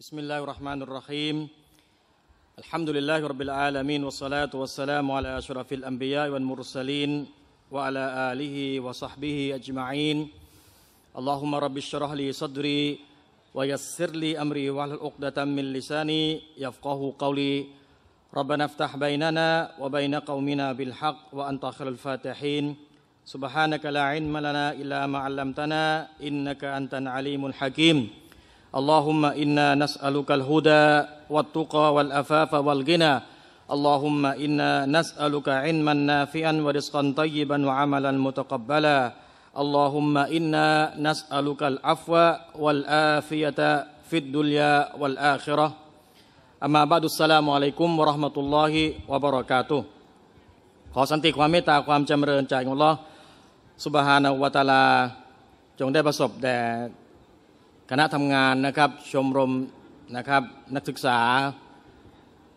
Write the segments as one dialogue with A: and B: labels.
A: بسم الله الرحمن الرحيم الحمد لله رب العالمين والصلاة والسلام على أشرف الأنبياء والمرسلين وعلى آله وصحبه أجمعين اللهم رب اشرح لي صدري ويسر لي أمري واحلل عقدة من لساني يفقه قولي ربنا افتح بيننا وبين قومنا بالحق وأنت خير الفاتحين سبحانك لا علم لنا إلا ما علمتنا إنك أنت العليم الحكيم اللهم إنا نسألك الهدى والتقى والأفاف والغنى اللهم إنا نسألك علما نافعا ورزقا طيبا وعملا متقبلا اللهم إنا نسألك العفو والآفية في الدنيا والآخرة أما بعد السلام عليكم ورحمة الله وبركاته ขอสันติความเมตตาความจำเริญจากอัลลอฮ์สุบฮานาวะตาลาจงได้ประสบแด่คณะทำงานนะครับชมรมนะครับ นักศึกษา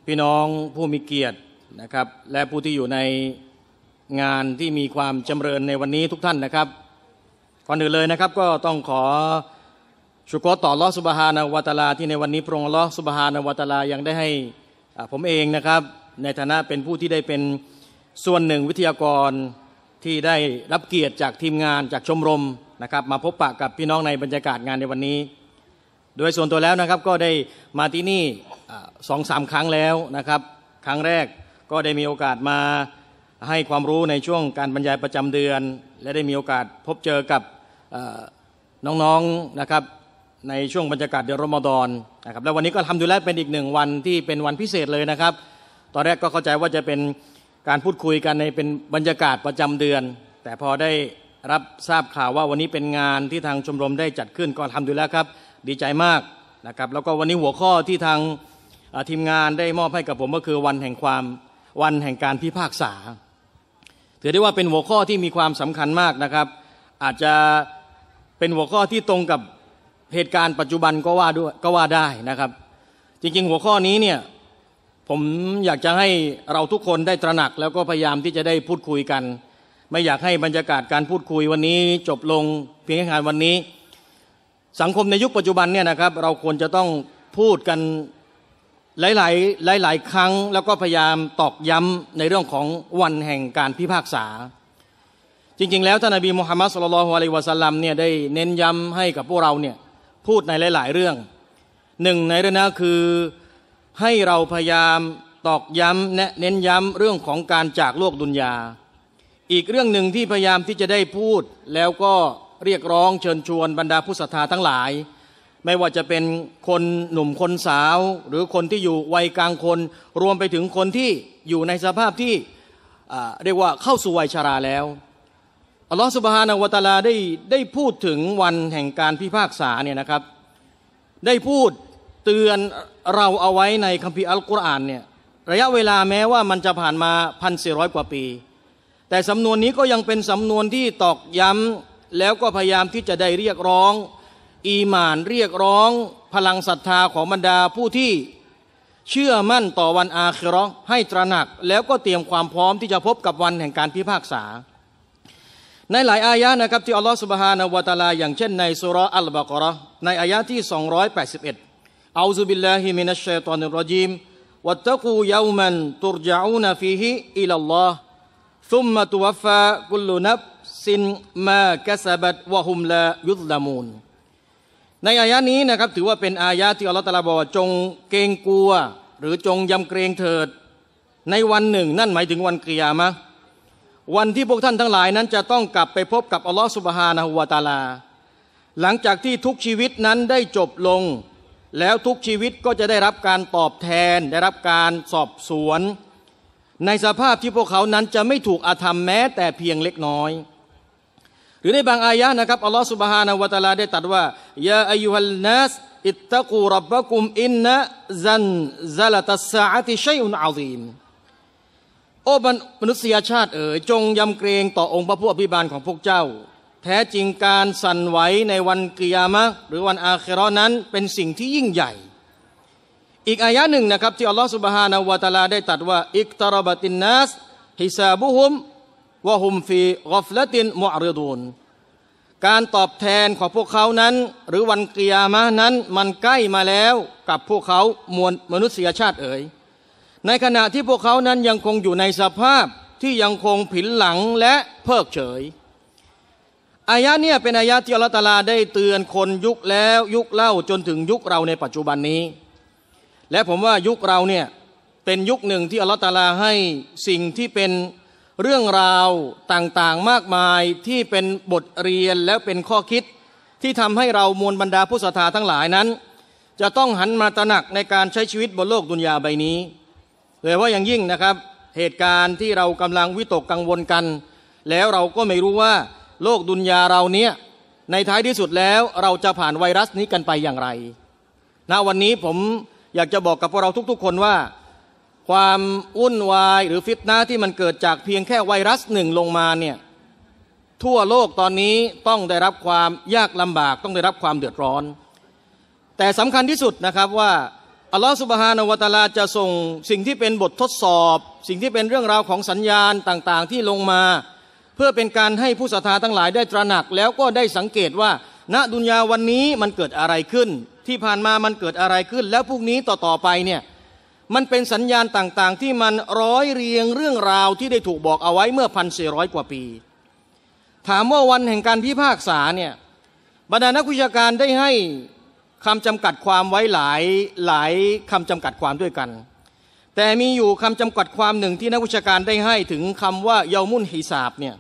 A: พี่น้องผู้มีเกียรตินะครับ และผู้ที่อยู่ในงานที่มีความจำเริญในวันนี้ทุกท่านนะครับ ก่อนอื่นเลยนะครับก็ต้องขอชุกต่อลอสุบฮานาวัตลา ที่ในวันนี้พระองค์ลอสุบฮานาวัตลายังได้ให้ผมเองนะครับ ในฐานะเป็นผู้ที่ได้เป็นส่วนหนึ่งวิทยากรที่ได้รับเกียรติจากทีมงานจากชมรมนะครับมาพบปะกับพี่น้องในบรรยากาศงานในวันนี้ โดยส่วนตัวแล้วนะครับก็ได้มาที่นี่สองสามครั้งแล้วนะครับ ครั้งแรกก็ได้มีโอกาสมาให้ความรู้ในช่วงการบรรยายประจำเดือน และได้มีโอกาสพบเจอกับน้องๆนนะครับในช่วงบรรยากาศเดือนรอมฎอนนะครับแล้ววันนี้ก็ทำดูแลเป็นอีกหนึ่งวันที่เป็นวันพิเศษเลยนะครับตอนแรกก็เข้าใจว่าจะเป็นการพูดคุยกันในเป็นบรรยากาศประจำเดือน แต่พอได้รับทราบข่าวว่าวันนี้เป็นงานที่ทางชมรมได้จัดขึ้นก็ทำดูแล้วครับดีใจมากนะครับ แล้วก็วันนี้หัวข้อที่ทางทีมงานได้มอบให้กับผมก็คือวันแห่งความวันแห่งการพิพากษาถือได้ว่าเป็นหัวข้อที่มีความสำคัญมากนะครับ อาจจะเป็นหัวข้อที่ตรงกับเหตุการณ์ปัจจุบันก็ว่าด้วยก็ว่าได้นะครับ จริงๆหัวข้อนี้เนี่ยผมอยากจะให้เราทุกคนได้ตระหนักแล้วก็พยายามที่จะได้พูดคุยกันไม่อยากให้บรรยากาศการพูดคุยวันนี้จบลงเพียงแค่งานวันนี้ สังคมในยุคปัจจุบันเนี่ยนะครับเราควรจะต้องพูดกันหลายๆหลายลาๆครั้ง แล้วก็พยายามตอกย้ำในเรื่องของวันแห่งการพิพากษา จริงๆแล้วท่านอับีมุฮัมมัดสุลลัลฮุอะลัยวะสัลลัมเนี่ยได้เน้นย้ำให้กับพวกเราเนี่ยพูดในหลายๆเรื่องหนึ่งในเรื่องนั้นคือให้เราพยายามตอกย้ำและเน้นย้ำเรื่องของการจากโลกดุนยาอีกเรื่องหนึ่งที่พยายามที่จะได้พูดแล้วก็เรียกร้องเชิญชวนบรรดาผู้ศรัทธาทั้งหลาย ไม่ว่าจะเป็นคนหนุ่มคนสาว หรือคนที่อยู่วัยกลางคนรวมไปถึงคนที่อยู่ในสภาพที่เรียกว่าเข้าสู่วัยชาราแล้วอัลลอฮฺสุบฮานาวะตาลาได้ได้พูดถึงวันแห่งการพิพากษาเนี่ยนะครับได้พูดเตือนเราเอาไว้ในคัมภีร์อัลกุรอานเนี่ยระยะเวลาแม้ว่ามันจะผ่านมาพันสี่ร้อยกว่าปีแต่สำนวนนี้ก็ยังเป็นสำนวนที่ตอกย้ำแล้วก็พยายามที่จะได้เรียกร้อง อีหมานเรียกร้อง พลังศรัทธาของบรรดาผู้ที่เชื่อมั่นต่อวันอาคิรอให้ตระหนักแล้วก็เตรียมความพร้อมที่จะพบกับวันแห่งการพิพากษา ในหลายอายะนะครับที่อัลลอฮฺสุบฮานาวะตาลา อย่างเช่นในสุรอัลบากรอในอายะที่ 281อาซุบิลลาฮิมินัชชัยตอนิรรจิมวัตตะกูยามันตุรจาอูนฟีฮิอิลลอฮ์ซุมมาตุวฟากุลนับซินมากะสบัตวะฮุมลายุลามูนในอายะนี้นะครับถือว่าเป็นอายะที่อัลลอฮฺตะลาบอกว่าจงเกรงกลัว หรือจงยำเกรงเถิด ในวันหนึ่งนั่นหมายถึงวันกิยามะวันที่พวกท่านทั้งหลายนั้นจะต้องกลับไปพบกับอัลลอฮฺสุบฮานาหูวาตาลา หลังจากที่ทุกชีวิตนั้นได้จบลง แล้วทุกชีวิตก็จะได้รับการตอบแทนได้รับการสอบสวนในสภาพที่พวกเขานั้นจะไม่ถูกอาธรรมแม้แต่เพียงเล็กน้อย หรือในบางอายะนะครับ อัลลอฮฺสุบฮานาวะตาลาได้ตรัสว่า ยาอายุฮัลนัสอิตตะกูรับบะกุมอินนะซันซาลตัสซาติชัยอุนอาซีม โอ้มนุษยชาติเอ๋ยจงยำเกรงต่อองค์พระผู้อภิบาลของพวกเจ้า แท้จริงการสั่นไหวในวันกิยามะหรือวันอาเครอนั้นเป็นสิ่งที่ยิ่งใหญ่อีกอายะหนึ่งนะครับ ที่อัลลอฮฺสุบฮานาวะตาลาได้ตัดว่า อิกตารบัตินนัส ฮิซาบุฮุมวะฮุมฟีกอฟละตินมุอรดูนการตอบแทนของพวกเขานั้น หรือวันกิยามะนั้นมันใกล้มาแล้วกับพวกเขามวลมนุษยชาติเอ๋ยในขณะที่พวกเขานั้นยังคงอยู่ในสภาพที่ยังคงผินหลังและเพิกเฉย อายะเนี่ยเป็นอายะที่อัลลอฮฺตาลาได้เตือนคนยุคแล้วยุคเล่าจนถึงยุคเราในปัจจุบันนี้และผมว่ายุคเราเนี่ยเป็นยุคหนึ่งที่อัลลอฮฺตาลาให้สิ่งที่เป็นเรื่องราวต่างๆ มากมายที่เป็นบทเรียนแล้วเป็นข้อคิด ที่ทำให้เรามวลบรรดาผู้ศรัทธาทั้งหลายนั้น จะต้องหันมาตระหนักในการใช้ชีวิตบนโลกดุนยาใบนี้เลยว่าอย่างยิ่งนะครับ เหตุการณ์ที่เรากำลังวิตกกังวลกัน แล้วเราก็ไม่รู้ว่าโลกดุนยาเราเนี้ยในท้ายที่สุดแล้วเราจะผ่านไวรัสนี้กันไปอย่างไร ณวันนี้ผมอยากจะบอกกับพวกเราทุกๆคนว่า ความวุ่นวายหรือฟิตนาที่มันเกิดจากเพียงแค่ไวรัสหนึ่งลงมาเนี่ยทั่วโลกตอนนี้ต้องได้รับความยากลำบากต้องได้รับความเดือดร้อน แต่สำคัญที่สุดนะครับว่าอัลลอฮฺสุบฮานาวตาลาจะส่งสิ่งที่เป็นบททดสอบ สิ่งที่เป็นเรื่องราวของสัญญาณต่างๆที่ลงมา เพื่อเป็นการให้ผู้ศรัทธาทั้งหลายได้ตระหนัก แล้วก็ได้สังเกตว่าณดุนยาวันนี้มันเกิดอะไรขึ้นที่ผ่านมามันเกิดอะไรขึ้น แล้วพวกนี้ต่อๆไปเนี่ยมันเป็นสัญญาณต่างๆ ที่มันร้อยเรียงเรื่องราวที่ได้ถูกบอกเอาไว้เมื่อพันสี่ร้อยกว่าปี ถามว่าวันแห่งการพิพากษาเนี่ยบรรดานักวิชาการได้ให้คำจำกัดความไว้หลายหลายคำจำกัดความด้วยกัน แต่มีอยู่คำจำกัดความหนึ่งที่นักวิชาการได้ให้ถึงคำว่าเยามุนฮิสาบเนี่ย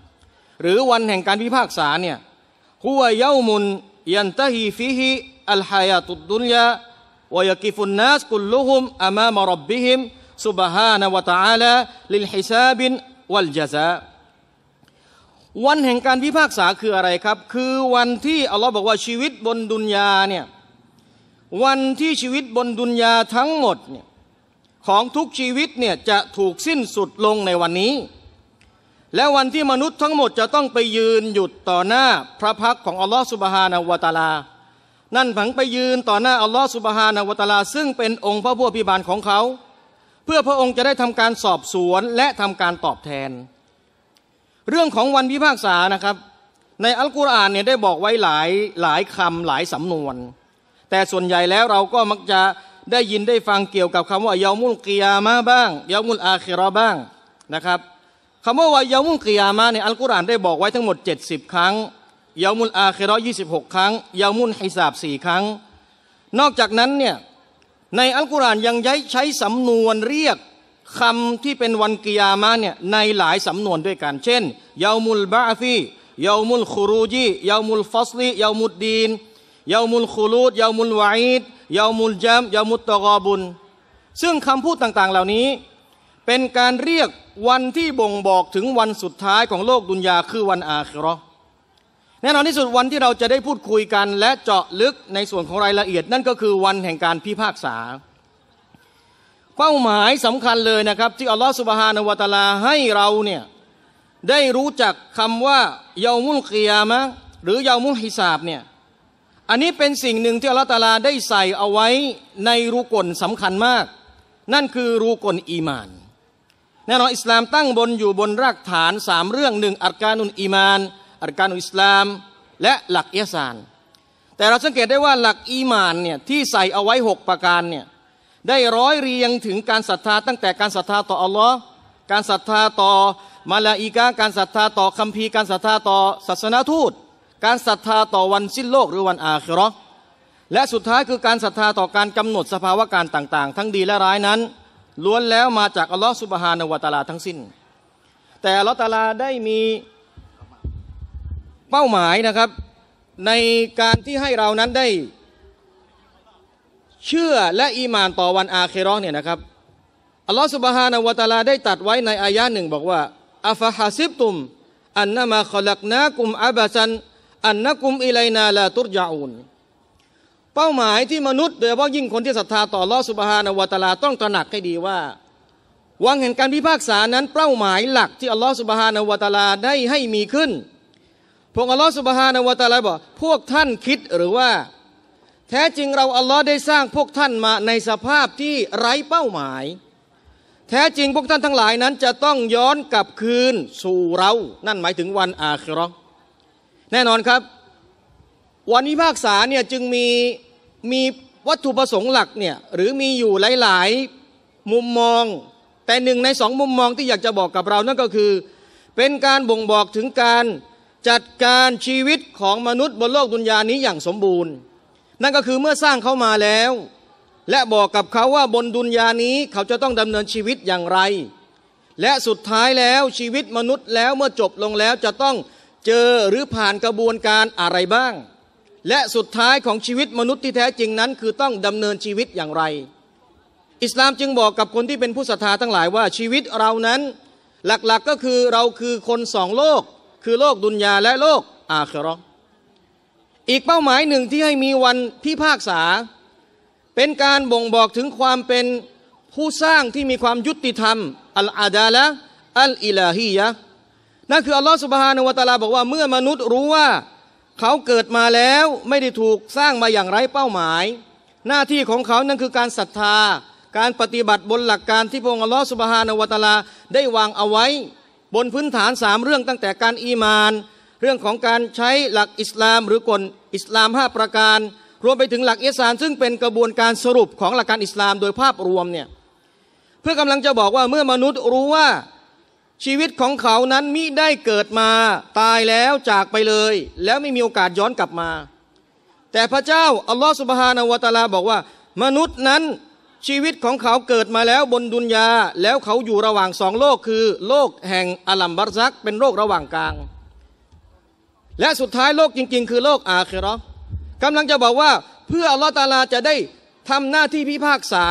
A: หรือวันแห่งการพิพากษาเนี่ยหัวเยามุนยันตะฮีฟิฮิอัลฮายาตุด ي ุ و ยาวย ل กิฟุนนัส م ุลลุฮุมอามามรับบิฮิมซุบฮาน ل วะตะอาลาลิลฮิซาบินวัลจาซาวันแห่งการพิพากษาคืออะไรครับ คือวันที่อัลลอฮ์บอกว่าชีวิตบนดุนยาเนี่ยวันที่ชีวิตบนดุนยาทั้งหมดเนี่ยของทุกชีวิตเนี่ยจะถูกสิ้นสุดลงในวันนี้ และวันที่มนุษย์ทั้งหมด จะต้องไปยืนหยุดต่อหน้า พระพักของอัลลอฮ์สุบฮานาวะตาลานั่นผังไปยืนต่อหน้า อัลลอฮฺสุบฮานาวตาลา ซึ่งเป็นองค์พระผู้อภิบาลของเขา เพื่อพระองค์จะได้ทำการสอบสวนและทำการตอบแทน เรื่องของวันพิพากษานะครับในอัลกุรอานเนี่ยได้บอกไว้หลายหลายคำหลายสำนวน แต่ส่วนใหญ่แล้วเราก็มักจะได้ยินได้ฟังเกี่ยวกับคำว่ายามุลกิยามาบ้างยามุลอาคิรอบ้างนะครับคำว่าวายามุลกิยามาในอัลกุรอานได้บอกไว้ทั้งหมด 70 ครั้งยามุลอาเครอยี่สิบหกครั้ง ยามุลฮิสาบสี่ครั้ง นอกจากนั้นเนี่ย ในอัลกุรอานยังใช้สำนวนเรียกคำที่เป็นวันกิยามะเนี่ยในหลายสำนวนด้วยกัน เช่นยามุลบาฟียามุลคูรูจียามุลฟัสลียามุดดีนยามุลคูลูดยามุลวาอิดยามุลจัมยามุตตกอบุน ซึ่งคำพูดต่าง ๆเหล่านี้ เป็นการเรียกวันที่บ่งบอกถึงวันสุดท้ายของโลกดุนยาคือวันอาคิรอแน่นอนที่สุดวันที่เราจะได้พูดคุยกันและเจาะลึกในส่วนของรายละเอียดนั่นก็คือวันแห่งการพิพากษาเป้าหมายสำคัญเลยนะครับ ที่อัลลอฮฺสุบฮานาวตาลาให้เราเนี่ย ได้รู้จักคำว่าเยามุลกียามะหรือเยามุลฮิสาบเนี่ย อันนี้เป็นสิ่งหนึ่งที่อัลลอฮฺตาลาได้ใส่เอาไว้ในรูกลสำคัญมาก นั่นคือรูกลอีมานแน่นอนอิสลามตั้งบนอยู่บนรากฐานสามเรื่องหนึ่งอักการุนอีมานอัลการอิสลามและหลักเอซาน แต่เราสังเกตได้ว่าหลักอีมานเนี่ยที่ใส่เอาไว้ 6 ประการเนี่ยได้ร้อยเรียงถึงการศรัทธาตั้งแต่การศรัทธาต่ออัลลอฮ์การศรัทธาต่อมาลาอีกาการศรัทธาต่อคัมภีร์การศรัทธาต่อศาสนาทูต การศรัทธาต่อวันสิ้นโลกหรือวันอาคิรอและสุดท้ายคือการศรัทธาต่อการกำหนดสภาวะการต่าง ๆ ทั้งดีและร้ายนั้น ล้วนแล้วมาจากอัลลอฮ์สุบฮานวตาลาทั้งสิ้น แต่อัลลอฮ์ตาลาได้มีเป้าหมายนะครับ ในการที่ให้เรานั้นได้ เชื่อและอีมานต่อวันอาเครอเนี่ยนะครับอัลลอฮฺสุบฮานาวตาลาได้ตัดไว้ในอายะหนึ่งบอกว่าอัฟฮะซิบตุม อันนามาขลักนากุมอาบะซันอันนักุมอิไลนาลาตุรยาอุนเป้าหมายที่มนุษย์โดยเฉพาะยิ่งคนที่ศรัทธาต่อลอสุบฮานาวตาลาต้องตระหนักให้ดีว่า วังเห็นการพิพากษานั้นเป้าหมาย หลักที่อัลลอฮฺสุบฮานาวตาลาได้ให้มีขึ้นพระอัลลอฮ์สุบฮานาวะตาลาบอกพวกท่านคิดหรือว่า แท้จริงเราอัลลอฮ์ได้สร้างพวกท่านมาในสภาพที่ไร้เป้าหมาย แท้จริงพวกท่านทั้งหลายนั้นจะต้องย้อนกลับคืนสู่เรา นั่นหมายถึงวันอาคิรอแน่นอนครับ วันวิพากษาเนี่ยจึงมีมีวัตถุประสงค์หลักเนี่ยหรือมีอยู่หลายๆมุมมอง แต่หนึ่งในสองมุมมองที่อยากจะบอกกับเรานั่นก็คือเป็นการบ่งบอกถึงการจัดการชีวิตของมนุษย์ บนโลกดุนยานี้อย่างสมบูรณ์ นั่นก็คือเมื่อสร้างเขามาแล้ว และบอกกับเขาว่าบนดุนยานี้เขาจะต้องดำเนินชีวิตอย่างไร และสุดท้ายแล้วชีวิตมนุษย์แล้วเมื่อจบลงแล้วจะต้องเจอหรือผ่านกระบวนการอะไรบ้าง และสุดท้ายของชีวิตมนุษย์ที่แท้จริงนั้น คือต้องดำเนินชีวิตอย่างไร อิสลามจึงบอกกับคนที่เป็นผู้ศรัทธาทั้งหลายว่าชีวิตเรานั้นหลักๆกก็คือเราคือคนสองโลกคือโลกดุนยาและโลกอาครออีกเป้าหมายหนึ่งที่ให้มีวันพิพากษา เป็นการบ่งบอกถึงความเป็นผู้สร้างที่มีความยุติธรรมอัลอาดาละอัลอิลาฮียะนั่นคืออัลลอฮฺสุบฮานาวะตาลาบอกว่า เมื่อมนุษย์รู้ว่าเขาเกิดมาแล้วไม่ได้ถูกสร้างมาอย่างไร้เป้าหมาย หน้าที่ของเขานั่นคือการศรัทธาการปฏิบัติบนหลักการที่พระองค์อัลลอฮฺสุบฮานาวะตาลาได้วางเอาไว้บนพื้นฐานสามเรื่องตั้งแต่การอีมาน เรื่องของการใช้หลักอิสลามหรือกลอิสลามห้าประการ รวมไปถึงหลักเอสาน ซึ่งเป็นกระบวนการสรุปของหลักการอิสลามโดยภาพรวมเนี่ยเพื่อกำลังจะบอกว่าเมื่อมนุษย์รู้ว่าชีวิตของเขานั้นมิได้เกิดมาตายแล้วจากไปเลยแล้วไม่มีโอกาสย้อนกลับมา แต่พระเจ้าอัลลอฮฺสุบฮานาวะตาลาบอกว่ามนุษย์นั้นชีวิตของเขาเกิดมาแล้วบนดุนยา แล้วเขาอยู่ระหว่างสองโลกคือโลกแห่งอัลัมบัรซักเป็นโลกระหว่างกลาง และสุดท้ายโลกจริงๆคือโลกอาเครอกำลังจะบอกว่า เพื่ออัลลอฮ์ตาลาจะได้ทำหน้าที่พิพากษา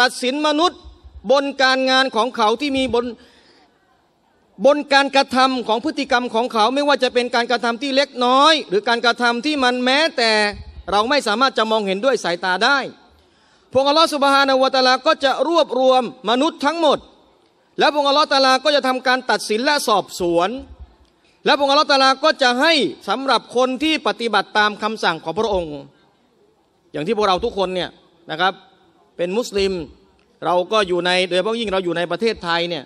A: ตัดสินมนุษย์ บนการงานของเขาที่มีบนบนการกระทำของพฤติกรรมของเขา ไม่ว่าจะเป็นการกระทำที่เล็กน้อย หรือการกระทำที่มันแม้แต่เราไม่สามารถจะมองเห็นด้วยสายตาได้พงอัลลอฮฺสุบฮานาวะตาลาก็จะรวบรวมมนุษย์ทั้งหมด แล้วพงอัลลอฮฺตาลาก็จะทำการตัดสินและ สอบสวน และพงอัลลอฮฺตาลาก็จะให้สำหรับคนที่ปฏิบัติตามคำสั่งของพระองค์ อย่างที่พวกเราทุกคนเนี่ยนะครับเป็นมุสลิม เราก็อยู่ในโดยเฉพาะยิ่งเราอยู่ในประเทศไทยเนี่ย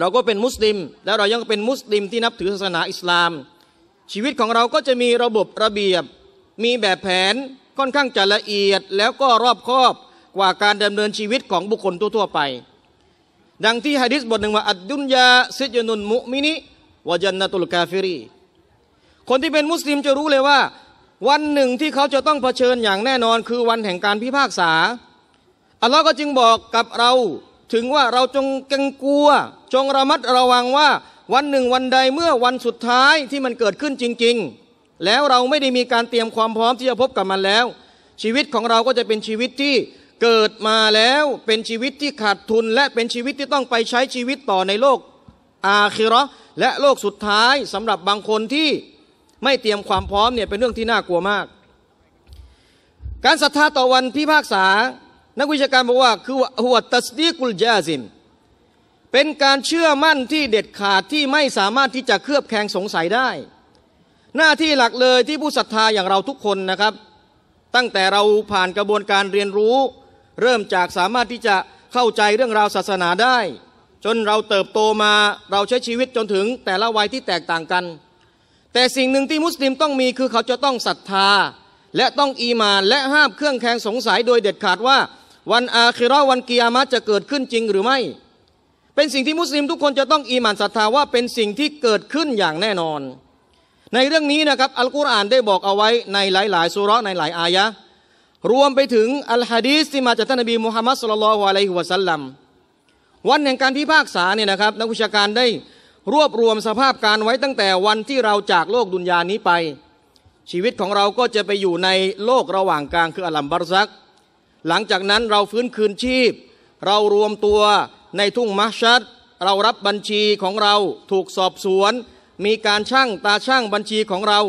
A: เราก็เป็นมุสลิม แล้วเรายังเป็นมุสลิมที่นับถือศาสนาอิสลาม ชีวิตของเราก็จะมีระบบระเบียบมีแบบแผนค่อนข้างจะละเอียดแล้วก็รอบคอบกว่าการดำเนินชีวิตของบุคคลทั่วไป ดังที่ฮะดิษบทหนึ่งว่าอัดดุนยาซิจนุนมุมินิวจันนตุลกาฟิรี คนที่เป็นมุสลิมจะรู้เลยว่า วันหนึ่งที่เขาจะต้องเผชิญอย่างแน่นอนคือวันแห่งการพิพากษา อัลลอฮ์ก็จึงบอกกับเราถึงว่าเราจงเกรงกลัวจงระมัดระวังว่าวันหนึ่งวันใดเมื่อวันสุดท้ายที่มันเกิดขึ้นจริงๆแล้วเราไม่ได้มีการเตรียมความพร้อมที่จะพบกับมันแล้ว ชีวิตของเราก็จะเป็นชีวิตที่เกิดมาแล้วเป็นชีวิตที่ขาดทุนและเป็นชีวิตที่ต้องไปใช้ชีวิตต่อในโลกอาคิรอและโลกสุดท้ายสำหรับบางคนที่ไม่เตรียมความพร้อมเนี่ย เป็นเรื่องที่น่ากลัวมาก การศรัทธาต่อวันพิพากษา นักวิชาการบอกว่าคือหัวตัสดีกุลจาซินเป็นการเชื่อมั่นที่เด็ดขาดที่ไม่สามารถที่จะเคลือบแคลงสงสัยได้หน้าที่หลักเลยที่ผู้ศรัทธาอย่างเราทุกคนนะครับ ตั้งแต่เราผ่านกระบวนการเรียนรู้ เริ่มจากสามารถที่จะเข้าใจเรื่องราวศาสนาได้ จนเราเติบโตมาเราใช้ชีวิตจนถึงแต่ละวัยที่แตกต่างกัน แต่สิ่งหนึ่งที่มุสลิมต้องมีคือเขาจะต้องศรัทธา และต้องอีมานและห้ามเครื่องแคงสงสัยโดยเด็ดขาดว่า วันอาคิรอวันกิยามะจะเกิดขึ้นจริงหรือไม่ เป็นสิ่งที่มุสลิมทุกคนจะต้องอีมานศรัทธาว่า เป็นสิ่งที่เกิดขึ้นอย่างแน่นอนในเรื่องนี้นะครับอัลกุรอานได้บอกเอาไว้ในหลายๆสุรในหลายอายะรวมไปถึงอัลฮะดีสที่มาจากท่านนบีมุฮัมมัดสุลลัลฮวะลัยฮิวะสัลลัมวันแห่งการพิพากษาเนี่ยนะครับ นักวิชาการได้รวบรวมสภาพการไว้ตั้งแต่วันที่เราจากโลกดุนยานี้ไป ชีวิตของเราก็จะไปอยู่ในโลกระหว่างกลางคืออัลัมบารซัก หลังจากนั้นเราฟื้นคืนชีพ เรารวมตัวในทุ่งมัชชัดเรารับบัญชีของเราถูกสอบสวนมีการช่างตาช่างบัญชีของเรา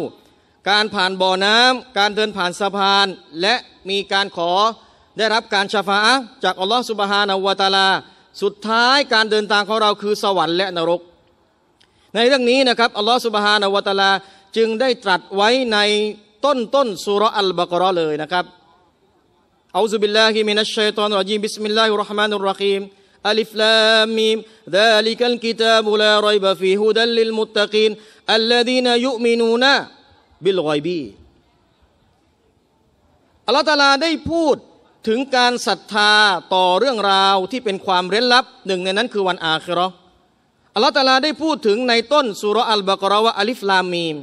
A: การผ่านบ่อน้ำ การเดินผ่านสะพานและมีการขอได้รับการชาฟาจากอัลลอฮฺสุบฮานาวะตาลาสุดท้ายการเดินทางของเราคือสวรรค์และนรก ในเรื่องนี้นะครับอัลลอฮฺสุบฮานาวะตาลาจึงได้ตรัสไว้ในต้นต้นสุรอัลบากรอเลยนะครับอัลซุบิลลาฮิมินัชชัยตอนรอจีมบิสมิลลาฮิรราะห์มานุรราะฮีม ألف لام ميم ذلك الكتاب لا ريب فيه هدى للمتقين الذين يؤمنون بالغيب อัลลอฮฺตาลาได้พูดถึงการศรัทธาต่อเรื่องราวที่เป็นความเร้นลับ หนึ่ง ในนั้นคือวันอาคิรออัลลอฮฺตาลาได้พูดถึงในต้นสุรอัลบากราวะอัลิฟลามีม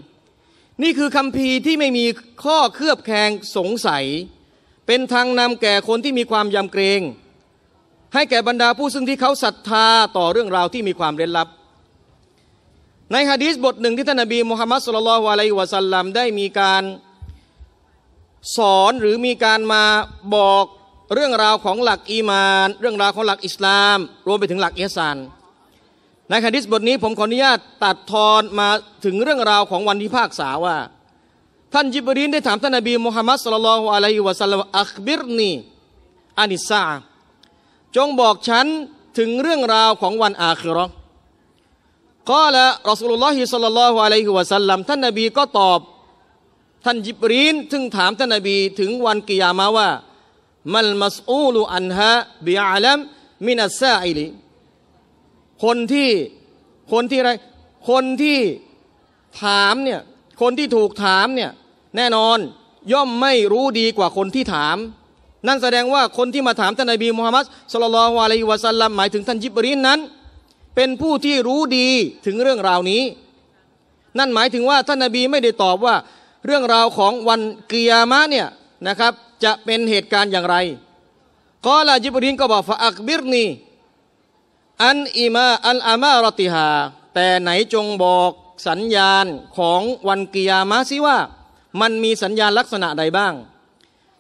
A: นี่คือคำพีที่ไม่มีข้อเคลือบแคลงสงสัย เป็นทางนำแก่คนที่มีความยำเกรงให้แก่บรรดาผู้ซึ่งที่เขาศรัทธาต่อเรื่องราวที่มีความเร้นลับ ในฮะดีษบทหนึ่งที่ท่านนบีมุฮัมมัดสุลลัลวะลัยวะสัลลัมได้มีการสอนหรือมีการมาบอกเรื่องราวของหลักอีมาน เรื่องราวของหลักอิสลาม รวมไปถึงหลักเอซาน ในฮะดีษบทนี้ผมขออนุญาตตัดทอนมาถึงเรื่องราวของวันที่ภาคสาว่าท่านจิบรีนได้ถามท่านนบีมุฮัมมัดสุลลัลวะลัยวะสัลลัมอัคบิรนีอานิสซาจงบอกฉันถึงเรื่องราวของวันอาคิรอกอละรอสุลลอฮิสลลัลลอฮุอะลัยฮิวะสัลลัมท่านนบีก็ตอบ ท่านยิบรีนถึงถามท่านนบีถึงวันกิยามาว่า มัลมัสอูลุอันฮะบิอาลัมมินัสซาอิลีคนที่คนที่อะไรคนที่ถามเนี่ยคนที่ถูกถามเนี่ยแน่นอนย่อมไม่รู้ดีกว่าคนที่ถามนั่นแสดงว่าคนที่มาถาม ท่านนบีมูฮัมมัดสลลัลวะลัยฮิวะสัลลัมหมายถึงท่านยิบรินนั้น เป็นผู้ที่รู้ดีถึงเรื่องราวนี้ นั่นหมายถึงว่าท่านนบีไม่ได้ตอบว่า เรื่องราวของวันกิยามะเนี่ยนะครับจะเป็นเหตุการณ์อย่างไรกอลาจิบรินก็บอกฟะอักบิรนีอันอิมาอันอามารติฮาแต่ไหนจงบอกสัญญาณของวันกิยามะสิว่า มันมีสัญญาณลักษณะใดบ้าง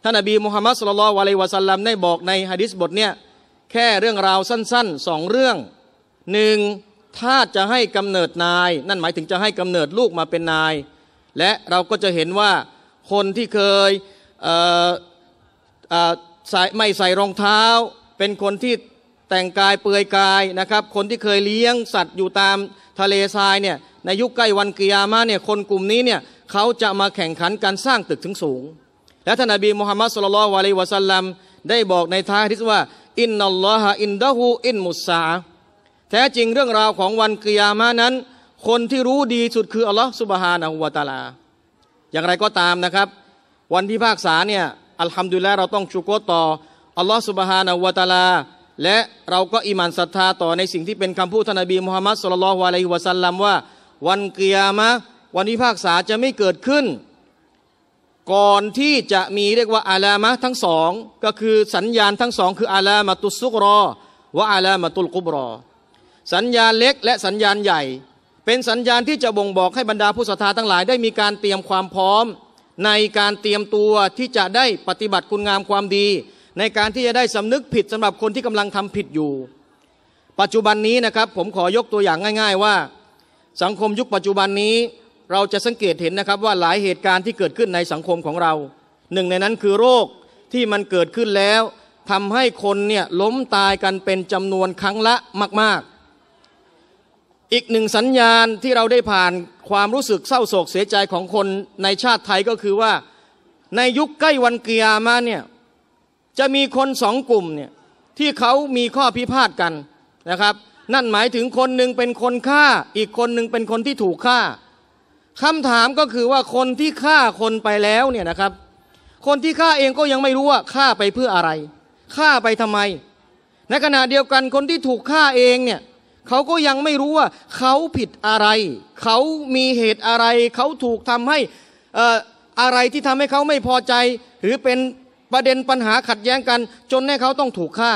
A: ท่านอบีมุฮัมมัดสุลลัลวะลัยวะสัลลัมได้บอกในฮะดิษบทเนี่ยแค่เรื่องราวสั้นๆสองเรื่องหนึ่งถ้าจะให้กำเนิดนาย นั่นหมาย ถึงจะให้กำเนิดลูกมาเป็นนาย และเราก็จะเห็นว่าคนที่เคยไม่ใส่รองเท้า เป็นคนที่แต่งกายเปลือยกายนะครับคนที่เคยเลี้ยงสัตว์อยู่ตามทะเลทรายเนี่ยในยุคใกล้วันกิยามาเนี่ยคนกลุ่มนี้เนี่ยเขาจะมาแข่งขันการสร้างตึกถึงสูงและท่านนบีมุฮัมมัดสุลลัลวะลัยวะสัลลัมได้บอกในท้ายที่ว่าอินนัลลอฮะอินดะฮูอินมุสซาแท้จริงเรื่องราวของวันกิยามานั้น คนที่รู้ดีสุดคือ อัลลอฮ์สุบฮานะฮูวาตาลา อย่างไรก็ตามนะครับ วันพิพากษาเนี่ย อัลฮัมดุลิลละเราต้องชุกรต่อ อัลลอฮ์สุบฮานะฮูวาตาลา และเราก็อิมานศรัทธาต่อในสิ่งที่เป็นคำพูดท่านนบีมุฮัมมัดสุลลัลวะลัยวะสัลลัมว่าวันกิยามะวันพิพากษาจะไม่เกิดขึ้นก่อนที่จะมีเรียกว่าอาลามะทั้งสองก็คือสัญญาณทั้งสองคืออาลามะตุสุกรอว่าอาลามะตุลกุบรอ สัญญาณเล็กและสัญญาณใหญ่ เป็นสัญญาณที่จะบ่งบอกให้บรรดาผู้ศรัทธาทั้งหลายได้มีการเตรียมความพร้อม ในการเตรียมตัวที่จะได้ปฏิบัติคุณงามความดี ในการที่จะได้สำนึกผิดสำหรับคนที่กำลังทำผิดอยู่ ปัจจุบันนี้นะครับผมขอยกตัวอย่างง่าย ๆ ว่า สังคมยุคปัจจุบันนี้เราจะสังเกตเห็นนะครับว่าหลายเหตุการณ์ที่เกิดขึ้นในสังคมของเรา หนึ่งในนั้นคือโรคที่มันเกิดขึ้นแล้ว ทำให้คนเนี่ยล้มตายกันเป็นจำนวนครั้งละมากๆ อีกหนึ่งสัญญาณที่เราได้ผ่านความรู้สึกเศร้าโศกเสียใจของคนในชาติไทยก็คือว่าในยุคใกล้วันเกียามาเนี่ยจะมีคนสองกลุ่มเนี่ยที่เขามีข้อพิพาทกันนะครับ นั่นหมายถึงคนหนึ่งเป็นคนฆ่า อีกคนหนึ่งเป็นคนที่ถูกฆ่าคำถามก็คือว่าคนที่ฆ่าคนไปแล้วเนี่ยนะครับ คนที่ฆ่าเองก็ยังไม่รู้ว่าฆ่าไปเพื่ออะไรฆ่าไปทำไมในขณะเดียวกัน คนที่ถูกฆ่าเองเนี่ยเขาก็ยังไม่รู้ว่าเขาผิดอะไรเขามีเหตุอะไรเขาถูกทำให้อะไรที่ทำให้เขาไม่พอใจ หรือเป็นประเด็นปัญหาขัดแย้งกัน จนให้เขาต้องถูกฆ่า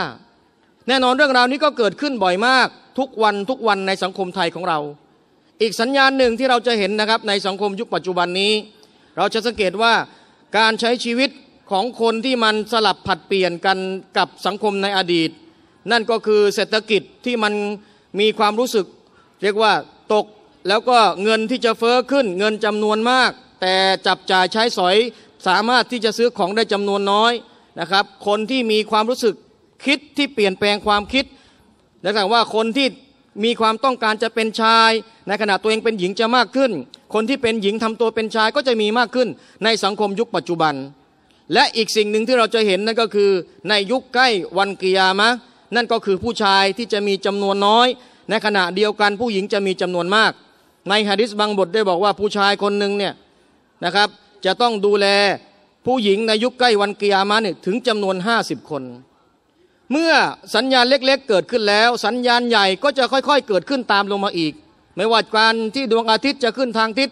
A: แน่นอนเรื่องราวนี้ก็เกิดขึ้นบ่อยมากทุกวันทุกวันในสังคมไทยของเราอีกสัญญาณหนึ่งที่เราจะเห็นนะครับในสังคมยุคปัจจุบันนี้ เราจะสังเกตว่าการใช้ชีวิตของคนที่มันสลับผัดเปลี่ยนกันกับสังคมในอดีต นั่นก็คือเศรษฐกิจที่มันมีความรู้สึก เรียกว่าตกแล้วก็เงินที่จะเฟอ้อขึ้น เงินจำนวนมาก แต่จับจ่ายใช้สอยสามารถที่จะซื้อของได้จำนวนน้อยนะครับ คนที่มีความรู้สึกคิดที่เปลี่ยนแปลงความคิดและถามว่าคนที่มีความต้องการจะเป็นชายในขณะตัวเองเป็นหญิงจะมากขึ้น คนที่เป็นหญิงทำตัวเป็นชายก็จะมีมากขึ้นในสังคมยุคปัจจุบัน และอีกสิ่งหนึ่งที่เราจะเห็นนั่นก็คือในยุคใกล้วันกิยามะนั่นก็คือผู้ชายที่จะมีจำนวนน้อย ในขณะเดียวกันผู้หญิงจะมีจำนวนมาก ในฮะดิษบางบทได้บอกว่าผู้ชายคนหนึ่งเนี่ยนะครับจะต้องดูแลผู้หญิงในยุคใกล้วันกิยามะเนี่ยถึงจำนวน 50 คนเมื่อสัญญาณเล็กๆเกิดขึ้นแล้ว สัญญาณใหญ่ก็จะค่อยๆเกิดขึ้นตามลงมาอีก ไม่ว่าการที่ดวงอาทิตย์จะขึ้นทางทิศ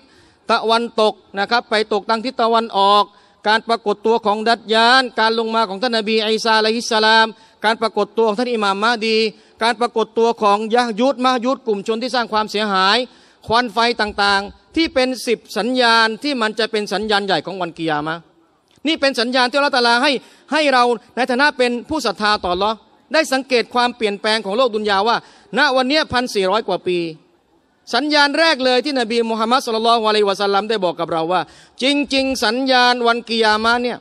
A: ตะวันตกนะครับไปตกทางทิศตะวันออกการปรากฏตัวของดัชยานการลงมาของท่านนบีไอซาลยฮิสลาม การปรากฏตัวของท่านอิหม่ามมาดี การปรากฏตัวของยะยุทธมายุทธกลุ่มชนที่สร้างความเสียหาย ควันไฟต่างๆที่เป็นสิบสัญญาณที่มันจะเป็นสัญญาณใหญ่ของวันกิยามะนี่เป็นสัญญาณที่อัลลอฮฺตาลาให้ให้เราในฐานะเป็นผู้ศรัทธาต่อลอได้สังเกตความเปลี่ยนแปลงของโลกดุนยาว่าณวันนี้พันสี่ร้อยกว่าปี สัญญาณแรกเลยที่นบีมุฮัมมัดสุลลัลวะลัยวะสัลลัมได้บอกกับเราว่า จริง ๆ สัญญาณวันกิยามะเนี่ย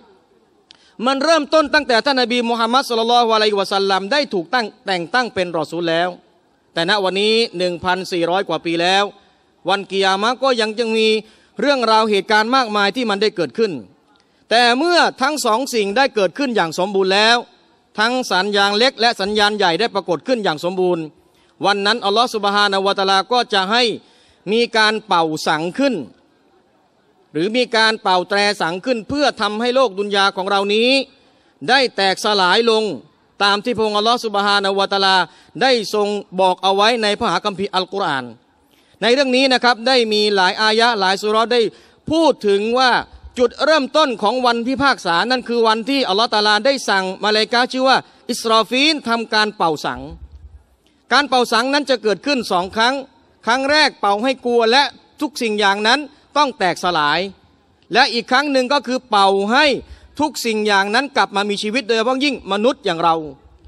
A: มันเริ่มต้นตั้งแต่ท่านนบีมุฮัมมัดสุลลัลวะลัยวะสัลลัมได้ถูกตั้งแต่งตั้งเป็นรอซูลแล้วแต่ณวันนี้1,400กว่าปีแล้ว วันกิยามะก็ยังยังมีเรื่องราวเหตุการณ์มากมายที่มันได้เกิดขึ้นแต่เมื่อทั้งสองสิ่งได้เกิดขึ้นอย่างสมบูรณ์แล้ว ทั้งสัญญาณเล็กและสัญญาณใหญ่ได้ปรากฏขึ้นอย่างสมบูรณ์ วันนั้นอัลลอฮฺสุบฮานาวะตาลาก็จะให้มีการเป่าสังขึ้น หรือมีการเป่าแตรสังขึ้น เพื่อทำให้โลกดุนยาของเรานี้ ได้แตกสลายลงตามที่พระองค์อัลลอฮฺสุบฮานาวะตาลาได้ทรงบอกเอาไว้ในพระหาคัมภีร์อัลกุรอาน ในเรื่องนี้นะครับได้มีหลายอายะหลายสุรได้พูดถึงว่าจุดเริ่มต้นของวันพิพากษานั่นคือวันที่อัลลอฮฺตาลาได้สั่งมาเลกาชื่อว่าอิสราฟีนทำการเป่าสัง การเป่าสังนั้นจะเกิดขึ้นสองครั้ง ครั้งแรกเป่าให้กลัวและทุกสิ่งอย่างนั้นต้องแตกสลาย และอีกครั้งหนึ่งก็คือเป่าให้ทุกสิ่งอย่างนั้นกลับมามีชีวิตโดยเฉพาะยิ่งมนุษย์อย่างเรา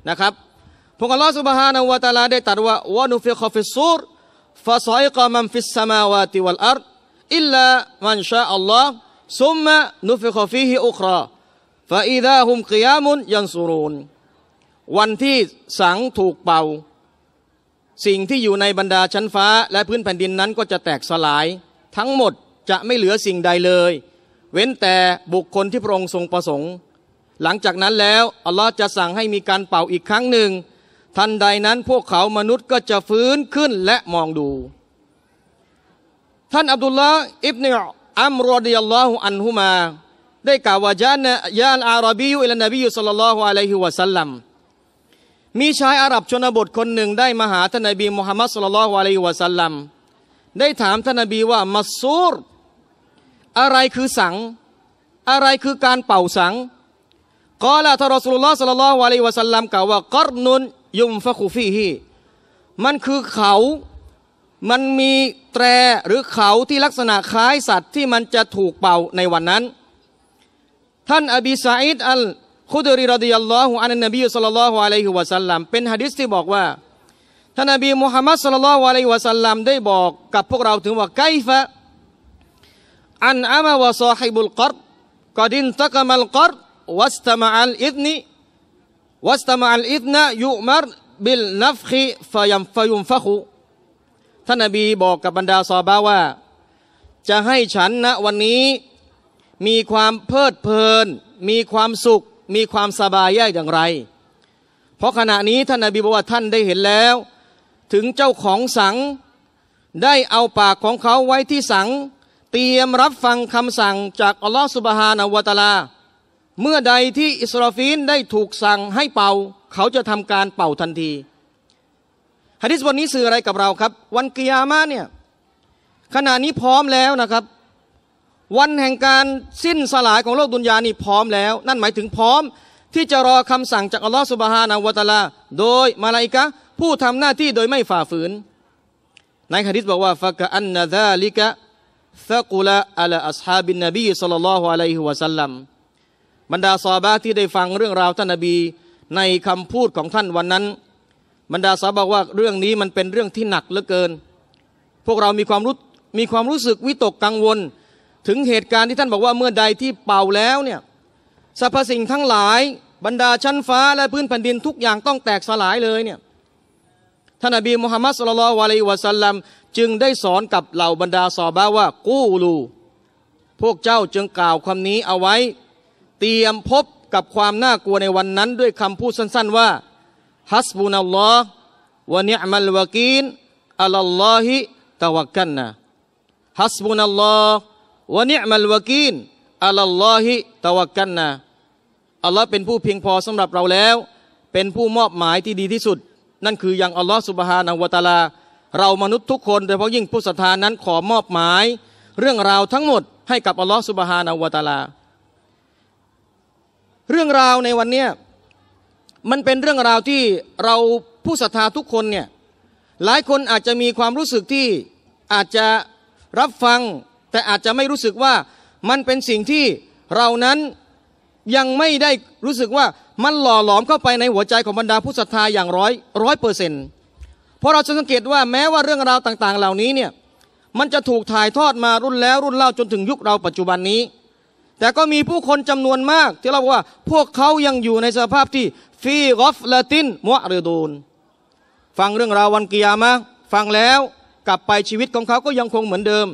A: นะครับพงศอัลลอฮฺสุบฮานาวะตาลาได้ตรัสว่าวานุฟิคอฟิซูรฟาซอยกามัมฟิสสมาวาติวัลอัรอิลลามันชาอัลลอฮ์ซุมมะนุฟิคฟีฮิอุคราฟาอิดาฮุมกิยามุนยันซูรูนวันที่สังถูกเป่า สิ่งที่อยู่ในบรรดาชั้นฟ้าและพื้นแผ่นดินนั้นก็จะแตกสลายทั้งหมดจะไม่เหลือสิ่งใดเลย เว้นแต่บุคคลที่พระองค์ทรงประสงค์ หลังจากนั้นแล้ว อัลลอฮ์จะสั่งให้มีการเป่าอีกครั้งหนึ่ง ทันใดนั้นพวกเขามนุษย์ก็จะฟื้นขึ้นและมองดู ท่านอับดุลลาอิบเนออัมรอดิยัลลอฮุอันฮุมา ได้กล่าวว่าจานยานอาราบียุอิลนบียุสัลลัลลอฮุอะลัยฮิวะสัลลัมมีชายอาหรับชนบทคนหนึ่ง ได้มาหาท่านนบีมุฮัมมัดสัลลัลลอฮุอะลัยฮิวะสัลลัมได้ถามท่านนบีว่ามัสซูรอะไรคือสังอะไรคือการเป่าสังกอละทารอสุลลอฮ์สัลลัลลอฮุอะลัยฮิวะสัลลัมกล่าวว่ากอรนุนยุมฟะคุฟีฮีมันคือเขามันมีแตรหรือเขาที่ลักษณะคล้ายสัตว์ที่มันจะถูกเป่าในวันนั้น ท่านอบีซาอิดอัลคุดรีรดิยัลลอฮุอันนบีสัลลัลลอฮุอะลัยฮิวะสัลลัมเป็นฮะดิษที่บอกว่าท่านอบีมุฮัมมัดสุลลัลลอฮุอะลัยฮิวะสัลลัมได้บอกกับพวกเราถึงว่าไกฟะอันอามะวะซอฮิบุลกัรกอดินตะกมัลกัรวัสตมะอัลอิดนีวัสตมะอัลอิดนะยุมรบิลนัฟฮิฟายัมฟายุมฟะคูท่านนาบีบอกกับบรรดาซอบาว่า จะให้ฉันณนะวันนี้มีความเพลิดเพลิน มีความสุข มีความสบายแย่อย่างไร เพราะขณะนี้ท่านนาบีบอกว่าท่านได้เห็นแล้ว ถึงเจ้าของสัง ได้เอาปากของเขาไว้ที่สัง เตรียมรับฟังคำสั่งจากอัลลอฮฺสุบฮานาวะตาลา เมื่อใดที่อิสราฟีนได้ถูกสั่งให้เป่า เขาจะทำการเป่าทันทีฮะดิษวันนี้สื่ออะไรกับเราครับ วันกิยามะเนี่ย ขณะนี้พร้อมแล้วนะครับ วันแห่งการสิ้นสลายของโลกดุนยานี่พร้อมแล้ว นั่นหมายถึงพร้อม ที่จะรอคำสั่งจากอัลลอฮฺสุบฮานาวะตาลา โดย มาลาอิกะผู้ทำหน้าที่โดยไม่ฝ่าฝืน ในฮะดิษบอกว่า ฟะกะอันนาซาลิกะซะกุลาอัลอัสฮาบินนบีสัลลัลลอฮุอะลัยฮิวะสัลลัมบรรดาซอบะที่ได้ฟังเรื่องราวท่านนบี ในคำพูดของท่านวันนั้นบรรดาสาบอกว่าเรื่องนี้มันเป็นเรื่องที่หนักเหลือเกิน พวกเรามีความรู้มีความรู้สึกวิตกกังวล ถึงเหตุการณ์ที่ท่านบอกว่าเมื่อใดที่เป่าแล้วเนี่ยสรรพสิ่งทั้งหลาย บรรดาชั้นฟ้าและพื้นแผ่นดินทุกอย่างต้องแตกสลายเลยเนี่ยท่านอบีมุฮัมมัดสุลลัลวะลัยวะสัลลัมจึงได้สอนกับเหล่าบรรดาซอบาว่ากู้ลู พวกเจ้าจึงกล่าวคำนี้เอาไว้ เตรียมพบกับความน่ากลัวในวันนั้น ด้วยคำพูดสั้น ๆ ว่าฮัสบุนัลลอฮ์วะนิอัมัลวะกีนอัลลอฮิตะวักันนะฮัสบุนัลลอฮ์วะนิอัมัลวะกีนอัลลอฮิตะวักันนะอัลลอฮ์เป็นผู้เพียงพอสำหรับเราแล้ว เป็นผู้มอบหมายที่ดีที่สุด นั่นคือยังอัลลอฮ์สุบฮานาวตาลา เรามนุษย์ทุกคนโดยเฉพาะยิ่งผู้ศรัทธานั้น ขอมอบหมาย เรื่องราวทั้งหมด ให้กับอัลลอฮ์สุบฮานาวตาลา เรื่องราวในวันเนี้ยมันเป็นเรื่องราวที่เราผู้ศรัทธาทุกคนเนี่ยหลายคนอาจจะมีความรู้สึกที่อาจจะรับฟังแต่อาจจะไม่รู้สึกว่ามันเป็นสิ่งที่ เรานั้นยังไม่ได้รู้สึกว่ามันหล่อหลอมเข้าไปในหัวใจของบรรดาผู้ศรัทธาอย่างร้อยร้อยเปอร์เซ็นต์เพราะเราจะสังเกตว่าแม้ว่าเรื่องราวต่างๆ เหล่านี้เนี่ยมันจะถูกถ่ายทอดมารุ่นแล้วรุ่นเล่าจนถึงยุคเราปัจจุบันนี้ แต่ก็มีผู้คนจำนวนมาก ที่เราว่าพวกเขายังอยู่ในสภาพที่ฟีกอฟลาตินมัวริดูนฟังเรื่องราววันกิยามะฟังแล้วกลับไปชีวิตของเขาก็ยังคงเหมือนเดิม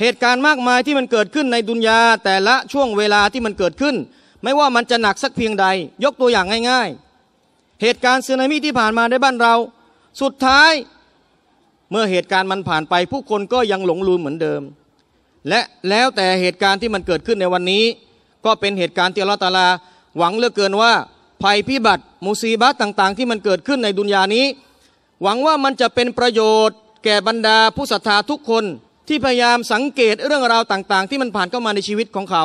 A: เหตุการณ์มากมายที่มันเกิดขึ้นในดุนยาแต่ละช่วงเวลาที่มันเกิดขึ้น ไม่ว่ามันจะหนักสักเพียงใด ยกตัวอย่างง่าย ๆ เหตุการณ์สึนามิที่ผ่านมาในบ้านเรา สุดท้าย เมื่อเหตุการณ์มันผ่านไป ผู้คนก็ยังหลงลืมเหมือนเดิม และแล้วแต่เหตุการณ์ที่มันเกิดขึ้นในวันนี้ ก็เป็นเหตุการณ์ที่อัลลอฮฺตาลาหวังเหลือเกินว่าภัยพิบัติมุซีบะต่าง ๆ ที่มันเกิดขึ้นในดุนยานี้ หวังว่ามันจะเป็นประโยชน์แก่บรรดาผู้ศรัทธาทุกคน ที่พยายามสังเกตเรื่องราวต่าง ๆ ที่มันผ่านเข้ามาในชีวิตของเขา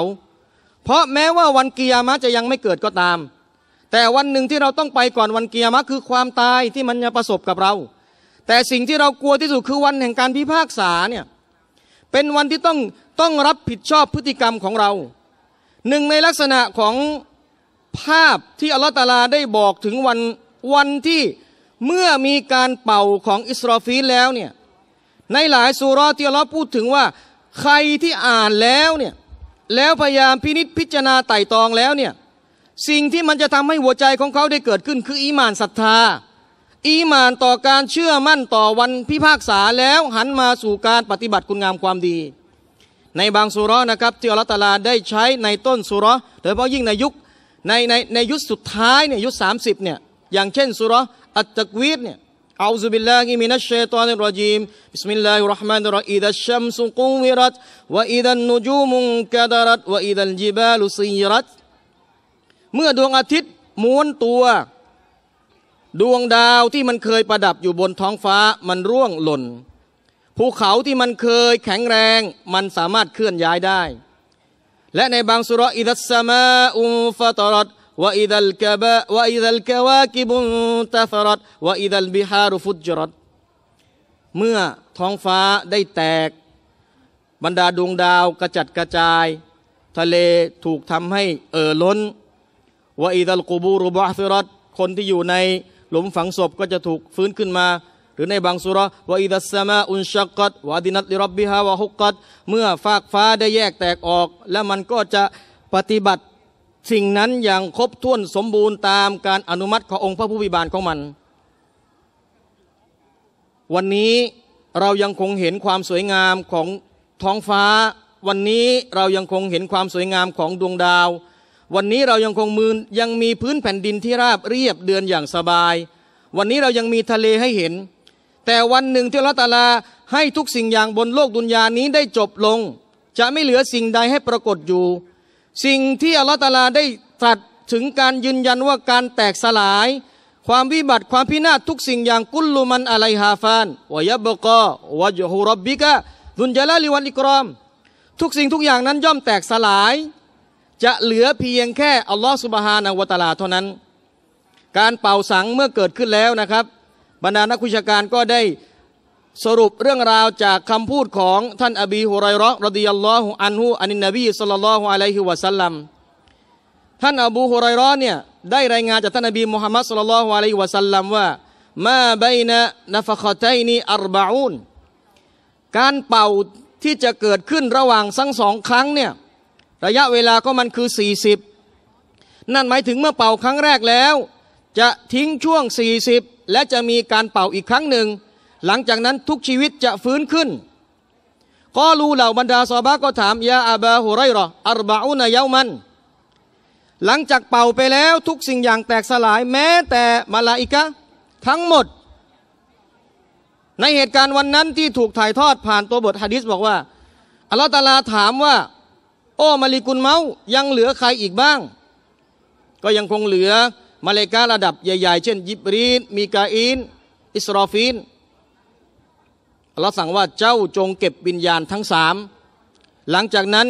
A: เพราะแม้ว่าวันกิยามะจะยังไม่เกิดก็ตาม แต่วันหนึ่งที่เราต้องไปก่อนวันกิยามะ คือความตายที่มันจะประสบกับเรา แต่สิ่งที่เรากลัวที่สุดคือวันแห่งการพิพากษาเนี่ยเป็นวันที่ต้องต้องรับผิดชอบพฤติกรรมของเรา หนึ่งในลักษณะของภาพที่อัลลอฮฺตาลาได้บอกถึงวันวันที่เมื่อมีการเป่าของอิสรอฟีแล้วเนี่ย ในหลายสุรที่อัลลอฮฺพูดถึงว่าใครที่อ่านแล้วเนี่ยแล้วพยายามพินิษพิจารณาไต่ตองแล้วเนี่ยสิ่งที่มันจะทำให้หัวใจของเขาได้เกิดขึ้น คืออีมานศรัทธา อีมานต่อการเชื่อมั่นต่อวันพิพากษาแล้วหันมาสู่การปฏิบัติคุณงามความดี ในบางสุรนะครับที่อัลลอฮฺตาลาได้ใช้ในต้นสุรโดยเฉพาะยิ่งในยุคในในในยุคสุดท้ายเนี่ยยุคสามสิบเนี่ยอย่างเช่นสุรอัตตกวีดเนี่ยอาซุบิลลาฮิมินัชชัยฏอนรจีมบิสมิลลาฮิรราะห์มานิรราอิดัชชัมสุกุวิรัตวะอิดันนูจูมุนกะดารัตวะอิดัลจิบาลุซีรัตเมื่อดวงอาทิตย์ม้วนตัว ดวงดาวที่มันเคยประดับอยู่บนท้องฟ้ามันร่วงหล่น ภูเขาที่มันเคยแข็งแรงมันสามารถเคลื่อนย้ายได้และในบางสุรอิดัสสมาอุฟตรัดว่าอิดัลกบะว่าอิดัลกวากิบุนตฟรดว่าอิดัลบิฮารุฟุจรัดเมื่อท้องฟ้าได้แตก บรรดาดวงดาว กระจัดกระจาย ทะเลถูกทำให้เอ่อล้นว่าอิดัลกูบูรุบะฟิรดคนที่อยู่ในหลุมฝังศพก็จะถูกฟื้นขึ้นมาหรือ ในบางสุรวอิดัสมาอุนชักกัดวาดินัตลิรับบิฮาวะฮุกกัดเมื่อฟากฟ้าได้แยกแตกออก และมันก็จะปฏิบัติสิ่งนั้นอย่างครบถ้วนสมบูรณ์ตามการอนุมัติขององค์พระผู้บิบาลของมัน วันนี้เรายังคงเห็นความสวยงามของท้องฟ้า วันนี้เรายังคงเห็นความสวยงามของดวงดาว วันนี้เรายังคงมืนยังมีพื้นแผ่นดินที่ราบเรียบเดือนอย่างสบาย วันนี้เรายังมีทะเลให้เห็นแต่วันหนึ่งที่ละตาลาให้ทุกสิ่งอย่างบนโลกดุนยานี้ได้จบลง จะไม่เหลือสิ่งใดให้ปรากฏอยู่ สิ่งที่อัลลอฮฺตาลาได้ตรัสถึงการยืนยันว่าการแตกสลาย ความวิบัติความพินาศทุกสิ่งอย่างกุลลุมันอะไลฮาฟานวยบกอวยฮูรบบิกะดุนยาลาลิวันอิกรอม ทุกสิ่งทุกอย่างนั้นย่อมแตกสลาย จะเหลือเพียงแค่อัลลอฮฺสุบฮานาวะตาลาเท่านั้น การเป่าสังเมื่อเกิดขึ้นแล้วนะครับบรรดานักวิชาการก็ได้สรุปเรื่องราวจากคำพูดของท่านอบีฮุไรราะรดิยัลลอฮุอันฮุอันินนบีสัลลัลลอฮุอะลัยฮิวะสัลลัม ท่านอบูฮุไรร์เนี่ยได้รายงานจากท่านอบีมุฮัมมัดสัลลัลลอฮุอะลัยฮิวะสัลลัมว่ามาเบนะนัฟคตัยนีอัรบาอูนการเป่าที่จะเกิดขึ้นระหว่างทั้งสองครั้งเนี่ย ระยะเวลาก็มันคือ 40 นั่นหมายถึงเมื่อเป่าครั้งแรกแล้ว จะทิ้งช่วง 40และจะมีการเป่าอีกครั้งหนึ่ง หลังจากนั้นทุกชีวิตจะฟื้นขึ้นกอรูเหล่าบรรดาซอบาก็ถามยาอาบาฮุไรรออัลบาอุนายามัน หลังจากเป่าไปแล้วทุกสิ่งอย่างแตกสลาย แม้แต่มาลาอิกะทั้งหมด ในเหตุการณ์วันนั้นที่ถูกถ่ายทอดผ่านตัวบทฮะดิษบอกว่าอัลลอฮฺตาลาถามว่า โอ้มาลิกุลเมายังเหลือใครอีกบ้าง ก็ยังคงเหลือมาเลการะดับใหญ่ๆ เช่น ยิบรีนมีกาอินอิสรอฟีนเราสั่งว่าเจ้าจงเก็บวิญญาณทั้งสามหลังจากนั้น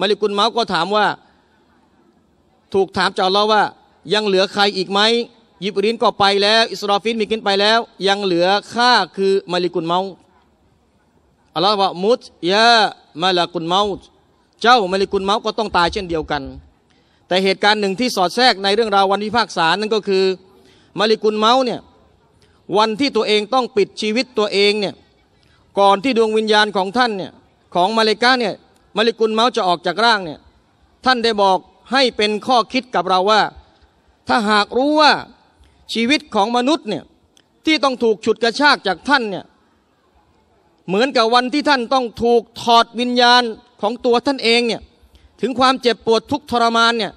A: มาลิกุลเมาก็ถามว่าถูกถามจากเราว่ายังเหลือใครอีกไหมยิบรีนก็ไปแล้ว อิสรอฟินมีกินไปแล้ว ยังเหลือข้าคือมาลิกุลเมาอัลลอฮ์ว่ามุตยะมาลิกุลเมาเจ้ามาลิกุลเมาก็ต้องตายเช่นเดียวกันแต่เหตุการณ์หนึ่งที่สอดแทรกในเรื่องราววันพิพากษานั่นก็คือมาริกุลเมาเนี่ยวันที่ตัวเองต้องปิดชีวิตตัวเองเนี่ยก่อนที่ดวงวิญญาณของท่านเนี่ยของมาเลกาเนี่ยมาริกุลเมาจะออกจากร่างเนี่ยท่านได้บอกให้เป็นข้อคิดกับเราว่า ถ้าหากรู้ว่าชีวิตของมนุษย์เนี่ยที่ต้องถูกฉุดกระชากจากท่านเนี่ยเหมือนกับวันที่ท่านต้องถูกถอดวิญญาณของตัวท่านเองเนี่ยถึงความเจ็บปวดทุกทรมานเนี่ย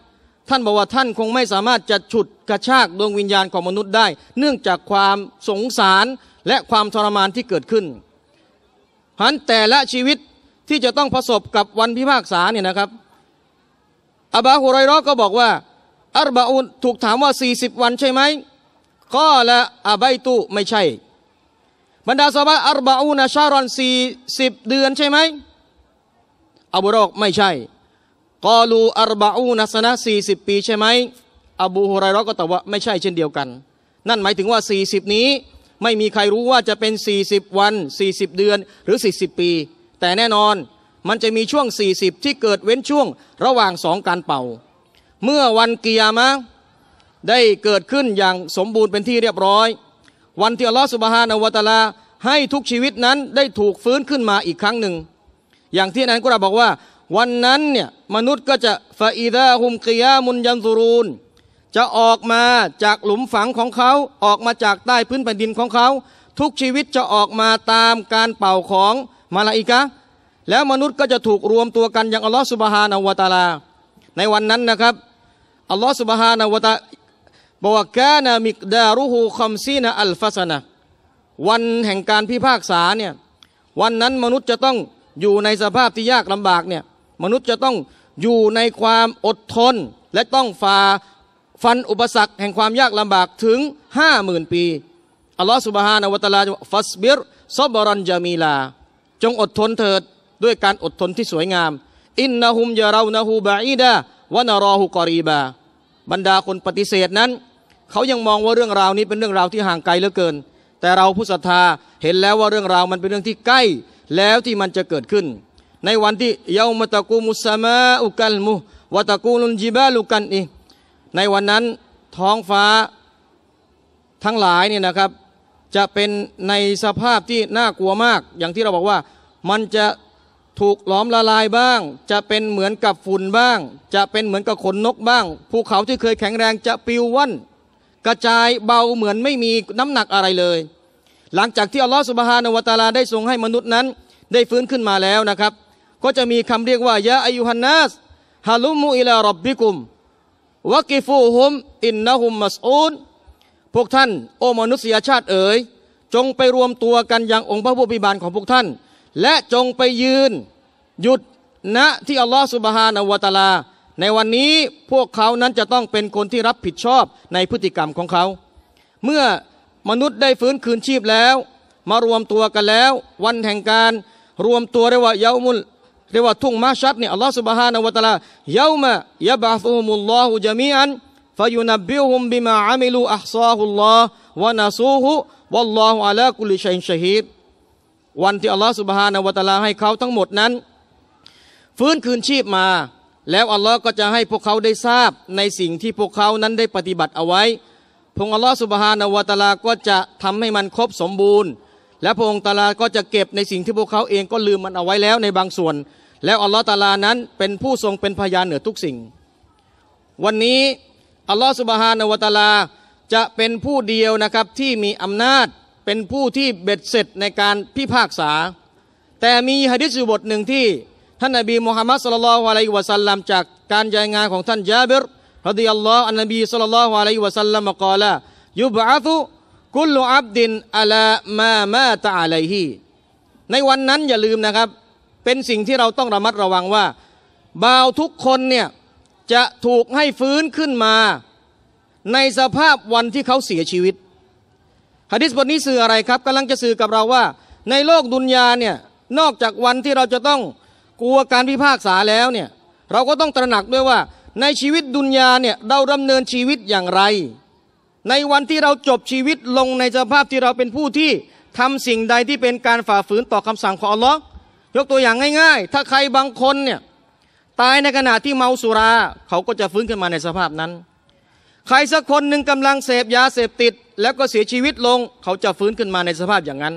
A: ท่านบอกว่าท่านคงไม่สามารถจะฉุดกระชากดวงวิญญาณของมนุษย์ได้ เนื่องจากความสงสารและความทรมานที่เกิดขึ้นหันแต่ละชีวิตที่จะต้องประสบกับวันพิพากษาเนี่ยนะครับอับาฮุไรรอก็บอกว่าอารบาอุนถูกถามว่า 40 วันใช่ไหมก็ละอาบัยตุไม่ใช่ บรรดาสาวะอารบาอุนชารอน40 เดือนใช่ไหมอับุรอกไม่ใช่กอลูอัรบาอูนัสนะสี่สิบปีใช่ไหมอบูฮุไรรอก็ตอบว่าไม่ใช่เช่นเดียวกัน นั่นหมายถึงว่าสี่สิบนี้ไม่มีใครรู้ว่าจะเป็นสี่สิบวันสี่สิบเดือนหรือสี่สิบปี แต่แน่นอนมันจะมีช่วงสี่สิบที่เกิดเว้นช่วงระหว่างสองการเป่า เมื่อวันกิยามะได้เกิดขึ้นอย่างสมบูรณ์เป็นที่เรียบร้อย วันที่อัลลอฮฺสุบฮานาวตาลาให้ทุกชีวิตนั้นได้ถูกฟื้นขึ้นมาอีกครั้งหนึ่ง อย่างที่นั้นกุราบอกว่าวันนั้นเนี่ยมนุษย์ก็จะฟาอิดาฮุมกิยามุนยันซูรูนจะออกมาจากหลุมฝังของเขาออกมาจากใต้พื้นแผ่นดินของเขา ทุกชีวิตจะออกมาตามการเป่าของมาลาอิกะ แล้วมนุษย์ก็จะถูกรวมตัวกันอย่างอัลลอฮฺสุบฮานาวะตาลาในวันนั้นนะครับอัลลอฮฺสุบฮานาวะตาบอกว่ากานามิกดารุฮูคัมซีนาอัลฟาสนะวันแห่งการพิพากษาเนี่ยวันนั้นมนุษย์จะต้องอยู่ในสภาพที่ยากลำบากเนี่ยมนุษย์จะต้องอยู่ในความอดทนและต้องฝ่าฟันอุปสรรค แห่งความยากลำบากถึงห้าหมื่นปีอัลลอฮฺสุบฮานาวะตาลาฟัสบิรซอบรันจามีลา จงอดทนเถิดด้วยการอดทนที่สวยงามอินนาฮุมยาเรานาฮูบะอีดาวะนารอฮูกอรีบา บรรดาคนปฏิเสธนั้น เขายังมองว่าเรื่องราวนี้เป็นเรื่องราวที่ห่างไกลเหลือเกิน แต่เราผู้ศรัทธา เห็นแล้วว่าเรื่องราวมันเป็นเรื่องที่ใกล้แล้วที่มันจะเกิดขึ้นในวันที่เยามมตะกูมุสมาอุกัลมุวตะกูลุนจิบาลุกันอีในวันนั้นท้องฟ้าทั้งหลายเนี่ยนะครับ จะเป็นในสภาพที่น่ากลัวมาก อย่างที่เราบอกว่า มันจะถูกหลอมละลายบ้าง จะเป็นเหมือนกับฝุ่นบ้าง จะเป็นเหมือนกับขนนกบ้างภูเขาที่เคยแข็งแรงจะปิวว่อนกระจายเบาเหมือนไม่มีน้ำหนักอะไรเลย หลังจากที่อัลลอฮฺสุบฮานาวตาลา ได้ทรงให้มนุษย์นั้นได้ฟื้นขึ้นมาแล้วนะครับก็จะมีคำเรียกว่า ยาอายุฮันนัสฮาลุมูอิลารับบิกุมวกิฟูฮุมอินนะฮุมมัสอูนพวกท่านโอมนุษยชาติเอ๋ยจงไปรวมตัวกันอย่างองค์พระผู้บิบาลของพวกท่าน และจงไปยืน หยุดณที่อัลลอฮฺสุบฮานาวตาลา ในวันนี้พวกเขานั้นจะต้องเป็นคนที่รับผิดชอบในพฤติกรรมของเขา เมื่อมนุษย์ได้ฟื้นคืนชีพแล้ว มารวมตัวกันแล้ว วันแห่งการรวมตัวเรียกว่าเยามุลเรียกว่าทุ่งมาชัดเนี่ยอัลลอฮฺสุบฮานาวะตาลายาวมายะบะซฮุมุลลอฮฺจามีอันฟายุนับบิฮุมบิมาอามิลูอัลซาฮุลลอฮฺวะนัซูฮุวัลลอฮฺอัลฺกุลิชัยชะฮีดวันที่อัลลอฮฺสุบฮานาวะตาลาให้เขาทั้งหมดนั้น ฟื้นคืนชีพมา แล้วอัลลอฮ์ก็จะให้พวกเขาได้ทราบในสิ่งที่พวกเขานั้นได้ปฏิบัติเอาไว้พงอัลลอฮฺสุบฮานาวะตาลาก็จะทำให้มันครบสมบูรณ์ และพระองค์ตาลาก็จะเก็บในสิ่งที่พวกเขาเองก็ลืมมันเอาไว้แล้วในบางส่วนแล้ว อัลลอฮฺตาลา นั้น เป็นผู้ทรงเป็นพยานเหนือทุกสิ่ง วันนี้ อัลลอฮฺสุบฮานวตาลา จะเป็นผู้เดียวนะครับที่มีอำนาจเป็นผู้ที่เบ็ดเสร็จในการพิพากษา แต่มีฮะดิษบทหนึ่งที่ ท่านนบีมุฮัมมัดสุลลัลฮวาลัยวะสัลลัมจากการรายงานของท่านจาบิรฮะดิยัลลอฮ์อันนบีสุลลัลฮวาลัยวะสัลลัมกล่าวยุบอัตุกุลอับดินอัลามามาตะอะลัยฮีในวันนั้นอย่าลืมนะครับเป็นสิ่งที่เราต้องระมัดระวังว่าบ่าวทุกคนเนี่ยจะถูกให้ฟื้นขึ้นมาในสภาพวันที่เขาเสียชีวิตฮะดิษบทนี้สื่ออะไรครับกำลังจะสื่อกับเราว่า ในโลกดุนยาเนี่ยนอกจากวันที่เราจะต้องกลัวการพิพากษาแล้วเนี่ยเราก็ต้องตระหนักด้วยว่าในชีวิตดุนยาเนี่ยเราดำเนินชีวิตอย่างไร ในวันที่เราจบชีวิตลงในสภาพที่เราเป็นผู้ที่ทำสิ่งใดที่เป็นการฝ่าฝืนต่อคำสั่งของอัลลอฮ์ยกตัวอย่างง่าย ๆ ถ้าใครบางคนเนี่ยตายในขณะที่เมาสุราเขาก็จะฟื้นขึ้นมาในสภาพนั้น ใครสักคนหนึ่งกำลังเสพยาเสพติด แล้วก็เสียชีวิตลง เขาจะฟื้นขึ้นมาในสภาพอย่างนั้น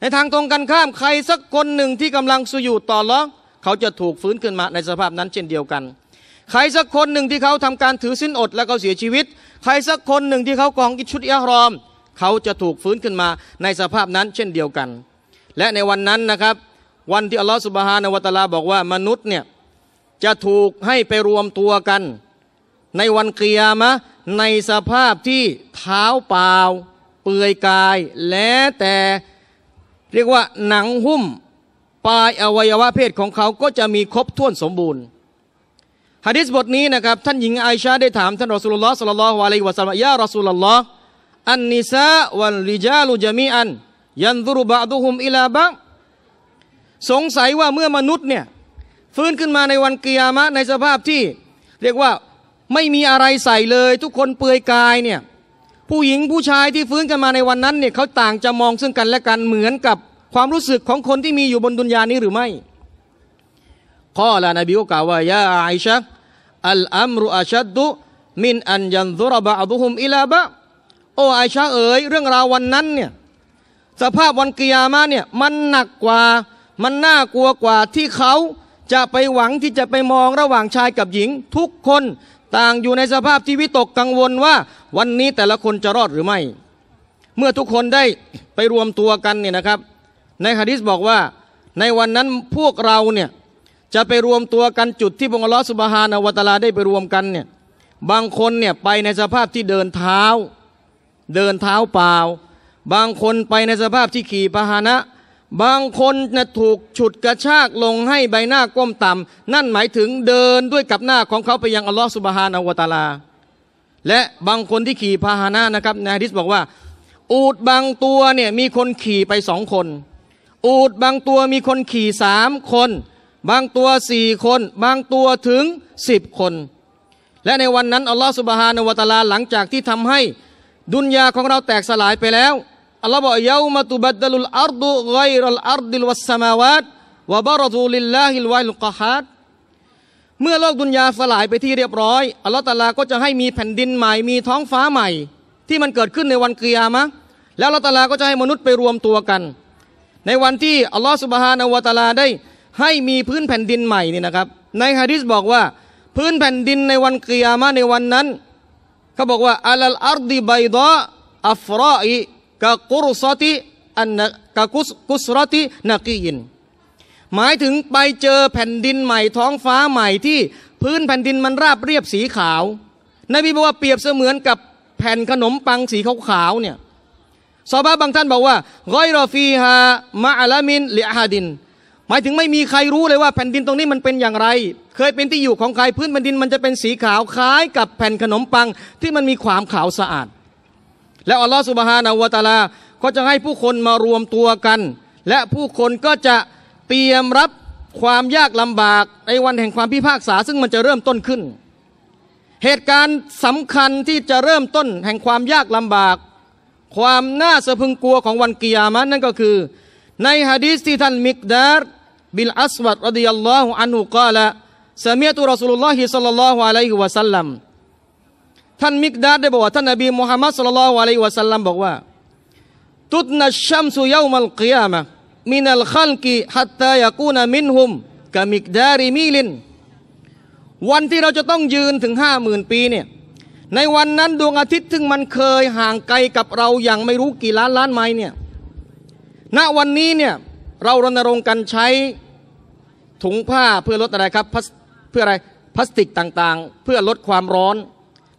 A: ในทางตรงกันข้ามใครสักคนหนึ่งที่กำลังสุยู่ต่อล้อเขาจะถูกฟื้นขึ้นมาในสภาพนั้นเช่นเดียวกัน ใครสักคนหนึ่งที่เขาทำการถือสินอดแล้วเขาเสียชีวิต ใครสักคนหนึ่งที่เขากองกิชุดยาะรอม เขาจะถูกฟื้นขึ้นมาในสภาพนั้น เช่นเดียวกัน และในวันนั้นนะครับวันที่อัลลอฮฺสุบฮานาวตาลาบอกว่า มนุษย์เนี่ย จะถูกให้ไปรวมตัวกัน ในวันเกียามะในสภาพที่เท้าเปล่าเปลือยกาย และแต่เรียกว่าหนังหุ้มปลายอวัยวะเพศของเขาก็จะมีครบถ้วนสมบูรณ์ฮะดิษบทนี้นะครับ ท่านหญิงไอชาได้ถาม ท่านรอสุลลอฮ์สุลลัลอฮวาะลัยิวะสัลลัมยารอสุลลอฮ์อันนิซาวันริจาลุจามีอันยันดุรุบะดุฮุมอิลาบะสงสัยว่าเมื่อมนุษย์เนี่ยฟื้นขึ้นมาในวันกิยามะในสภาพที่ เรียกว่าไม่มีอะไรใส่เลยทุกคนเปือยกายเนี่ย ผู้หญิงผู้ชายที่ฟื้นกันมาในวันนั้นเนี่ยเขาต่างจะมองซึ่งกันและกันเหมือนกับความรู้สึกของคนที่มีอยู่บนดุนยานี้หรือไม่ข้อละนบีก็กล่าวว่ายาอิชะอัล อัมรุอาชัดดุมิน อันยันซุรบะอัดุฮุม อิลาบะ โออิชะเอ๋ยเรื่องราววันนั้นเนี่ยสภาพวันกิยามะเนี่ยมันหนักกว่ามันน่ากลัวกว่าที่เขาจะไปหวังที่จะไปมองระหว่างชายกับหญิง ทุกคนต่างอยู่ในสภาพที่วิตกกังวลว่าวันนี้แต่ละคนจะรอดหรือไม่ เมื่อทุกคนได้ไปรวมตัวกันเนี่ยนะครับ ในฮะดิษบอกว่าในวันนั้นพวกเราเนี่ยจะไปรวมตัวกันจุดที่ บงลอสุบฮานาวตลาได้ไปรวมกันเนี่ยบางคนเนี่ยไปในสภาพที่เดินเท้า เดินเท้าเปล่า บางคนไปในสภาพที่ขี่พาหนะบางคนนะถูกฉุดกระชากลงให้ใบหน้าก้มต่ำนั่นหมายถึงเดินด้วยกับหน้าของเขาไปยังอัลลอฮ์สุบฮานาวตาลา และบางคนที่ขี่พาหนะนะครับนะฮิสบอกว่า อูดบางตัวเนี่ยมีคนขี่ไปสองคน อูดบางตัวมีคนขี่สามคน บางตัวสี่คน บางตัวถึงสิบคน และในวันนั้นอัลลอฮ์สุบฮานาวตาลาหลังจากที่ทำให้ดุนยาของเราแตกสลายไปแล้วอัลลอฮ์บอกยาวมาตุบัดลุลอารดุไกรลอารดิลวัสสมาวัตวะบารตุลิลลาฮิลวัยลุกฮัดเมื่อโลกดุนยาสลายไปที่เรียบร้อยอัลลอฮ์ตาลาก็จะให้มีแผ่นดินใหม่ มีท้องฟ้าใหม่ ที่มันเกิดขึ้นในวันเกียร์มะแล้วอัลลอฮ์ตาลาก็จะให้มนุษย์ไปรวมตัวกัน ในวันที่อัลลอฮ์สุบฮานาวตาลาได้ให้มีพื้นแผ่นดินใหม่นี่นะครับในฮะดิษบอกว่าพื้นแผ่นดินในวันเกียร์มะในวันนั้นเขาบอกว่าอัลลอฮ์อัรดิบัยดะอัฟรออีกะกุรซอติอันกะกุสกุสรตินากียิน หมายถึงไปเจอแผ่นดินใหม่ท้องฟ้าใหม่ที่พื้นแผ่นดินมันราบเรียบสีขาวนบีบอกว่าเปรียบเสมือนกับแผ่นขนมปังสีขาวๆเนี่ยซาบาบางท่านบอกว่าร้อยรอฟีฮามะอัลามินเลิฮาดินหมายถึงไม่มีใครรู้เลยว่าแผ่นดินตรงนี้มันเป็นอย่างไร เคยเป็นที่อยู่ของใครพื้นแผ่นดินมันจะเป็นสีขาวคล้าย กับแผ่นขนมปังที่มันมีความขาวสะอาดและอัลลอฮฺสุบฮานาวตาลาก็จะให้ผู้คนมารวมตัวกัน และผู้คนก็จะเตรียมรับความยากลำบาก ในวันแห่งความพิพากษา ซึ่งมันจะเริ่มต้นขึ้น เหตุการณ์สำคัญที่จะเริ่มต้น แห่งความยากลำบาก ความน่าสะพึงกลัวของวันกิยามันนั่นก็คือในฮะดีสที่ท่านมิกดาร์บิลอัสวัดรดิยัลลอฮุอันุกาละเสมียตุรอสุลลอฮิสัลลัลลอฮุอะลัยฮิวะสัลลัมท่านมิกดาดได้บอกว่า ท่านนบีมุฮัมมัดสุลลัลวะลัยวะสัลลัมบอกว่า ตุตนะชชัมสุยามัลกิยามะมินัลขัลกีฮัตตายะกูนามินฮุมกามิกดาริมีลินวันที่เราจะต้องยืนถึงห้าหมื่นปีเนี่ยในวันนั้น ดวงอาทิตย์ถึงมันเคยห่างไกลกับเราอย่างไม่รู้กี่ล้านล้านไมล์เนี่ยณวันนี้เนี่ยเรารณรงค์กันใช้ ถุงผ้าเพื่อลดอะไรครับเพื่ออะไรพลาสติกต่าง ๆ เพื่อลดความร้อน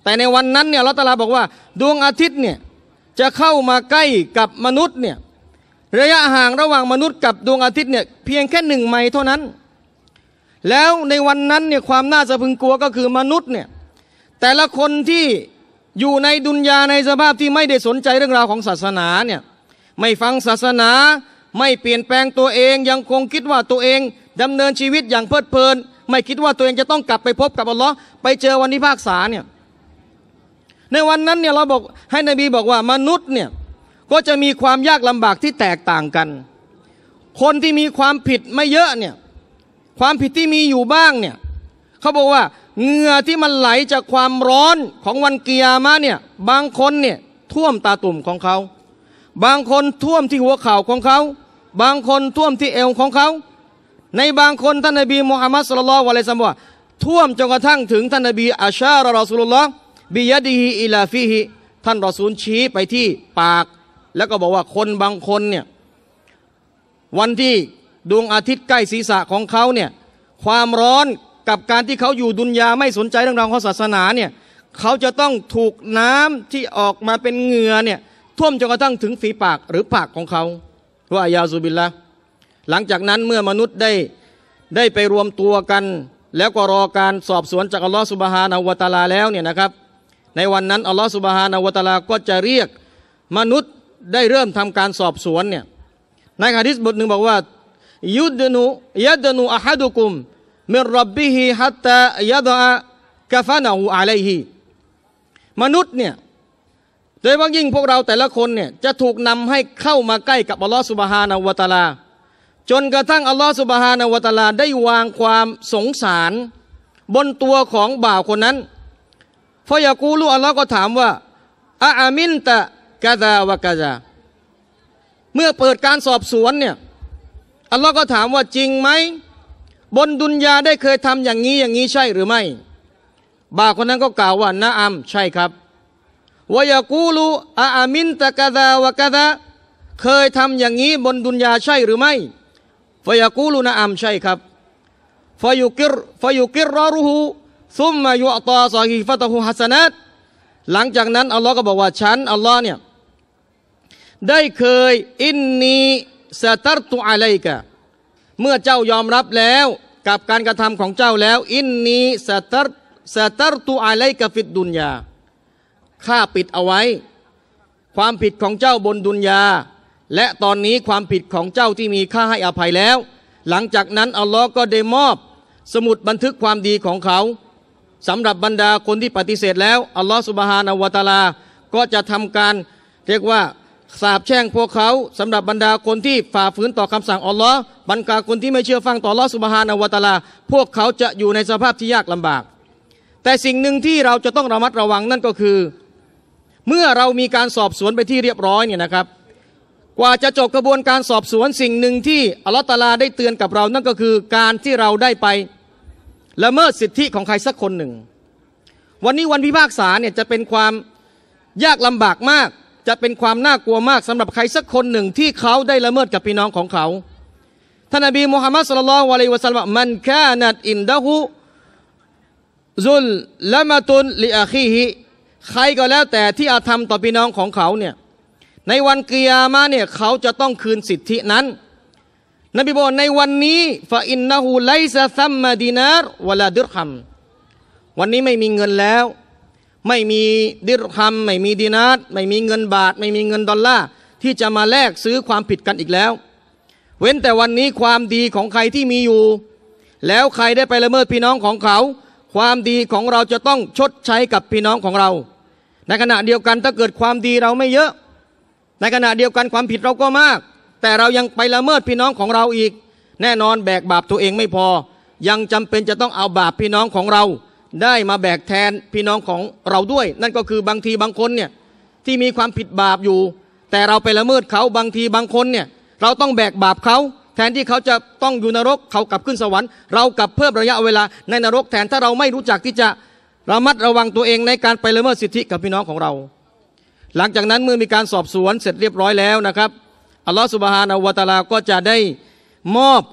A: แต่ในวันนั้นเนี่ยลอตตลาบอกว่า ดวงอาทิตย์เนี่ยจะเข้ามาใกล้กับมนุษย์เนี่ยระยะห่างระหว่างมนุษย์กับดวงอาทิตย์เนี่ยเพียงแค่หนึ่งไมล์เท่านั้น แล้วในวันนั้นเนี่ยความน่าจะพึงกลัวก็คือมนุษย์เนี่ยแต่ละคนที่อยู่ในดุนยาในสภาพที่ไม่ได้สนใจเรื่องราวของศาสนาเนี่ยไม่ฟังศาสนา ไม่เปลี่ยนแปลงตัวเอง ยังคงคิดว่าตัวเองดำเนินชีวิตอย่างเพลิดเพลิน ไม่คิดว่าตัวเองจะต้องกลับไปพบกับอัลลอฮ์ไปเจอวันที่ภาคษาเนี่ยในวันนั้นเนี่ยเราบอกให้นบีบอกว่ามนุษย์เนี่ยก็จะมีความยากลำบากที่แตกต่างกัน คนที่มีความผิดไม่เยอะเนี่ยความผิดที่มีอยู่บ้างเนี่ยเขาบอกว่าเหงื่อที่มันไหลจากความร้อนของวันกียามะเนี่ยบางคนเนี่ยท่วมตาตุ่มของเขาบางคนท่วมที่หัวเข่าของเขาบางคนท่วมที่เอวของเขาในบางคนท่านนบีมุฮัมมัดสุลลัลวะลยสัมบอกท่วมจนกระทั่งถึงท่านนบี อาชารรอสุลลัลบียดีอิลาฟีฮิท่านรอซูลชี้ไปที่ปาก แล้วก็บอกว่าคนบางคนเนี่ย วันที่ดวงอาทิตย์ใกล้ศีรษะของเขาเนี่ย ความร้อนกับการที่เขาอยู่ดุนยาไม่สนใจเรื่องราวของศาสนาเนี่ยเขาจะต้องถูกน้ำที่ออกมาเป็นเหงื่อเนี่ย ท่วมจนกระทั่งถึงฝีปากหรือปากของเขาว่ายาซูบินละหลังจากนั้นเมื่อมนุษย์ได้ได้ไปรวมตัวกัน แล้วก็รอการสอบสวนจากอัลลอฮฺสุบฮานาวตาลาแล้วเนี่ยนะครับในวันนั้นอัลลอฮฺสุบฮานาวตาลาก็จะเรียก มนุษย์ได้เริ่มทำการสอบสวนเนี่ยในฮะดิษบทหนึ่งบอกว่า ยุดนุยัดนุอะฮัดุกุมมิรับบิฮิฮัตตายัดอะกาฟานาหูอะไลฮีมนุษย์เนี่ย โดยว่ายิ่งพวกเราแต่ละคนเนี่ยจะถูกนำให้เข้ามาใกล้กับอัลลอฮฺสุบฮานาวตาลาจนกระทั่งอัลลอฮฺสุบฮานาวตาลาได้วางความสงสาร บนตัวของบ่าวคนนั้นฟยากูลูอัลลอฮ์ก็ถามว่าอาอามินตะกาซาวะกาซาเมื่อ เปิดการสอบสวนเนี่ยอัลลอฮ์ก็ถามว่าจริงไหมบนดุนยาได้เคยทำอย่างนี้อย่างนี้ใช่หรือไม่บาคนนั้นก็กล่าวว่านะอัมใช่ครับวายากูลูอาอามินตะกาซาวะกาซาเคยทำอย่างนี้ บนดุนยาใช่หรือไม่ฟายากูลูนะอัมใช่ครับฟายุกิรฟายุกิรรอรูฮูซุมมายุอตอซอฮีฟะตะฮูฮัสนัตหลังจากนั้นอัลลอฮ์ก็บอกว่าฉันอัลลอฮ์เนี่ยได้เคยอินนีสตัตุอะไลกะ เมื่อเจ้ายอมรับแล้วกับการกระทำของเจ้าแล้วอินนีสตัตสตัตุอะไลกะฟิดดุนยา ข้าปิดเอาไว้ ความผิดของเจ้าบนดุนยา และตอนนี้ความผิดของเจ้าที่มีข้าให้อภัยแล้ว หลังจากนั้นอัลลอฮ์ก็ได้มอบสมุดบันทึกความดีของเขาสำหรับบรรดาคนที่ปฏิเสธแล้วอัลลอฮฺสุบฮานาวตาลาก็จะทำการ เรียกว่าสาบแช่งพวกเขาสำหรับบรรดาคนที่ฝ่าฝืนต่อคำสั่งอัลลอฮ์บรรดาคนที่ไม่เชื่อฟังต่ออัลลอฮ์สุบฮานาวตาลาพวกเขาจะอยู่ในสภาพที่ยากลำบาก แต่สิ่งหนึ่งที่เราจะต้องระมัดระวังนั่นก็คือ เมื่อเรามีการสอบสวนไปที่เรียบร้อยเนี่ยนะครับ กว่าจะจบกระบวนการสอบสวนสิ่งหนึ่งที่อัลลอฮ์ตาลาได้เตือนกับเรานั่นก็คือการที่เราได้ไปละเมิดสิทธิของใครสักคนหนึ่ง วันนี้วันพิพากษาเนี่ยจะเป็นความยากลำบากมาก จะเป็นความน่ากลัวมากสำหรับใครสักคนหนึ่งที่เขาได้ละเมิดกับพี่น้องของเขา ท่านนบีมุฮัมมัดสุลลัลวะลัยวะสัลลัมมันกานัดอินดะฮุซุลละมาตุนลิอาคีฮิใครก็แล้วแต่ที่อาธรรมต่อพี่น้องของเขาเนี่ยในวันกิยามาเนี่ยเขาจะต้องคืนสิทธินั้นนบีบอกในวันนี้ฟาอินนาหูไลซาซัมมาดินาร์วลาดิรคัมวันนี้ไม่มีเงินแล้ว ไม่มีดิรคัมไม่มีดินาร์ไม่มีเงินบาท ไม่มีเงินดอลลาร์ที่จะมาแลกซื้อความผิดกันอีกแล้ว เว้นแต่วันนี้ความดีของใครที่มีอยู่ แล้วใครได้ไปละเมิดพี่น้องของเขา ความดีของเราจะต้องชดใช้กับพี่น้องของเรา ในขณะเดียวกันถ้าเกิดความดีเราไม่เยอะ ในขณะเดียวกันความผิดเราก็มากแต่เรายังไปละเมิดพี่น้องของเราอีก แน่นอนแบกบาปตัวเองไม่พอ ยังจำเป็นจะต้องเอาบาปพี่น้องของเรา ได้มาแบกแทนพี่น้องของเราด้วย นั่นก็คือบางทีบางคนเนี่ยที่มีความผิดบาปอยู่ แต่เราไปละเมิดเขาบางทีบางคนเนี่ยเราต้องแบกบาปเขา แทนที่เขาจะต้องอยู่นรกเขากลับขึ้นสวรรค์ เรากลับเพิ่มระยะเวลา ในนรกแทนถ้าเราไม่รู้จักที่จะระมัดระวังตัวเองในการไปละเมิดสิทธิกับพี่น้องของเรา หลังจากนั้นเมื่อมีการสอบสวนเสร็จเรียบร้อยแล้วนะครับอัลลอฮฺสุบฮานาวตาลา ก็จะได้มอบ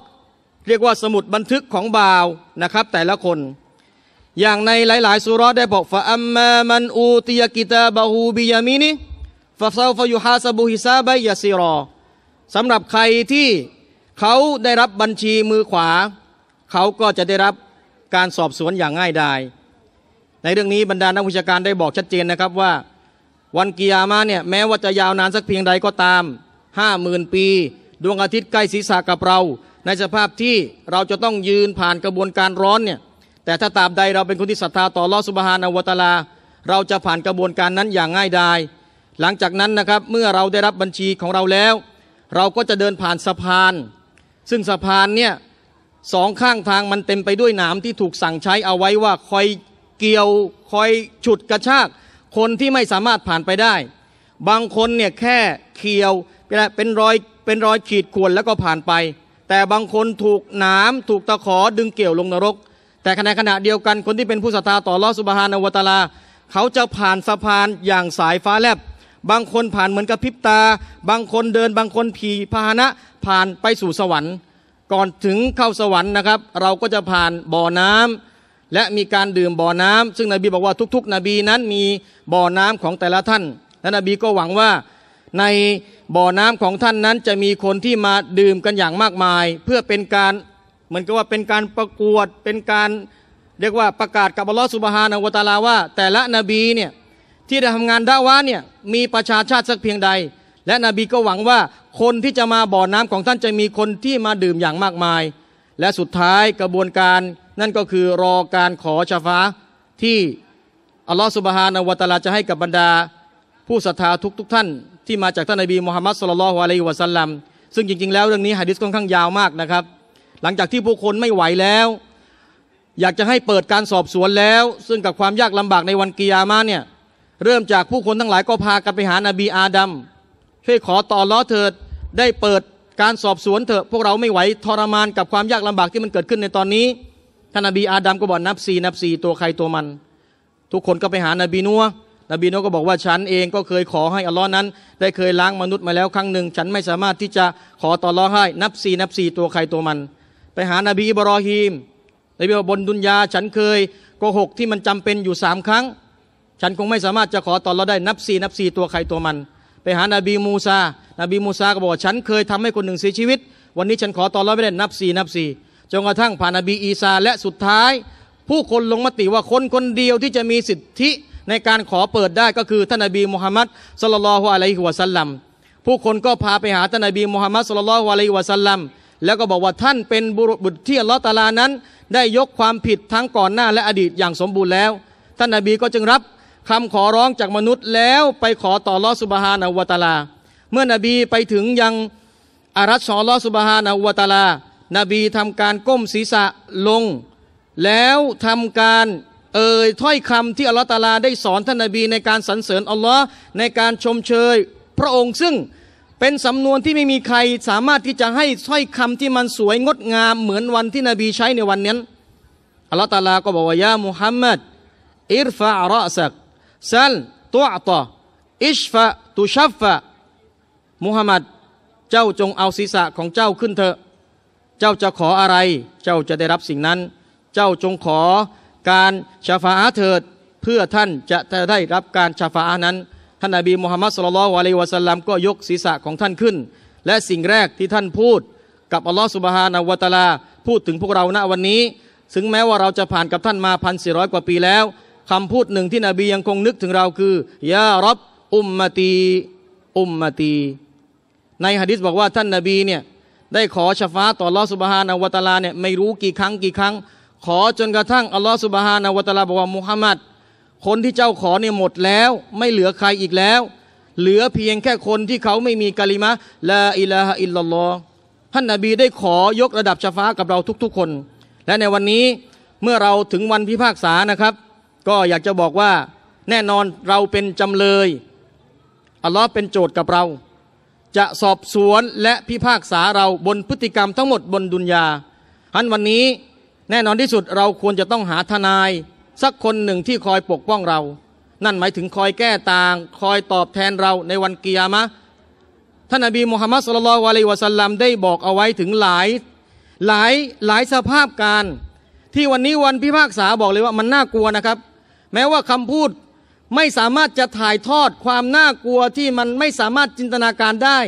A: เรียกว่าสมุดบันทึกของบ่าวนะครับ แต่ละคน อย่างในหลายๆ สุรได้บอกฟาอัมมามันอูติยกิตาบาฮูบิยามินีฟาซาฟยุฮาสบุฮิซาบยาซีรอสำหรับใครที่เขาได้รับบัญชีมือขวา เขาก็จะได้รับการสอบสวนอย่างง่ายดายในเรื่องนี้บรรดานักวิชาการได้บอกชัดเจนนะครับว่า วันกิยามะเนี่ยแม้ว่าจะยาวนานสักเพียงใดก็ตามห้าหมื่นปีดวงอาทิตย์ใกล้ศีรษะกับเรา ในสภาพที่เราจะต้องยืนผ่านกระบวนการร้อนเนี่ยแต่ถ้าตาบใด เราเป็นคนที่ศรัทธาต่อลอสุบฮานอวตาลาเราจะผ่านกระบวนการนั้นอย่างง่ายดายหลังจากนั้นนะครับเมื่อเราได้รับบัญชีของเราแล้ว เราก็จะเดินผ่านสะพาน ซึ่งสะพานเนี่ยสองข้างทางมันเต็มไปด้วยหนามที่ถูกสั่งใช้เอาไว้ว่าคอยเกี่ยว คอยฉุดกระชากคนที่ไม่สามารถผ่านไปได้ บางคนเนี่ยแค่เคียวเป็นรอย เป็นรอยขีดข่วนแล้วก็ผ่านไป แต่บางคนถูกหนามถูกตะขอดึงเกี่ยวลงนรก แต่ณะขณะเดียวกันคนที่เป็นผู้ศรัทธาต่อลอสุบฮานอวตาลาเขาจะผ่านสะพานอย่างสายฟ้าแลบ บางคนผ่านเหมือนกับพิบตา บางคนเดินบางคนผีพาหนะ ผ่านไปสู่สวรรค์ ก่อนถึงเข้าสวรรค์นะครับ เราก็จะผ่านบ่อน้ำ และมีการดื่มบ่อน้ำ ซึ่งนบีบอกว่าทุก ๆ นบีนั้นมีบ่อน้ำของแต่ละท่าน และนบีก็หวังว่าในบ่อน้ำของท่านนั้นจะมีคนที่มาดื่มกันอย่างมากมาย เพื่อเป็นการเหมือนกับว่าเป็นการประกวดเป็นการเรียกว่าประกาศ กับอัลลอฮฺสุบฮานาวตาลาว่า แต่ละนบีเนี่ยที่ได้ทำงานด่าวะเนี่ยมีประชาชาติสักเพียงใด และนบีก็หวังว่าคนที่จะมาบ่อน้ำของท่านจะมีคนที่มาดื่มอย่างมากมาย และสุดท้ายกระบวนการนั่นก็คือรอการขอชาฟ้าที่อัลลอฮฺสุบฮานาวตาลาจะให้กับบรรดา ผู้ศรัทธาทุกๆทท่านที่มาจากท่านนบีมูฮัมมัดสุลลัลฮวาลัยวะสัลลัมซึ่งจริงๆแล้วเรื่องนี้ฮะดิษค่อนข้างยาวมากนะครับ หลังจากที่ผู้คนไม่ไหวแล้ว อยากจะให้เปิดการสอบสวนแล้ว ซึ่งกับความยากลำบากในวันกิยามาเนี่ยเริ่มจากผู้คนทั้งหลายก็พากันไปหานบีอาดัมช่วยขอต่อล้อเถิดได้เปิดการสอบสวนเถอะพวกเราไม่ไหวทรมานกับความยากลำบากที่มันเกิดขึ้นในตอนนี้ท่านนบีอาดัมก็บอกนับสี่นับสี่ตัวใครตัวมัน ทุกคนก็ไปหานบีนัวนบีนกก็บอกว่าฉันเองก็เคยขอให้อัลลอฮ์นั้น ได้เคยล้างมนุษย์มาแล้วครั้งหนึ่ง ฉันไม่สามารถที่จะขอต่อรองให้นับสี่นับสี่ตัวใครตัวมันไปหานบีอิบรอฮีมนบีบอกบนดุนยาฉันเคยโกหกที่มันจำเป็นอยู่สามครั้ง ฉันคงไม่สามารถจะขอต่อรองได้นับสี่นับสี่ตัวใครตัวมัน ไปหานบีมูซานบีมูซาก็บอกฉันเคยทำให้คนหนึ่งเสียชีวิต วันนี้ฉันขอต่อรองไม่ได้นับสี่นับสี่จนกระทั่งผ่านนบีอีซาและสุดท้าย ผู้คนลงมติว่าคนคนเดียวที่จะมีสิทธิในการขอเปิดได้ก็คือท่านนบีมุฮัมมัดสลลัลฮุอะลัยฮิวะสัลลัมผู้คนก็พาไปหาท่านนบีมุฮัมมัดสลลัลฮุอะลัยฮิวะสัลลัมแล้วก็บอกว่าท่านเป็นบุรุษบุตรที่อัลลอฮฺตาลา นั้น ได้ยกความผิดทั้งก่อนหน้าและอดีตอย่างสมบูรณ์แล้ว ท่านนบีก็จึงรับคำขอร้องจากมนุษย์แล้วไปขอต่อลอสุบฮานาวตาลา เมื่อนบีไปถึงยังอารัชชอลอสุบฮานาวตาลา นบีทำการก้มศีรษะลง แล้วทำการเอ่ยถ้อยคำที่อัลลอฮฺตาลาได้สอนท่านนาบีในการสรรเสริญอัลลอฮ์ในการชมเชยพระองค์ซึ่งเป็นสำนวนที่ไม่มีใครสามารถที่จะให้ถ้อยคำที่มันสวยงดงาม เหมือนวันที่นบีใช้ในวันนั้นอัลลอฮฺตาลา ก็บอกว่า ยามุฮัมมัด อิรฟะรอสัก ซัลตัวตออิชฟะตุชัฟฟะมุฮัมมัด เจ้าจงเอาศีรษะของเจ้าขึ้นเถอะ เจ้าจะขออะไร เจ้าจะได้รับสิ่งนั้น เจ้าจงขอการชาฟาอาเถิดเพื่อท่านจะได้รับการชาฟาอานั้น ท่านนบีมุฮัมมัดสุลลัลวะลัยวะสัลลัมก็ยกศีรษะของท่านขึ้น และสิ่งแรกที่ท่านพูดกับอัลลอฮฺสุบฮานาวะตาลาพูดถึงพวกเราณวันนี้ถึงแม้ว่าเราจะผ่านกับท่านมาพันสี่ร้อยกว่าปีแล้วคำพูดหนึ่งที่นบียังคงนึกถึงเราคือยารับอุมมตีอุมมตี ในฮะดิษบอกว่าท่านนบีเนี่ยได้ขอชฟ้าต่อลอสุบฮานาวตาลาเนี่ยไม่รู้กี่ครั้งกี่ครั้งขอจนกระทั่งอัลลอฮฺสุบฮานาวะตะลาบอกว่ามุฮัมมัดคนที่เจ้าขอเนี่ยหมดแล้วไม่เหลือใครอีกแล้ว เหลือเพียงแค่คนที่เขาไม่มีกะลิมะลาอิลาฮะอิลลัลลอฮท่านนาบีได้ขอยกระดับชฟ้ากับเราทุกๆคน และในวันนี้เมื่อเราถึงวันพิพากษานะครับ ก็อยากจะบอกว่า แน่นอนเราเป็นจำเลยอัลลอฮ์เป็นโจทย์กับเรา จะสอบสวนและพิพากษาเราบนพฤติกรรมทั้งหมดบนดุนยาท่านวันนี้แน่นอนที่สุดเราควรจะต้องหาทนายสักคนหนึ่งที่คอยปกป้องเรา นั่นหมายถึงคอยแก้ต่างคอยตอบแทนเราในวันกิยามะท่านอบีมุฮัมมัดสุลลัลวะลัยวะสัลลัมได้บอกเอาไว้ถึงหลาย หลายหลายสภาพการ ที่วันนี้วันพิพากษาบอกเลยว่ามันน่ากลัวนะครับ แม้ว่าคำพูดไม่สามารถจะถ่ายทอดความน่ากลัวที่มันไม่สามารถจินตนาการได้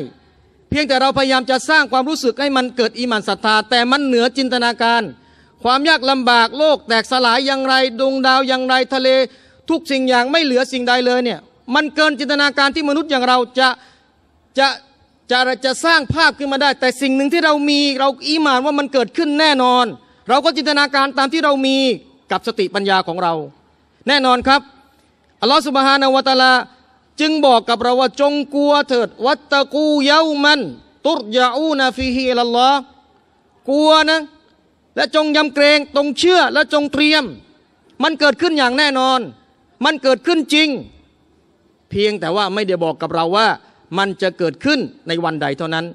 A: เพียงแต่เราพยายามจะสร้างความรู้สึกให้มันเกิดอิมันศรัทธาแต่มันเหนือจินตนาการความยากลำบากโลกแตกสลายอย่างไรดวงดาวอย่างไรทะเล ทุกสิ่งอย่างไม่เหลือสิ่งใดเลยเนี่ยมันเกินจินตนาการที่มนุษย์อย่างเราจะจะจะจะจะสร้างภาพขึ้นมาได้ แต่สิ่งหนึ่งที่เรามีเราอีมานว่ามันเกิดขึ้นแน่นอน เราก็จินตนาการตามที่เรามีกับสติปัญญาของเรา แน่นอนครับอัลลอฮฺสุบฮานาวะตาลาจึงบอกกับเราว่าจงกลัวเถิด วัตตะกูเยามันตุรยาอูนาฟิฮีละลลอฮ์กลัวนะและจงยำเกรงตรงเชื่อและจงเตรียม มันเกิดขึ้นอย่างแน่นอน มันเกิดขึ้นจริง เพียงแต่ว่าไม่ได้บอกกับเราว่า มันจะเกิดขึ้นในวันใดเท่านั้น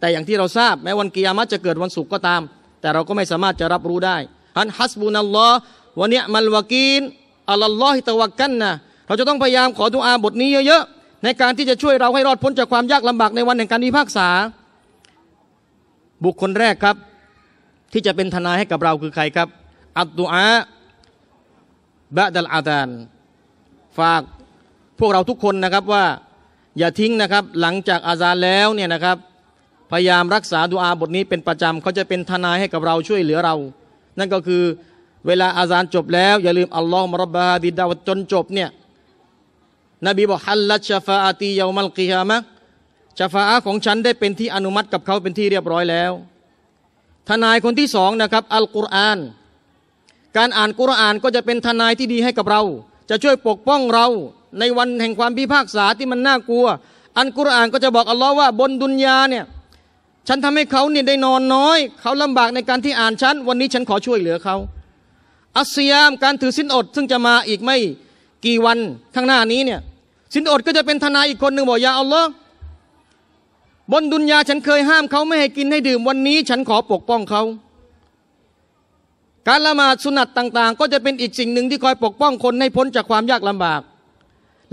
A: แต่อย่างที่เราทราบแม้วันกิยามะจะเกิดวันศุกร์ก็ตาม แต่เราก็ไม่สามารถจะรับรู้ได้ฮันฮัสบุนัลลอฮ์วันนี้มัลวากีนอัลลอฮิตะวักกันนะเราจะต้องพยายามขอดุอาบทนี้เยอะๆในการที่จะช่วยเราให้รอดพ้นจากความยากลำบากในวันแห่งการพิพากษา บุคคลแรกครับที่จะเป็นทนายให้กับเราคือใครครับอัตตูอาบะดัลอาดานฝากพวกเราทุกคนนะครับว่า อย่าทิ้งนะครับหลังจากอาซาแล้วเนี่ยนะครับ พยายามรักษาดูอาบทนี้เป็นประจำเขาจะเป็นทนายให้กับเราช่วยเหลือเรา นั่นก็คือเวลาอาซานจบแล้วอย่าลืมอัลลอฮ์มารบบาดิดาวจนจบเนี่ยนบีบอกฮัลลัชฟาอาตีเยามัลกิฮามะชฟาอาของฉันได้เป็นที่อนุมัติกับเขาเป็นที่เรียบร้อยแล้วทนายคนที่สองนะครับอัลกุรอานการอ่านกุรอานก็จะเป็นทนายที่ดีให้กับเรา จะช่วยปกป้องเราในวันแห่งความพิพากษาที่มันน่ากลัวอันกุรอานก็จะบอกอัลลอฮ์ว่า บนดุนยาเนี่ยฉันทำให้เขาเนี่ยได้นอนน้อยเขาลำบากในการที่อ่านฉันวันนี้ฉันขอช่วยเหลือเขาอัสยามการถือสินอดซึ่งจะมาอีกไม่กี่วันข้างหน้านี้เนี่ยสินอดก็จะเป็นทนายอีกคนหนึ่งบอกยาอัลลอฮ์บนดุนยาฉันเคยห้ามเขาไม่ให้กินให้ดื่มวันนี้ ฉันขอปกป้องเขาการละหมาดสุนัตต่างๆ ก็จะเป็นอีกสิ่งหนึ่ง ที่คอยปกป้องคนให้พ้นจากความยากลำบาก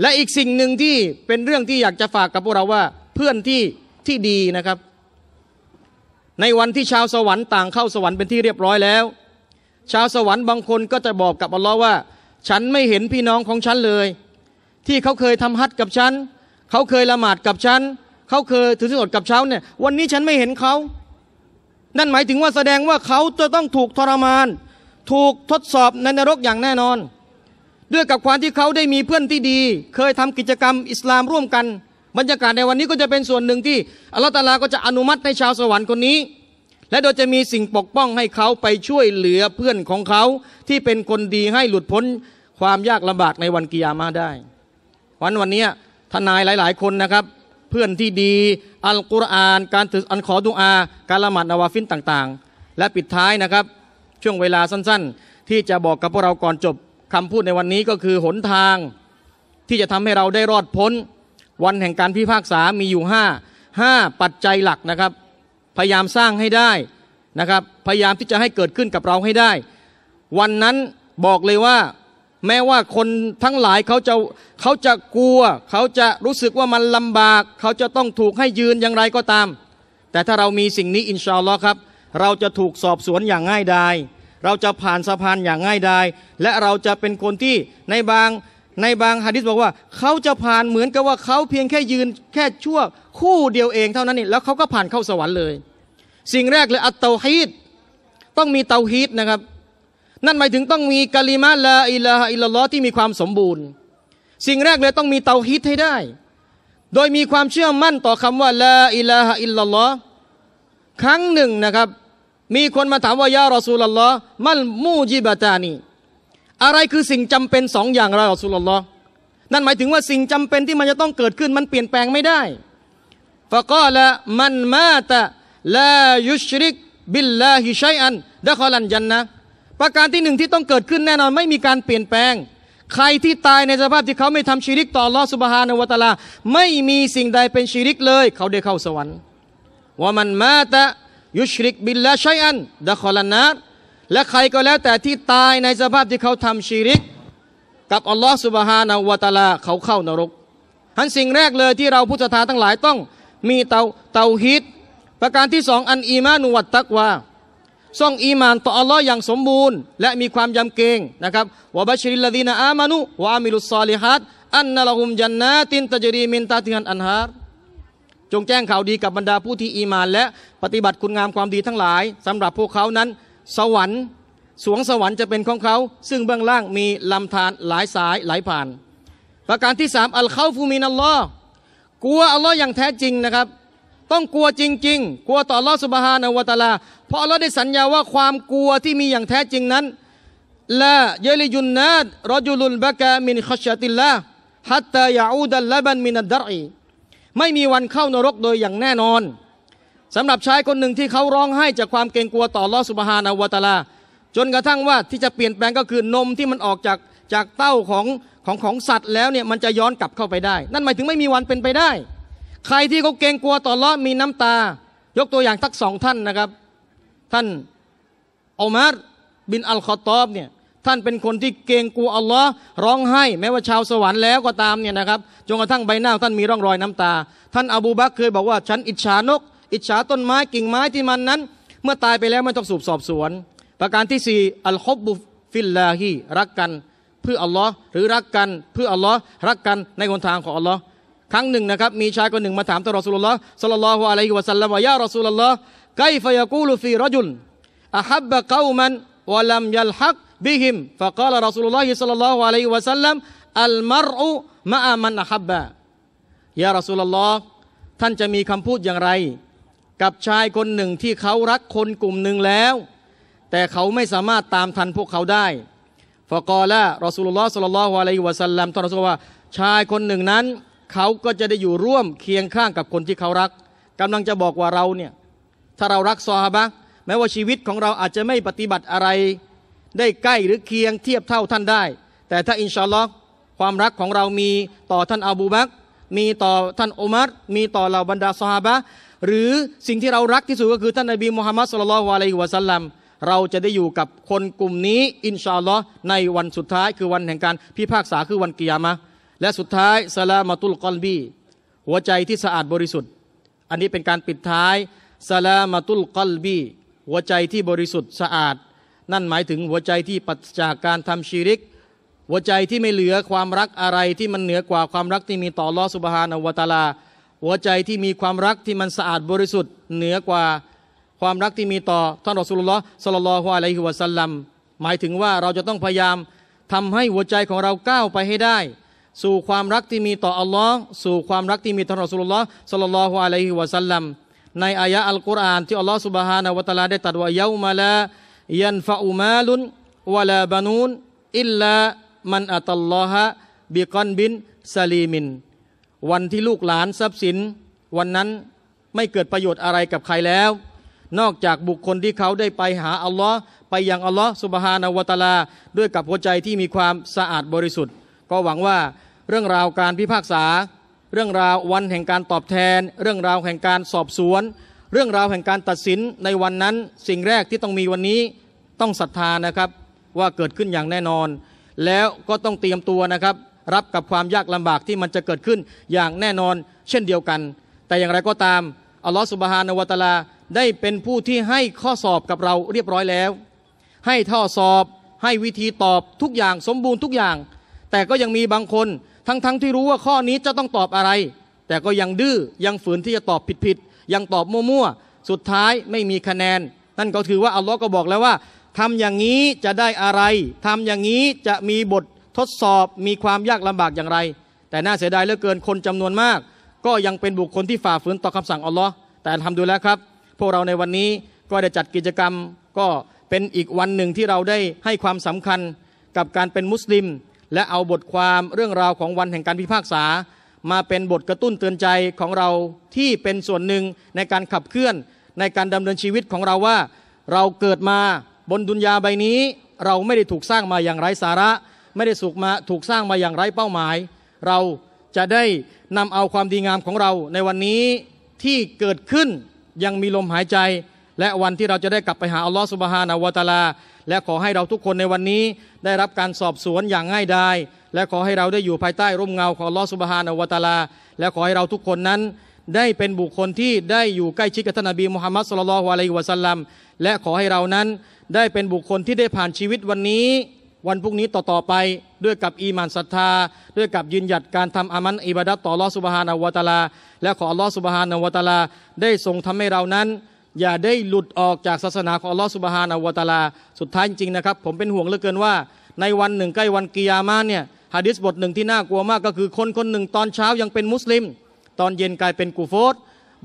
A: และอีกสิ่งหนึ่งที่เป็นเรื่องที่อยากจะฝากกับพวกเราว่า เพื่อนที่ที่ดีนะครับ ในวันที่ชาวสวรรค์ต่างเข้าสวรรค์เป็นที่เรียบร้อยแล้ว ชาวสวรรค์บางคนก็จะบอกกับอัลลอฮ์ว่า ฉันไม่เห็นพี่น้องของฉันเลย ที่เขาเคยทำฮัตกับฉันเขาเคยละหมาดกับฉันเขาเคยถือศีลอดกับเช้าเนี่ย วันนี้ฉันไม่เห็นเขา นั่นหมายถึงว่าแสดงว่าเขาจะต้องถูกทรมาน ถูกทดสอบในนรกอย่างแน่นอน ด้วยกับความที่เขาได้มีเพื่อนที่ดี เคยทำกิจกรรมอิสลามร่วมกัน บรรยากาศในวันนี้ก็จะเป็นส่วนหนึ่งที่อัลลอฮฺตาลาก็จะอนุมัติในชาวสวรรค์คนนี้ และโดยจะมีสิ่งปกป้องให้เขาไปช่วยเหลือเพื่อนของเขา ที่เป็นคนดีให้หลุดพ้นความยากลำบากในวันกิยามาได้ วันวันนี้ทนายหลายๆคนนะครับเพื่อนที่ดีอัลกุรอาน การถืออันขอดุอา การละหมาดนาวาฟินต่าง ๆ และปิดท้ายนะครับช่วงเวลาสั้น ๆ ที่จะบอกกับพวกเราก่อนจบคำพูดในวันนี้ก็คือ หนทาง ที่จะทำให้เราได้รอดพ้น วันแห่งการพิพากษามีอยู่5 5ปัจจัยหลักนะครับ พยายามสร้างให้ได้นะครับพยายามที่จะให้เกิดขึ้นกับเราให้ได้ วันนั้นบอกเลยว่าแม้ว่าคนทั้งหลายเขาจะเขาจะกลัวเขาจะรู้สึกว่ามันลำบากเขาจะต้องถูกให้ยืนอย่างไรก็ตาม แต่ถ้าเรามีสิ่งนี้อินชาอัลลอฮ์ครับ เราจะถูกสอบสวนอย่างง่ายดายเราจะผ่านสะพานอย่างง่ายดายและเราจะเป็นคนที่ในบางในบางฮะดิษบอกว่า เขาจะผ่านเหมือนกับว่าเขาเพียงแค่ยืนแค่ชั่ว คู่เดียวเองเท่านั้นนี่แล้วเขาก็ผ่านเข้าสวรรค์เลย สิ่งแรกเลยอัตเตาฮีดต้องมีเตาฮีดนะครับนั่นหมายถึงต้องมีกาลิมาลาอิลาอิลลอที่มีความสมบูรณ์ สิ่งแรกเลยต้องมีเตาฮิตให้ได้ โดยมีความเชื่อมั่นต่อคำว่าลาอิลาอิลลอครั้งหนึ่งนะครับ มีคนมาถามว่ายารอสูลลอมัลมูจิบะตานีอะไรคือสิ่งจำเป็นสองอย่างเราอัลสุลลอ์นั่นหมายถึงว่าสิ่งจำเป็นที่มันจะต้องเกิดขึ้นมันเปลี่ยนแปลงไม่ได้ฟะกอละมันมาตะลายุชริกบิลลาฮิชัยอันดะคอลันยันนะประการที่หนึ่งที่ต้องเกิดขึ้นแน่นอนไม่มีการเปลี่ยนแปลง ใครที่ตายในสภาพที่เขาไม่ทำชีริกต่อลอสุบฮานอวตาลา ไม่มีสิ่งใดเป็นชีริกเลย เขาได้เข้าสวรรค์ว่ามันมาตะยุชริกบิลละชัยอันดะคอลันนาร์และใครก็แล้วแต่ที่ตายในสภาพที่เขาทำชีริก กับอัลลอฮ์สุบฮานอวตาลาเขาเข้านรกทั้นสิ่งแรกเลยที่เราพุทธทาทั้งหลายต้องมีเตาเตาฮิตประการที่สองอันอีมานุวัตตักว่าซ่องอีมานต่ออัลลอฮ์อย่างสมบูรณ์ และมีความยำเกรงนะครับวะบัชริลลาดีนอามานุวะอามิลุสซาลิฮัดอันนาลฮุมจันนาตินตจรีมินตาติฮันอันฮารจงแจ้งข่าวดีกับบรรดาผู้ที่อีมานและปฏิบัติคุณงามความดีทั้งหลาย สำหรับพวกเขานั้น สวรรค์สวงสวรรค์จะเป็นของเขา ซึ่งเบื้องล่างมีลำธารหลายสายไหลผ่าน ประการที่สามอัลเข้าฟูมินัลลอฮ์กลัวอัลลอฮ์อย่างแท้จริงนะครับต้องกลัวจริง ๆ กลัวต่อลอสุบฮานาวตาลา เพราะเราได้สัญญาว่าความกลัวที่มีอย่างแท้จริงนั้นละเยลิยุนนาดรจุลุนบะกามินขชติลละฮัตตายาอูดัลละบัน มินัดดรีไม่มีวันเข้านรกโดยอย่างแน่นอน สำหรับชายคนหนึ่งที่เขาร้องไห้จากความเกรงกลัวต่อลอสุบฮานาวตาลา จนกระทั่งว่าที่จะเปลี่ยนแปลงก็คือนมที่มันออกจากจากเต้าของของของสัตว์แล้วเนี่ยมันจะย้อนกลับเข้าไปได้ นั่นหมายถึงไม่มีวันเป็นไปได้ใครที่เขาเกรงกลัวต่อละมีน้ำตา ยกตัวอย่างทักสองท่านนะครับ ท่านอุมัรบินอัลคอตอบเนี่ยท่านเป็นคนที่เกรงกลัวอัลลอฮ์ร้องไห้ แม้ว่าชาวสวรรค์แล้วก็ตามเนี่ยนะครับจนกระทั่งใบหน้าท่านมีร่องรอยน้ำตา ท่านอบูบักเคยบอกว่า ฉันอิจฉานก อิจฉาต้นไม้กิ่งไม้ที่มันนั้น เมื่อตายไปแล้วไม่ต้องสืบสอบสวน ประการที่4อัลฮอบบุฟิลลาฮีรักกัน เพื่ออัลลอฮ์หรือรักกันเพื่ออัลลอฮ์รักกันในหนทางของอัลลอฮ์ครั้งหนึ่งนะครับมีชายคนหนึ่งมาถามต่อรอสุลลอฮ์สัลลัลลอฮุอะลัยฮิวะสัลลัมวะยารอสุลลอฮ์ไกฟยากูลฟีรจุลอะฮับบะกาวมันวะลัมยัลฮักบิฮิมฟะกาลรอสุลลอฮ์สัลลัลลอฮุอะลัยฮิวะสัลลัมอัลมารุมะอามันอะฮับบะยารอสุลลอฮ์ท่านจะมีคำพูดอย่างไร กับชายคนหนึ่งที่เขารักคนกลุ่มหนึ่งแล้ว แต่เขาไม่สามารถตามทันพวกเขาได้ฟะกอละรอสุลลอฮ์สัลลัลลอฮุอะลัยฮิวะสัลลัมท่านรอสุลว่าชายคนหนึ่งนั้นเขาก็จะได้อยู่ร่วมเคียงข้างกับคนที่เขารัก กำลังจะบอกว่าเราเนี่ยถ้าเรารักซอฮาบะแม้ว่าชีวิตของเราอาจจะไม่ปฏิบัติอะไร ได้ใกล้หรือเคียงเทียบเท่าท่านได้ แต่ถ้าอินชาลอความรักของเรามีต่อท่านอบูบักมีต่อท่านอุมัรมีต่อเหล่าบรรดาซอฮาบะหรือสิ่งที่เรารักที่สุดก็คือท่านนบีมุฮัมมัดสุลลัลวะลัยฮิวะสัลลัมเราจะได้อยู่กับคนกลุ่มนี้ อินชาอัลลอฮ์ในวันสุดท้ายคือวันแห่งการพิพากษาคือวันกิยามะและสุดท้ายสลามตุลกอลบี หัวใจที่สะอาดบริสุทธิ์ อันนี้เป็นการปิดท้ายสลามตุลกอลบี หัวใจที่บริสุทธิ์สะอาด นั่นหมายถึงหัวใจที่ปัจจากการทำชีริก หัวใจที่ไม่เหลือความรักอะไรที่มันเหนือกว่าความรักที่มีต่อลอสุบฮานอวตาลาหัวใจที่มีความรักที่มันสะอาดบริสุทธิ์ เหนือกว่าความรักที่มีต่อท่านรอสุลลอฮ์สลลลฮุอะลัยฮิวะสัลลัม หมายถึงว่าเราจะต้องพยายามทำให้หัวใจของเราก้าวไปให้ได้สู่ความรักที่มีต่ออัลลอฮ์สู่ความรักที่มีต่อรอสุลลอฮ์สัลลัลลอฮุอะลัยฮิวะสัลลัมในอายะอัลกุรอานที่อัลลอฮ์สุบฮานะวะตะลาได้ตรัสว่าเยาวมาลายันฟะอุมาลุนวะลาบานูนอิลลามันอัตัลลอฮะบิกอนบินซาลีมินวันที่ลูกหลานทรัพย์สิน วันนั้นไม่เกิดประโยชน์ อะไรกับใครแล้ว นอกจากบุคคลที่เขา ได้ไปหาอัลลอฮ์ไปยังอัลลอฮ์สุบฮานะวะตะลา ด้วยกับหัวใจที่มีความสะอาดบริสุทธิ์ก็หวังว่าเรื่องราวการพิพากษา เรื่องราววันแห่งการตอบแทน เรื่องราวแห่งการสอบสวน เรื่องราวแห่งการตัดสินในวันนั้นสิ่งแรกที่ต้องมีวันนี้ต้องศรัทธานะครับว่าเกิดขึ้นอย่างแน่นอน แล้วก็ต้องเตรียมตัวนะครับ รับกับความยากลำบากที่มันจะเกิดขึ้นอย่างแน่นอนเช่นเดียวกัน แต่อย่างไรก็ตามอัลลอฮฺสุบฮานาวตาลาได้เป็นผู้ที่ให้ข้อสอบกับเราเรียบร้อยแล้ว ให้ท่อสอบให้วิธีตอบทุกอย่างสมบูรณ์ทุกอย่างแต่ก็ยังมีบางคนทั้งๆทที่รู้ว่าข้อนี้จะต้องตอบอะไร แต่ก็ยังดื้อยังฝืนที่จะตอบผิดๆยังตอบมั่วๆสุดท้ายไม่มีคะแนน นั่นก็คือว่าอัลลอฮ์ก็บอกแล้วว่า ทำอย่างนี้จะได้อะไร ทำอย่างนี้จะมีบททดสอบมีความยากลำบากอย่างไร แต่น่าเสียดายเหลือเกินคนจำนวนมาก ก็ยังเป็นบุคคลที่ฝ่าฝืนต่อคำสั่งอัลลอฮ์แต่ทำดูแล้วครับ พวกเราในวันนี้ก็ได้จัดกิจกรรมก็เป็นอีกวันหนึ่งที่เราได้ให้ความสำคัญ กับการเป็นมุสลิมและเอาบทความเรื่องราวของวันแห่งการพิพากษา มาเป็นบทกระตุ้นเตือนใจของเราที่เป็นส่วนหนึ่งในการขับเคลื่อนในการดำเนินชีวิตของเราว่า เราเกิดมาบนดุนยาใบนี้ เราไม่ได้ถูกสร้างมาอย่างไร้สาระ ไม่ได้สุกมาถูกสร้างมาอย่างไร้เป้าหมาย เราจะได้นำเอาความดีงามของเรา ในวันนี้ที่เกิดขึ้นยังมีลมหายใจ และวันที่เราจะได้กลับไปหาอัลลอฮฺสุบฮานาวะตาลาและขอให้เราทุกคนในวันนี้ได้รับการสอบสวนอย่างง่ายดายและขอให้เราได้อยู่ภายใต้ร่มเงาของลอสุบฮานอวตาลาและขอให้เราทุกคนนั้น ได้เป็นบุคคลที่ได้อยู่ใกล้ชิดกับท่านนบีมุฮัมมัดสุลลัลฮวาลัยวะสัลลัมและขอให้เรานั้นได้เป็นบุคคลที่ได้ผ่านชีวิตวันนี้ วันพรุ่งนี้ต่อๆไปด้วยกับอีมานศรัทธา ด้วยกับยืนหยัดการทำอามันอิบาดัตต่อลอสุบฮานอวตาลาและขอลอสุบฮานอวตาลาได้ทรงทำให้เรานั้นอย่าได้หลุดออกจากศาสนาของอัลลอฮฺสุบฮานาวะตาลาสุดท้ายจริงๆนะครับผมเป็นห่วงเหลือเกินว่า ในวันหนึ่งใกล้วันกิยามะเนี่ยฮะดิษบทหนึ่งที่น่ากลัวมากก็คือ คนคนหนึ่งตอนเช้ายังเป็นมุสลิม ตอนเย็นกลายเป็นกูฟอด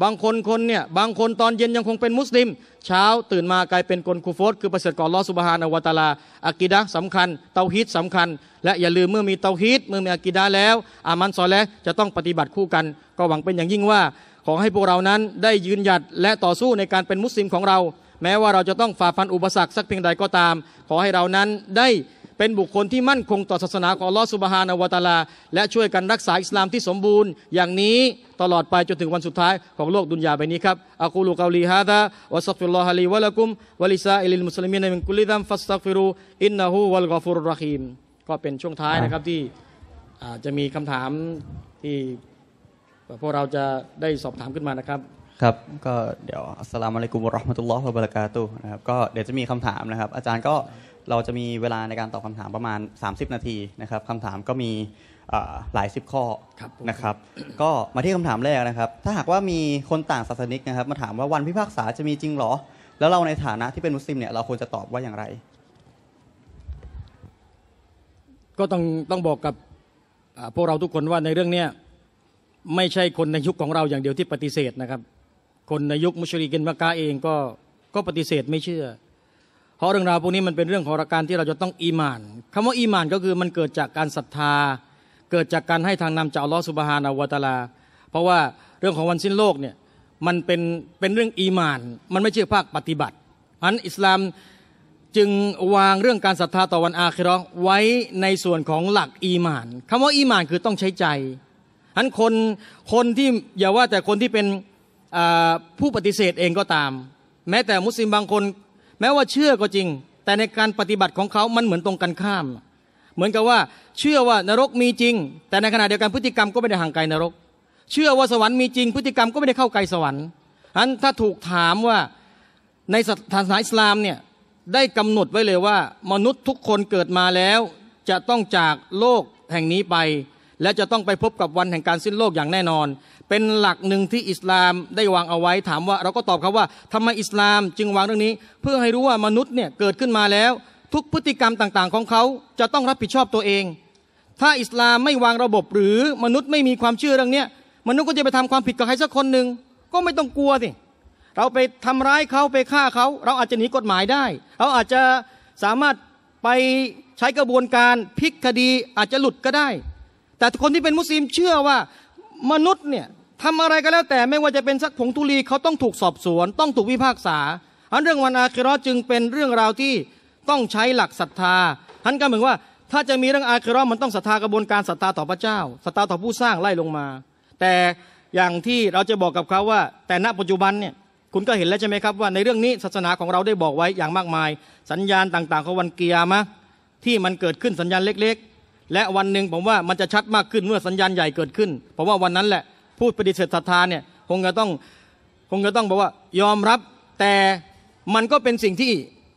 A: บางคนคนเนี่ยบางคนตอนเย็นยังคงเป็นมุสลิม เช้าตื่นมากลายเป็นคนกูฟอดคือประเสริฐก่อนลอสุบฮานอวตาลาอากิดะสำคัญเตาฮีดสำคัญ และอย่าลืมเมื่อมีเตาฮีดเมื่อมีอากิดะแล้ว อามันซอและจะต้องปฏิบัติคู่กัน ก็หวังเป็นอย่างยิ่งว่าขอให้พวกเรานั้นได้ยืนหยัดและต่อสู้ในการเป็นมุสลิมของเรา แม้ว่าเราจะต้องฝ่าฟันอุปสรรค สักเพียงใดก็ตาม ขอให้เรานั้นได้เป็นบุคคลที่มั่นคงต่อศาสนาของลอสุบฮานาวตาลา และช่วยกันรักษาอิสลามที่สมบูรณ์ อย่างนี้ตลอดไปจนถึงวันสุดท้ายของโลกดุนยาไปนี้ครับอะกูลูกาลีฮาดะวะสักฟิลลอฮะลีวะลักุมวะลิซาอิลิลมุสลิมินมินกุลิดัมฟัสตักฟิรูอินนะฮูวัลกอฟุรุรรฮีมก็เป็นช่วงท้ายนะครับที่จะมีคำถามที่พวกเราจะได้สอบถามขึ้นมานะครับ
B: ครับก็เดี๋ยวอัสลามอะลัยกุมรอฮ์มาตุลลอฮ์วะบะเรากาตุนะครับก็เดี๋ยวจะมีคำถามนะครับ อาจารย์ก็เราจะมีเวลาในการตอบคาถามประมาณ 30 นาทีนะครับคำถามก็มีหลายสิบข้อนะครับก็มาที่คำถามแรกนะครับ ถ้าหากว่ามีคนต่างศาสนิกนะครับมาถามว่าวันพิพากษาจะมีจริงหรอ แล้วเราในฐานะที่เป็นมุสลิมเนี่ยเราควรจะตอบว่าอย่างไร ก็ต้องต้องบอกกับพว
A: กเราทุกคนว่าในเรื่องเนี้ยไม่ใช่คนในยุคของเราอย่างเดียวที่ปฏิเสธนะครับ คนในยุคมุชริกินมะกาเองก็ก็ปฏิเสธไม่เชื่อ เพราะเรื่องราวพวกนี้มันเป็นเรื่องของการที่เราจะต้องอีมาน คำว่าอีมานก็คือมันเกิดจากการศรัทธา เกิดจากการให้ทางนำจากอัลลอฮฺสุบฮานาวะตาลาเพราะว่าเรื่องของวันสิ้นโลกเนี่ยมันเป็น เป็นเรื่องอีมาน มันไม่ใช่ภาคปฏิบัติอันอิสลามจึงวางเรื่องการศรัทธาต่อวันอาคิรอไว้ในส่วนของหลักอีมาน คำว่าอีมานคือต้องใช้ใจฉะนั้นคนคนที่อย่าว่าแต่คนที่เป็นผู้ปฏิเสธเองก็ตาม แม้แต่มุสลิมบางคน แม้ว่าเชื่อก็จริง แต่ในการปฏิบัติของเขา มันเหมือนตรงกันข้าม เหมือนกับว่าเชื่อว่านรกมีจริง แต่ในขณะเดียวกันพฤติกรรมก็ไม่ได้ห่างไกลนรก เชื่อว่าสวรรค์มีจริงพฤติกรรมก็ไม่ได้เข้าไกลสวรรค์อันถ้าถูกถามว่าในศาสนาอิสลามเนี่ยได้กำหนดไว้เลยว่า มนุษย์ทุกคนเกิดมาแล้ว จะต้องจากโลกแห่งนี้ไปและจะต้องไปพบกับวันแห่งการสิ้นโลกอย่างแน่นอน เป็นหลักหนึ่งที่อิสลามได้วางเอาไว้ ถามว่าเราก็ตอบเขาว่าทำไมอิสลามจึงวางเรื่องนี้ เพื่อให้รู้ว่ามนุษย์เนี่ยเกิดขึ้นมาแล้ว ทุกพฤติกรรมต่างๆ ของเขาจะต้องรับผิดชอบตัวเอง ถ้าอิสลามไม่วางระบบหรือมนุษย์ไม่มีความเชื่อเรื่องนี้มนุษย์ก็จะไปทำความผิดกับใครสักคนหนึ่งก็ไม่ต้องกลัวสิเราไปทำร้ายเขาไปฆ่าเขาเราอาจจะหนีกฎหมายได้เราอาจจะสามารถไปใช้กระบวนการพลิกคดีอาจจะหลุดก็ได้แต่คนที่เป็นมุสลิมเชื่อว่ามนุษย์เนี่ยทำอะไรก็แล้ว แต่ไม่ว่าจะเป็นสักผงทุลีเขาต้องถูกสอบสวน ต้องถูกวิพากษา อันเรื่องวันอาคิรอจึงเป็นเรื่องราวที่ต้องใช้หลักศรัทธาท่านก็เหมือนว่า ถ้าจะมีเรื่องอาคิรอมันต้องศรัทธากระบวนการศรัทธาต่อพระเจ้าศรัทธาต่อผู้สร้างไล่ลงมา แต่อย่างที่เราจะบอกกับเขาว่าแต่ณปัจจุบันเนี่ยคุณก็เห็นแล้วใช่ไหมครับว่า ในเรื่องนี้ศาสนาของเราได้บอกไว้อย่างมากมาย สัญญาณต่างๆของวันเกียร์มะที่มันเกิดขึ้นสัญญาณเล็กและวันหนึ่งผมว่ามันจะชัดมากขึ้นเมื่อสัญญาณใหญ่เกิดขึ้นเพราะว่าวันนั้นแหละพูดปฏิเสธศรัทธาเนี่ย คงจะต้อง คงจะต้องบอกว่ายอมรับแต่มันก็เป็นสิ่งที่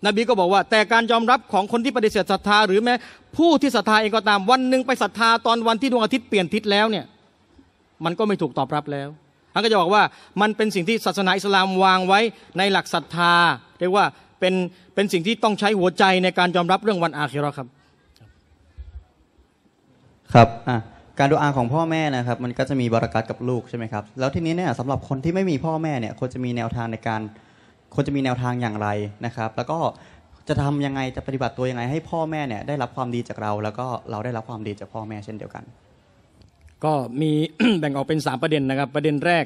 A: นบีก็บอกว่า แต่การยอมรับของคนที่ปฏิเสธศรัทธาหรือแม้ผู้ที่ศรัทธาเองก็ตามวันหนึ่งไปศรัทธา ตอนวันที่ดวงอาทิตย์เปลี่ยนทิศแล้วเนี่ยมันก็ไม่ถูกตอบรับแล้วท่านก็จะบอกว่ามันเป็นสิ่งที่ศาสนาอิสลามวางไว้ในหลักศรัทธาเรียกว่าเป็นเป็นสิ่งที่ต้องใช้หัวใจในการยอมรับเรื่องวันอาคิรอครับ
B: ครับอ่ะการดูอาของพ่อแม่นะครับมันก็จะมีบารักักับลูกใช่ไหมครับแล้วทีนี้เนี่ยสำหรับคนที่ไม่มีพ่อแม่เนี่ยควรจะมีแนวทางในการควรจะมีแนวทางอย่างไรนะครับแล้วก็จะทำยังไงจะปฏิบัติตัวยังไง ให้พ่อแม่เนี่ยได้รับความดีจากเรา แล้วก็เราได้รับความดีจากพ่อแม่เช่นเดียวกัน ก็มีแบ่งออกเป็น 3 ประเด็นนะครับ ประเด็นแรก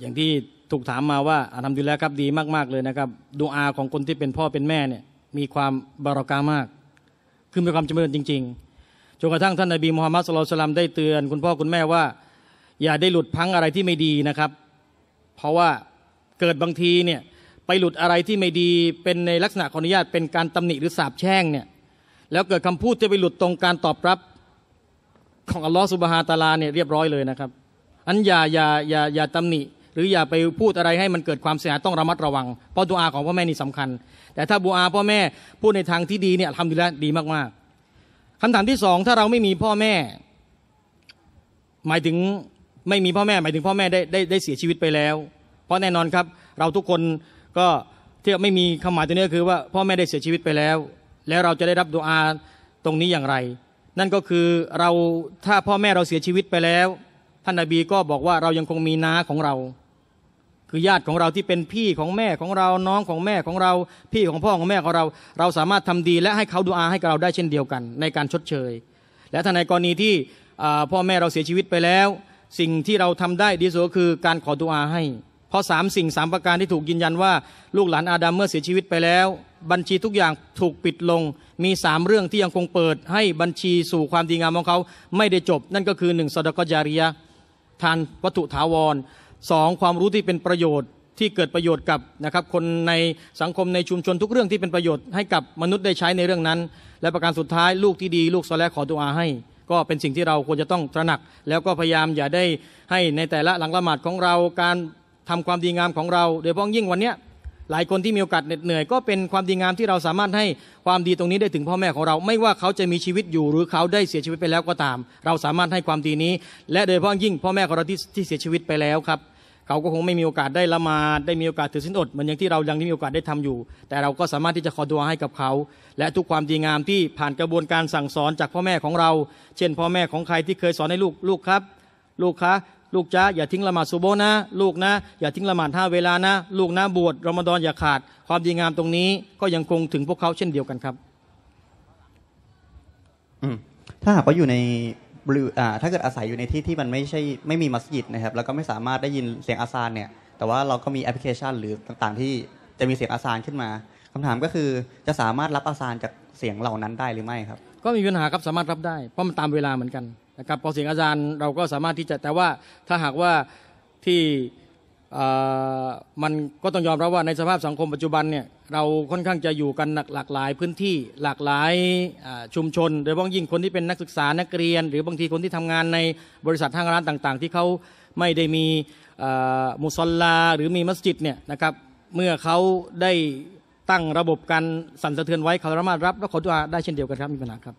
B: อย่างที่ถูกถาม
A: มาว่าทำดีแล้วครับดีมากๆเลยนะครับดูอาของคนที่เป็นพ่อเป็นแม่เนี่ยมีความบารากามากคือมีความจำเป็นจริงๆจนกระทั่งท่านนบีมูฮัมมัดสุลตัลลัมได้เตือนคุณพ่อคุณแม่ว่า อย่าได้หลุดพังอะไรที่ไม่ดีนะครับ เพราะว่าเกิดบางทีเนี่ยไปหลุดอะไรที่ไม่ดี เป็นในลักษณะขออนุญาตเป็นการตำหนิหรือสาบแช่งเนี่ยแล้วเกิดคำพูดจะไปหลุดตรงการตอบรับของอัลลอฮฺสุบฮาตาลาเนี่ยเรียบร้อยเลยนะครับ อันอย่าอย่าอย่าอย่าตำหนิ หรืออย่าไปพูดอะไรให้มันเกิดความเสียหายต้องระมัดระวังเพราะดูอาของพ่อแม่นี่สำคัญ แต่ถ้าบูอาพ่อแม่พูดในทางที่ดีเนี่ยทำดีแล้วดีมากๆคำถามที่สอง ถ้าเราไม่มีพ่อแม่ หมายถึงไม่มีพ่อแม่ หมายถึงพ่อแม่ได้ได้ได้เสียชีวิตไปแล้ว เพราะแน่นอนครับ เราทุกคนก็ที่ไม่มีคำหมายตัวนี้คือว่าพ่อแม่ได้เสียชีวิตไปแล้ว แล้วเราจะได้รับดุอาตรงนี้อย่างไร นั่นก็คือเราถ้าพ่อแม่เราเสียชีวิตไปแล้ว ท่านนาบีก็บอกว่าเรายังคงมีน้าของเราคือญาติของเราที่เป็นพี่ของแม่ของเราน้องของแม่ของเรา พี่ของพ่อของแม่ของเราเราสามารถทำดีและให้เขาดูอาให้กับเราได้เช่นเดียวกัน ในการชดเชยและถ้าในกรณีที่พ่อแม่เราเสียชีวิตไปแล้ว สิ่งที่เราทำได้ดีสุดก็คือการขอดูอาให้เพราะสามสิ่งสามประการที่ถูกยืนยันว่าลูกหลานอาดัมเมื่อเสียชีวิตไปแล้ว บัญชีทุกอย่างถูกปิดลงมีสามเรื่องที่ยังคงเปิดให้บัญชีสู่ความดีงามของเขาไม่ได้จบนั่นก็คือหนึ่งสดกจาริยะทานวัตถุถาวรสองความรู้ที่เป็นประโยชน์ที่เกิดประโยชน์กับนะครับ คนในสังคมในชุมชนทุกเรื่องที่เป็นประโยชน์ให้กับมนุษย์ได้ใช้ในเรื่องนั้น และประการสุดท้ายลูกที่ดีลูกสอแลขอตัวอาให้ ก็เป็นสิ่งที่เราควรจะต้องตระหนัก แล้วก็พยายามอย่าได้ให้ในแต่ละหลังละหมาดของเราการทำความดีงามของเรา โดยเฉพาะยิ่งวันนี้หลายคนที่มีโอกาสเหน็ดเหนื่อยก็เป็นความดีงามที่เราสามารถให้ความดีตรงนี้ได้ถึงพ่อแม่ของเราไม่ว่าเขาจะมีชีวิตอยู่หรือเขาได้เสียชีวิตไปแล้วก็ตาม เราสามารถให้ความดีนี้ และโดยเฉพาะยิ่งพ่อแม่ของเราที่ที่เสียชีวิตไปแล้วครับเขาก็คงไม่มีโอกาสได้ละมาดได้มีโอกาสถือสินอดเหมือนอย่างที่เรายังได้มีโอกาสได้ทำอยู่ แต่เราก็สามารถที่จะขอดัวให้กับเขา และทุกความดีงามที่ผ่านกระบวนการสั่งสอนจากพ่อแม่ของเรา เช่นพ่อแม่ของใครที่เคยสอนให้ลูกลูกครับ ลูกคะลูกจ้าอย่าทิ้ง ละหมาดซุโบ นะ ลูกนะ อย่าทิ้งละหมาดห้าเวลานะ ลูกนะบวชรอมฎอนอย่าขาดความดีงามตรงนี้ ก็ยังคงถึงพวกเขาเช่นเดียวกันครับ
B: ถ้าหากว่าอยู่ในหรืออถ้าเกิดอาศัยอยู่ในที่ที่มันไม่ใช่ไม่มีมัสยิดนะครับแล้วก็ไม่สามารถได้ยินเสียงอาซานเนี่ย แต่ว่าเราก็มีแอปพลิเคชันหรือต่างๆ ที่จะมีเสียงอาซานขึ้นมา คำถามก็คือจะสามารถรับอาซานจากเสียงเหล่านั้นได้หรือไม่ครับก็มีปัญหาครับสามารถรับได้เพราะมันตามเวลาเหมือนกันนะครับพอเสียงอาซา
A: นเราก็สามารถที่จะแต่ว่าถ้าหากว่าที่มันก็ต้องยอมรับว่าในสภาพสังคมปัจจุบันเนี่ยเราค่อนข้างจะอยู่กันหลากหลายพื้นที่หลากหลายชุมชนโดยเฉพาะยิ่งคนที่เป็นนักศึกษานักเรียน หรือบางทีคนที่ทำงานในบริษัททางร้านต่างๆ ที่เขาไม่ได้มีมุสลา หรือมีมัสยิดเนี่ยนะครับเมื่อเขาได้ตั้งระบบการสั่นสะเทือนไว้เขาสามารถรับและขอตัวได้เช่นเดียวกันครับมีปัญหาครับ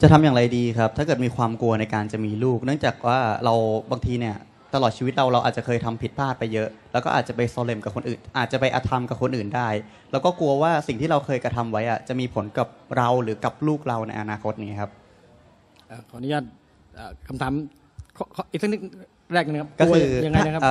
B: จะทำอย่างไรดีครับ ถ้าเกิดมีความกลัวในการจะมีลูก เนื่องจากว่าเราบางทีเนี่ยตลอดชีวิตเราเราอาจจะเคยทำผิดพลาดไปเยอะแล้วก็อาจจะไปโซเลมกับคนอื่น อาจจะไปอาธรรมกับคนอื่นได้ แล้วก็กลัวว่าสิ่งที่เราเคยกระทำไว้อะจะมีผลกับเราหรือกับลูกเราในอนาคตนี้ครับขออนุญาตคำถาม
A: อีกสักนิดแรกนะครับก็คือยังไงนะครับ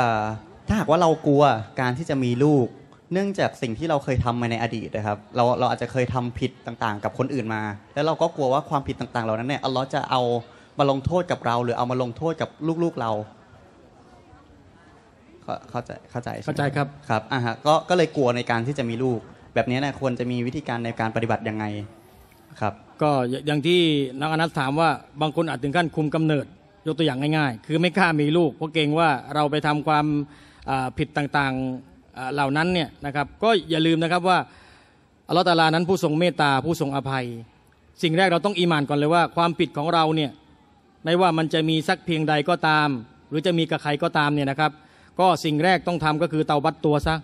B: ถ้าหากว่าเรากลัวการที่จะมีลูก เนื่องจากสิ่งที่เราเคยทำมาในอดีตนะครับเราเราอาจจะเคยทำผิดต่างๆ กับคนอื่นมา แล้วเราก็กลัวว่าความผิดต่างๆเหล่านั้นเนี่ยอัลลอฮ์จะเอามาลงโทษกับเราหรือเอามาลงโทษกับลูกๆเราเข้าใจเข้าใจเข้าใจครับครับอ่ะฮะก็ก็เลยกลัวในการที่จะมีลูก แบบนี้นะควรจะมีวิธีการในการปฏิบัติยังไงครับ ก็อย่างที่นักอนัตถามว่าบางคนอาจถึง
A: ขั้นคุมกำเนิด ยกตัวอย่างง่ายๆ คือไม่กล้ามีลูกเพราะเกรงว่าเราไปทำความผิดต่างๆเหล่านั้นเนี่ยนะครับ ก็อย่าลืมนะครับว่าอัลลอฮฺตาลานั้นผู้ทรงเมตตา ผู้ทรงอภัย สิ่งแรกเราต้องอีมานก่อนเลยว่า ความผิดของเราเนี่ยไม่ว่ามันจะมีสักเพียงใดก็ตาม หรือจะมีกับใครก็ตามเนี่ยนะครับก็สิ่งแรกต้องทำก็คือเตาบัตตัวซะ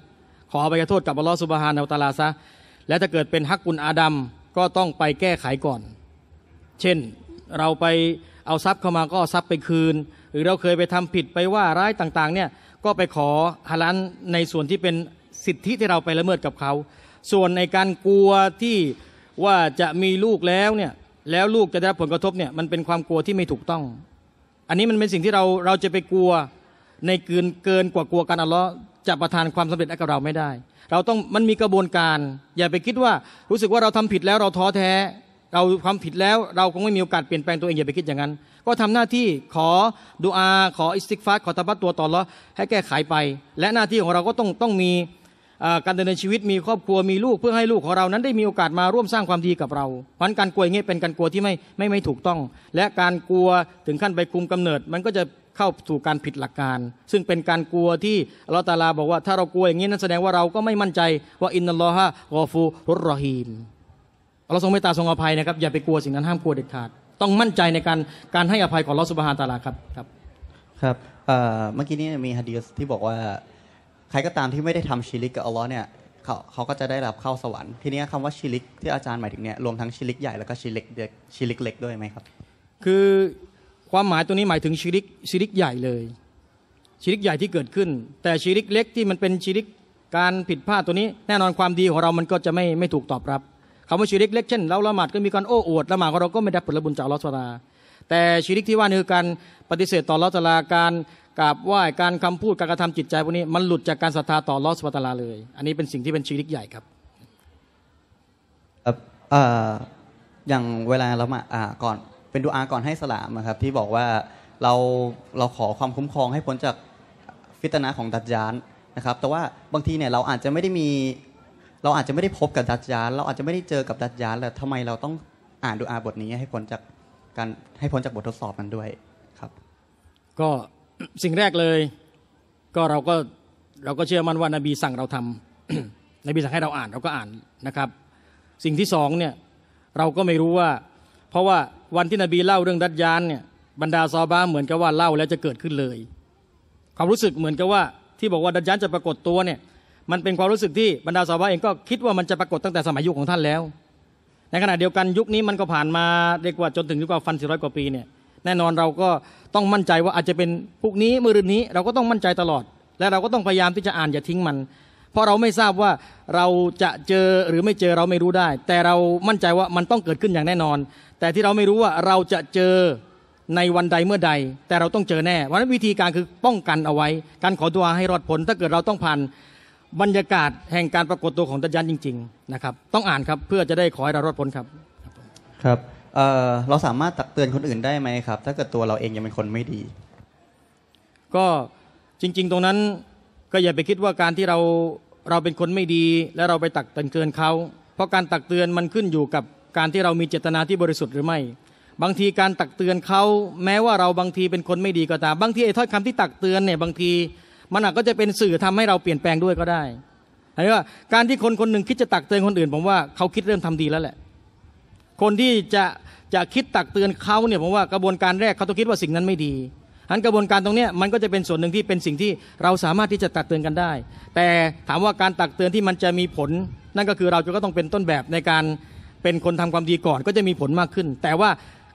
A: ขออภัยโทษกับอัลลอฮฺสุบฮานาอัลตาลาซะและถ้าเกิดเป็นฮักกุลอาดัมก็ต้องไปแก้ไขก่อน เช่นเราไปเอาทรัพย์เข้ามาก็ทรัพย์ไปคืน หรือเราเคยไปทำผิดไปว่าร้ายต่างๆเนี่ยก็ไปขอฮาลันในส่วนที่เป็นสิทธิที่เราไปละเมิดกับเขาส่วนในการกลัวที่ว่าจะมีลูกแล้วเนี่ยแล้วลูกจะได้ผลกระทบเนี่ยมันเป็นความกลัวที่ไม่ถูกต้อง อันนี้มันเป็นสิ่งที่เราเราจะไปกลัวในเกินเกินกว่ากลัวการอัลลอฮ์จะประทานความสำเร็จให้กับเราไม่ได้ เราต้องมันมีกระบวนการ อย่าไปคิดว่ารู้สึกว่าเราทำผิดแล้วเราท้อแท้เราความผิดแล้ว เราคงไม่มีโอกาสเปลี่ยนแปลงตัวเองอย่าไปคิดอย่างนั้น ก็ทำหน้าที่ขอ ดุอาขออิสติกฟัสขอตบัตตัวต่อละให้แก้ไขไป และหน้าที่ของเราก็ต้องต้องมีการดำเนินชีวิตมีครอบครัวมีลูกเพื่อให้ลูกของเรานั้นได้มีโอกาสมาร่วมสร้างความดีกับเราเพราะการกลัวเงี้ยเป็นการกลัวที่ไม่ไม่ไม่ถูกต้อง และการกลัวถึงขั้นไปคุมกำเนิดมันก็จะเข้าสู่การผิดหลักการ ซึ่งเป็นการกลัวที่อัลอตาลาบอกว่าถ้าเรากลัวอย่างนี้นั้นแสดงว่าเราก็ไม่มั่นใจว่าอินนัลลอฮะกอฟูรุรอฮีมเราทรงเมตตาทรงอภัยนะครับอย่าไปกลัวสิ่งนั้นห้ามกลัวเด็ดขาดต้องมั่นใจในการการให
B: ้อภัยของลอสุบฮานตาลาครับครับครับเมื่อกี้นี้มีฮะดีสที่บอกว่าใครก็ตามที่ไม่ได้ทำชิริกกับอัลลอฮ์เนี่ยเขาเขาก็จะได้รับเข้าสวรรค์ทีนี้คำว่าชิลิกที่อาจารย์หมายถึงเนี่ยรวมทั้งชิลิกใหญ่แล้วก็ชิลิกเด็กชิลิกเล็กด้วยไหมครับคือความหมายตัว
A: นี้หมายถึงชีริกชีริก ใหญ่เลย ชีริ
B: ก ใหญ่ที่เกิดขึ้น แต่ช
A: ีริกเล็กที่มันเป็นชีริกการผิดพลาดตัวนี้ แน่นอนความดีของเรามันก็จะไม่ไม่ถูกตอบรับคาว่าชีริกเล็ก เช่น เราละหมาดก็มีการโอ้อวดละหมาดของเราก็ไม่ได้ผลบุญจากลอสตาแต่ชีริกที่ว่านี่คือการปฏิเสธต่อลอสตาการกราบไหว้การคำพูดการกระทำจิตใจพวกนี้ มันหลุดจากการศรัทธาต่อลอสวาตาเลยอันนี้เป็นสิ่งที่เป็นชีริกใหญ่ครับ
B: ครับอย่างเวลาละหมาดก่อนเป็นดูอาก่อนให้สลามนะครับที่บอกว่าเราเราขอความคุ้มครองให้พ้นจากฟิตนะของดัจจานนะครับ แต่ว่าบางทีเนี่ยเราอาจจะไม่ได้มีเราอาจจะไม่ได้พบกับ ดัจจานเราอาจจะไม่ได้เจอกับ ดัจจานแล้วทำไมเราต้องอ่านดูอาบทนี้ให้พ้นจากการให้พ้นจากบททดสอบนั้นด้วยครับ ก็สิ่งแรกเลยก็เราก็
A: เราก็เชื่อมั่นว่านบีสั่งเราทำนบีสั่งให้เราอ่านเราก็อ่านนะครับ สิ่งที่สองเนี่ยเราก็ไม่รู้ว่า เพราะว่าวันที่นบีเล่าเรื่อง ดัดยานเนี่ยบรรดาซอบ้าเหมือนกับว่าเล่าแล้วจะเกิดขึ้นเลยความรู้สึกเหมือนกับว่าที่บอกว่าดัดยานจะปรากฏตัวเนี่ยมันเป็นความรู้สึกที่บรรดาซอบ้าเองก็คิดว่ามันจะปรากฏตั้งแต่สมัยยุคของท่านแล้ว ในขณะเดียวกันยุคนี้มันก็ผ่านมาเรียกว่าจนถึงยุคกว่าฟันสี่ร้อยกว่าปีเนี่ยแน่นอนเราก็ต้องมั่นใจว่าอาจจะเป็นพวกนี้มือร่นนี้เราก็ต้องมั่นใจตลอด และเราก็ต้องพยายามที่จะอ่านอย่าทิ้งมันเพราะเราไม่ทราบว่าเราจะเจอหรือไม่เจอเราไม่รู้ได้ แต่เรามั่นใจว่ามันต้องเกิดขึ้นอย่างแน่นอน แต่ที่เราไม่รู้ว่าเราจะเจอในวันใดเมื่อใด แต่เราต้องเจอแน่เพราะนั้นวิธีการคือป้องกันเอาไว้ การขอตัวให้รอดผล ถ้าเกิดเราต้องผ่านบรรยากาศแห่งการปรากฏตัวของตัจยันจริงๆนะครับต้องอ่านครับเพื
B: ่อจะได้ขอให้เรารอดพ้นครับ ครับเเราสามารถตักเตือนคนอื่นได้ไหมครับ ถ้าเกิดตัวเราเองยังเป็นคนไม่ดี ก็จริง ๆตรงนั้น
A: ก็อย่าไปคิดว่าการที่เราเราเป็นคนไม่ดีและเราไปตักเตือนเขาเพราะการตักเตือนมันขึ้นอยู่กับการที่เรามีเจตนาที่บริสุทธิ์หรือไม่บางทีการตักเตือนเขาแม้ว่าเราบางทีเป็นคนไม่ดีก็ตามบางทีไอ้ถ้อยคำที่ตักเตือนเนี่ยบางทีมันอาจก็จะเป็นสื่อทำให้เราเปลี่ยนแปลงด้วยก็ได้อันน้ว่าการที่คนคนหนึ่งคิดจะตักเตือนคนอื่นผมว่าเขาคิดเริ่มทำดีแล้วแหละคนที่จะจะคิดตักเตือนเขาเนี่ยผมว่ากระบวนการแรกเขาต้องคิดว่าสิ่งนั้นไม่ดีอันกระบวนการตรงนี้มันก็จะเป็นส่วนหนึ่งที่เป็นสิ่งที่เราสามารถที่จะตักเตือนกันได้ แต่ถามว่าการตักเตือนที่มันจะมีผล นั่นก็คือเราจะก็ต้องเป็นต้นแบบในการเป็นคนทำความดีก่อนก็จะมีผลมากขึ้น แต่ว่า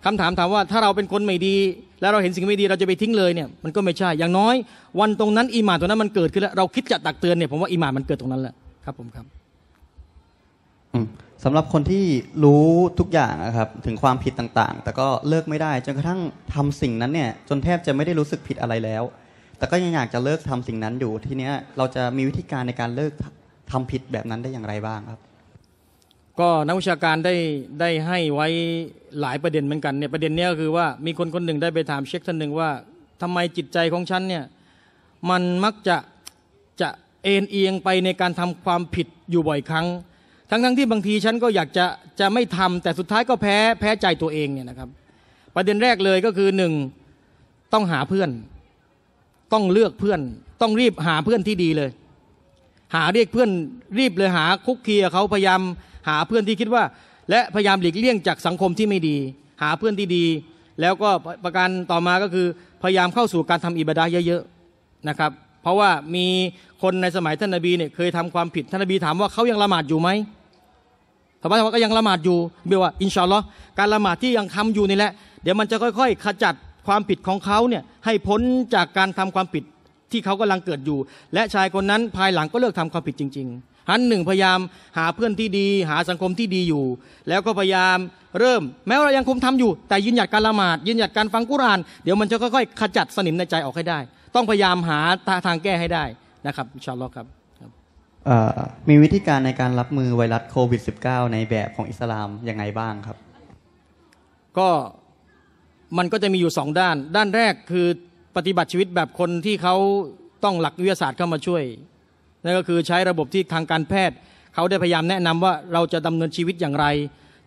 A: คำถามถามว่าถ้าเราเป็นคนไม่ดี แล้วเราเห็นสิ่งไม่ดีเราจะไปทิ้งเลยเนี่ยมันก็ไม่ใช่อย่างน้อย วันตรงนั้นอิหมานตรงนั้นมันเกิดขึ้นแล้วเราคิดจะตักเตือนเนี่ยผมว่าอิหมานมันเกิดตรงนั้นแหละครับ ผมครับ
B: สำหรับคนที่รู้ทุกอย่างนะครับถึงความผิดต่างๆ แต่ก็เลิกไม่ได้ จนกระทั่งทำสิ่งนั้นเนี่ยจนแทบจะไม่ได้รู้สึกผิดอะไรแล้ว แต่ก็ยังอยากจะเลิกทำสิ่งนั้นอยู่ทีเนี้ยเราจะมีวิธีการในการเลิกทำผิดแบบนั้นได้อย่างไรบ้างครับ ก็
A: นักวิชาการได้ได้ให้ไว้หลายประเด็นเหมือนกันเนี่ยประเด็นเนี้ยก็คือว่ามีคนคนหนึ่งได้ไปถามเช็คท่านหนึ่งว่าทำไมจิตใจของฉันเนี่ยมันมักจะจะเอ็นเอียงไปในการทำความผิดอยู่บ่อยครั้งทั้งทั้งที่บางทีฉันก็อยากจะจะไม่ทำแต่สุดท้ายก็แพ้แพ้ใจตัวเองเนี่ยนะครับ ประเด็นแรกเลยก็คือหนึ่งต้องหาเพื่อนต้องเลือกเพื่อน ต้องรีบหาเพื่อนที่ดีเลย หาเรียกเพื่อนรีบเลยหาคุกคีเขาพยายามหาเพื่อนที่คิดว่า และพยายามหลีกเลี่ยงจากสังคมที่ไม่ดี หาเพื่อนที่ดี แล้วก็ประการต่อมาก็คือพยายามเข้าสู่การทำอิบาดาเยอะๆนะครับ เพราะว่ามีคนในสมัยท่านนบีเนี่ยเคยทำความผิดท่านนบีถามว่าเขายังละหมาดอยู่ไหมธรรมะว่าก็ยังละหมาดอยู่เบลว่าอินชาอลลอ์การละหมาดที่ยังทำอยู่นี่แหละ เดี๋ยวมันจะค่อยๆขจัดความผิดของเขาเนี่ยให้พ้นจากการทำความผิดที่เขากำลังเกิดอยู่ และชายคนนั้นภายหลังก็เลิกทำความผิดจริง ๆหันหนึ่งพยายามหาเพื่อนที่ดีหาสังคมที่ดีอยู่ แล้วก็พยายามเริ่ม แม้ว่าเรายังคงทำอยู่แต่ยืนหยัดการละหมาดยืนหยัดการฟังกุรานเดี๋ยวมันจะค่อยๆขจัดสนิมในใจออกให้ได้ ต้องพยายามหาทางแก้ให้ได้นะครับ อินชาอลลอ์ครับ
B: มีวิธีการในการรับมือไวรัสโควิด -19 ในแบบของอิสลาม ยังไงบ้างครับ
A: ก็มันก็จะมีอยู่สองด้าน ด้านแรกคือปฏิบัติชีวิตแบบคนที่เขาต้องหลักวิทยาศาสตร์เข้ามาช่วยนั่นก็คือใช้ระบบที่ทางการแพทย์เขาได้พยายามแนะนำว่าเราจะดำเนินชีวิตอย่างไร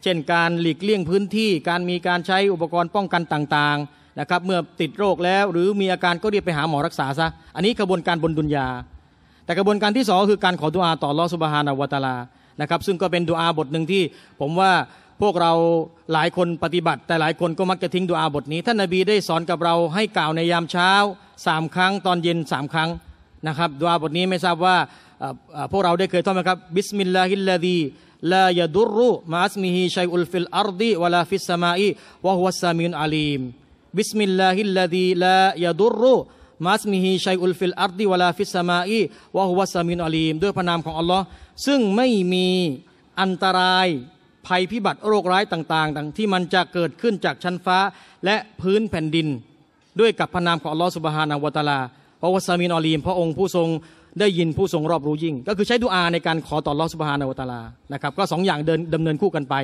A: เช่นการหลีกเลี่ยงพื้นที่การมีการใช้อุปกรณ์ป้องกันต่างๆนะครับเมื่อติดโรคแล้ว หรือมีอาการก็เรียกไปหาหมอรักษาซะอันนี้กระบวนการบนดุนยาแต่กระบวนการที่สองคือการขอดุอาต่อลอสุบฮานาวตาลา นะครับซึ่งก็เป็นดุอาบทหนึ่งที่ ผมว่าพวกเราหลายคนปฏิบัติ แต่หลายคนก็มักจะทิ้งดุอาบทนี้ ท่านนาบีได้สอนกับเราให้กล่าวในยามเช้าสามครั้งตอนเย็นสามครั้งนะครับดุอาบทนี้ไม่ทราบว่าพวกเราได้เคยท่องไหมครับบิสมิลลาฮิลลาดีลายดุรุมาอัสมิฮิชัยอุลฟิลอาร์ดีวลาฟิสซามาอีวะฮุวซสามินอาลีมบิสมิลลาฮิลลาดีลายดุรุมัสมิฮีชัยอุลฟิลอัรดิวลาฟิสมาอีวะฮุวะสามินอลีม ด้วยพระนามของอัลลอฮ์ซึ่งไม่มีอันตรายภัยพิบัติโรคร้ายต่างๆ ที่มันจะเกิดขึ้นจากชั้นฟ้าและพื้นแผ่นดิน ด้วยกับพระนามของอัลลอฮ์สุบฮานาวะตาลาพรุวะสามินอลีม พระองค์ผู้ทรงได้ยินผู้ทรงรอบรู้ยิ่ง ก็คือใช้ดุอาในการขอต่อลอสุบฮานาวตาลานะครับก็สองอย่างเดินดำเนินคู่กันไป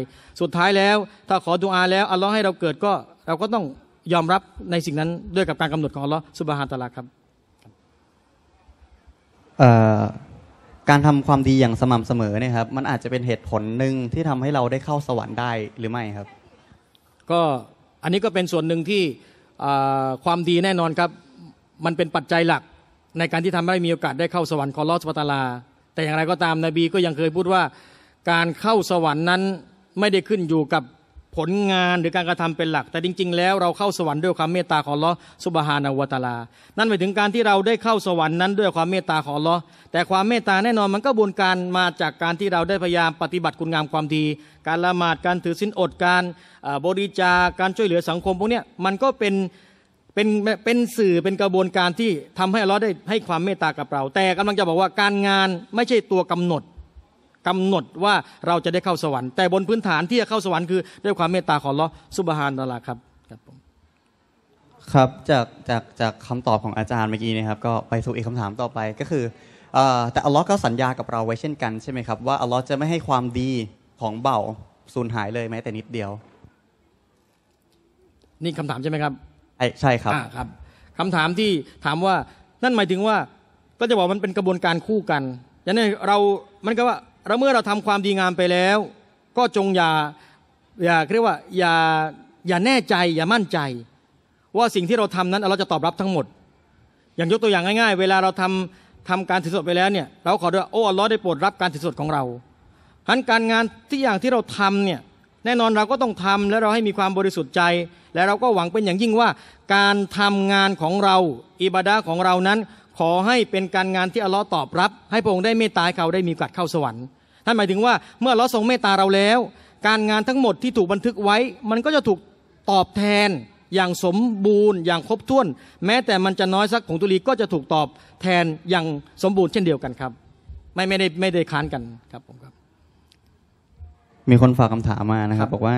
A: สุดท้ายแล้วถ้าขอดุอาแล้วอัลลอฮ์ให้เราเกิดก็เราก็ต้องยอมรับในสิ่งนั้นด้วยกับการกำหนดของอัลลอฮ์สุบฮานตะลาครับ
B: การทำความดีอย่างสม่ำเสมอเนี่ยครับ มันอาจจะเป็นเหตุผลหนึ่งที่ทำให้เราได้เข้าสวรรค์ได้หรือไม่ครับก็อันนี้ก็เป็นส่วนหนึ่งที่
A: ความดีแน่นอนครับ มันเป็นปัจจัยหลักในการที่ทำให้มีโอกาสได้เข้าสวรรค์ของลอสปตาลา แต่อย่างไรก็ตามนาบี ก็ยังเคยพูดว่าการเข้าสวรรค์นั้นไม่ได้ขึ้นอยู่กับผลงานหรือการกระทำเป็นหลักแต่จริง ๆ แล้วเราเข้าสวรรค์ด้วยความเมตตาของลอสุบฮานาวตาลา นั่นหมายถึงการที่เราได้เข้าสวรรค์นั้นด้วยความเมตตาของลอแต่ความเมตตาแน่นอนมันก็บวนการมาจากการที่เราได้พยายามปฏิบัติคุณงามความดีการละหมาดการถือศีลอดการบริจาคการช่วยเหลือสังคมพวกนี้มันก็เป็นเป็นเป็นสื่อเป็นกระบวนการที่ทำให้เราได้ให้ความเมตตากับเราแต่กำลังจะบอกว่าการงานไม่ใช่ตัวกำหนดกำหนดว่าเราจะได้เข้าสวรรค์ แต่บนพื้นฐานที่จะเข้าสวรรค์คือด้วยความเมตตาของลอสุบฮานตะลาครับ ครับผม
B: ครับจากจากจากคำตอบของอาจารย์เมื่อกี้นะครับ ก็ไปสู่อีกคำถามต่อไปก็คือแต่อัลลอฮ์ก็สัญญากับเราไว้เช่นกันใช่ไหมครับว่าอัลลอฮ์จะไม่ให้ความดีของเบาสูญหายเลยแม้แต่นิดเดียว นี่คำถามใช่ไหมครับใช่ครับ
A: ครับคำถามที่ถามว่านั่นหมายถึงว่าก็จะบอกมันเป็นกระบวนการคู่กันอย่างนี้เรามันก็ว่าแล้วเมื่อเราทำความดีงามไปแล้ว ก็จงอย่าอย่าเรียกว่าอย่าอย่าแน่ใจอย่ามั่นใจ ว่าสิ่งที่เราทำนั้นเราจะตอบรับทั้งหมด อย่างยกตัวอย่างง่าย ๆ เวลาเราทำทำการถือสดไปแล้วเนี่ยเราขอด้วยโอ้อัลลอฮ์ได้โปรดรับการถือสดของเราดั้นการงานที่อย่างที่เราทำเนี่ยแน่นอนเราก็ต้องทำและเราให้มีความบริสุทธิ์ใจ และเราก็หวังเป็นอย่างยิ่งว่า การทำงานของเราอิบาดาของเรานั้น ขอให้เป็นการงานที่อัลลอฮ์ตอบรับ ให้พระองค์ได้เมตตาเขาได้มีกัดเข้าสวรรค์นั่นหมายถึงว่าเมื่อเราทรงเมตตา เราแล้ว การงานทั้งหมดที่ถูกบันทึกไว้ มันก็จะถูกตอบแทนอย่างสมบูรณ์ อย่างครบถ้วน แม้แต่มันจะน้อยสักผงตุลีก็จะถูกตอบแทนอย่างสมบูรณ์เช่นเดียวกันครับ ไม่ไม่ได้ไม่ได้ค้านกันครับผมครับ
B: มีคนฝากคำถามมานะครับบอกว่า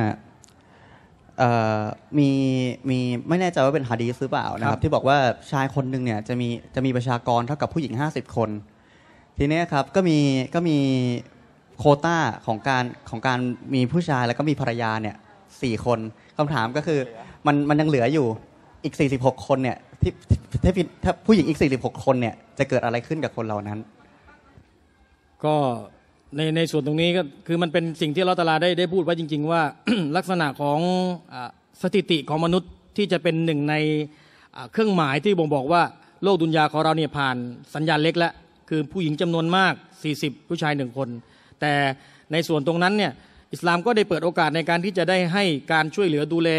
B: มีมีไม่แน่ใจว่าเป็นฮะดีซหรือเปล่านะครับ ที่บอกว่าชายคนหนึ่งเนี่ยจะมีจะมีประชากรเท่ากับผู้หญิง50 คน ทีนี้ครับก็มีก็มีโคต้าของการของการมีผู้ชายแล้วก็มีภรรยาเนี่ยสี่คนคำถามก็คือมันมันยังเหลืออยู่อีก 46 คนเนี่ยที่ถ้าผู้หญิงอีก 46 คนเนี่ยจะเกิดอะไรขึ้นกับคนเหล่านั้น
A: ก็ในในส่วนตรงนี้ก็คือมันเป็นสิ่งที่ลอตลาได้ได้พูดไว้จริง ๆ ว่าลักษณะของสถิติของมนุษย์ที่จะเป็นหนึ่งในเครื่องหมายที่บ่งบอกว่าโลกดุนยาของเราเนี่ยผ่านสัญญาณเล็กแล้วคือผู้หญิงจำนวนมาก 40 ผู้ชายหนึ่งคนแต่ในส่วนตรงนั้นเนี่ยอิสลามก็ได้เปิดโอกาสในการที่จะได้ให้การช่วยเหลือดูแล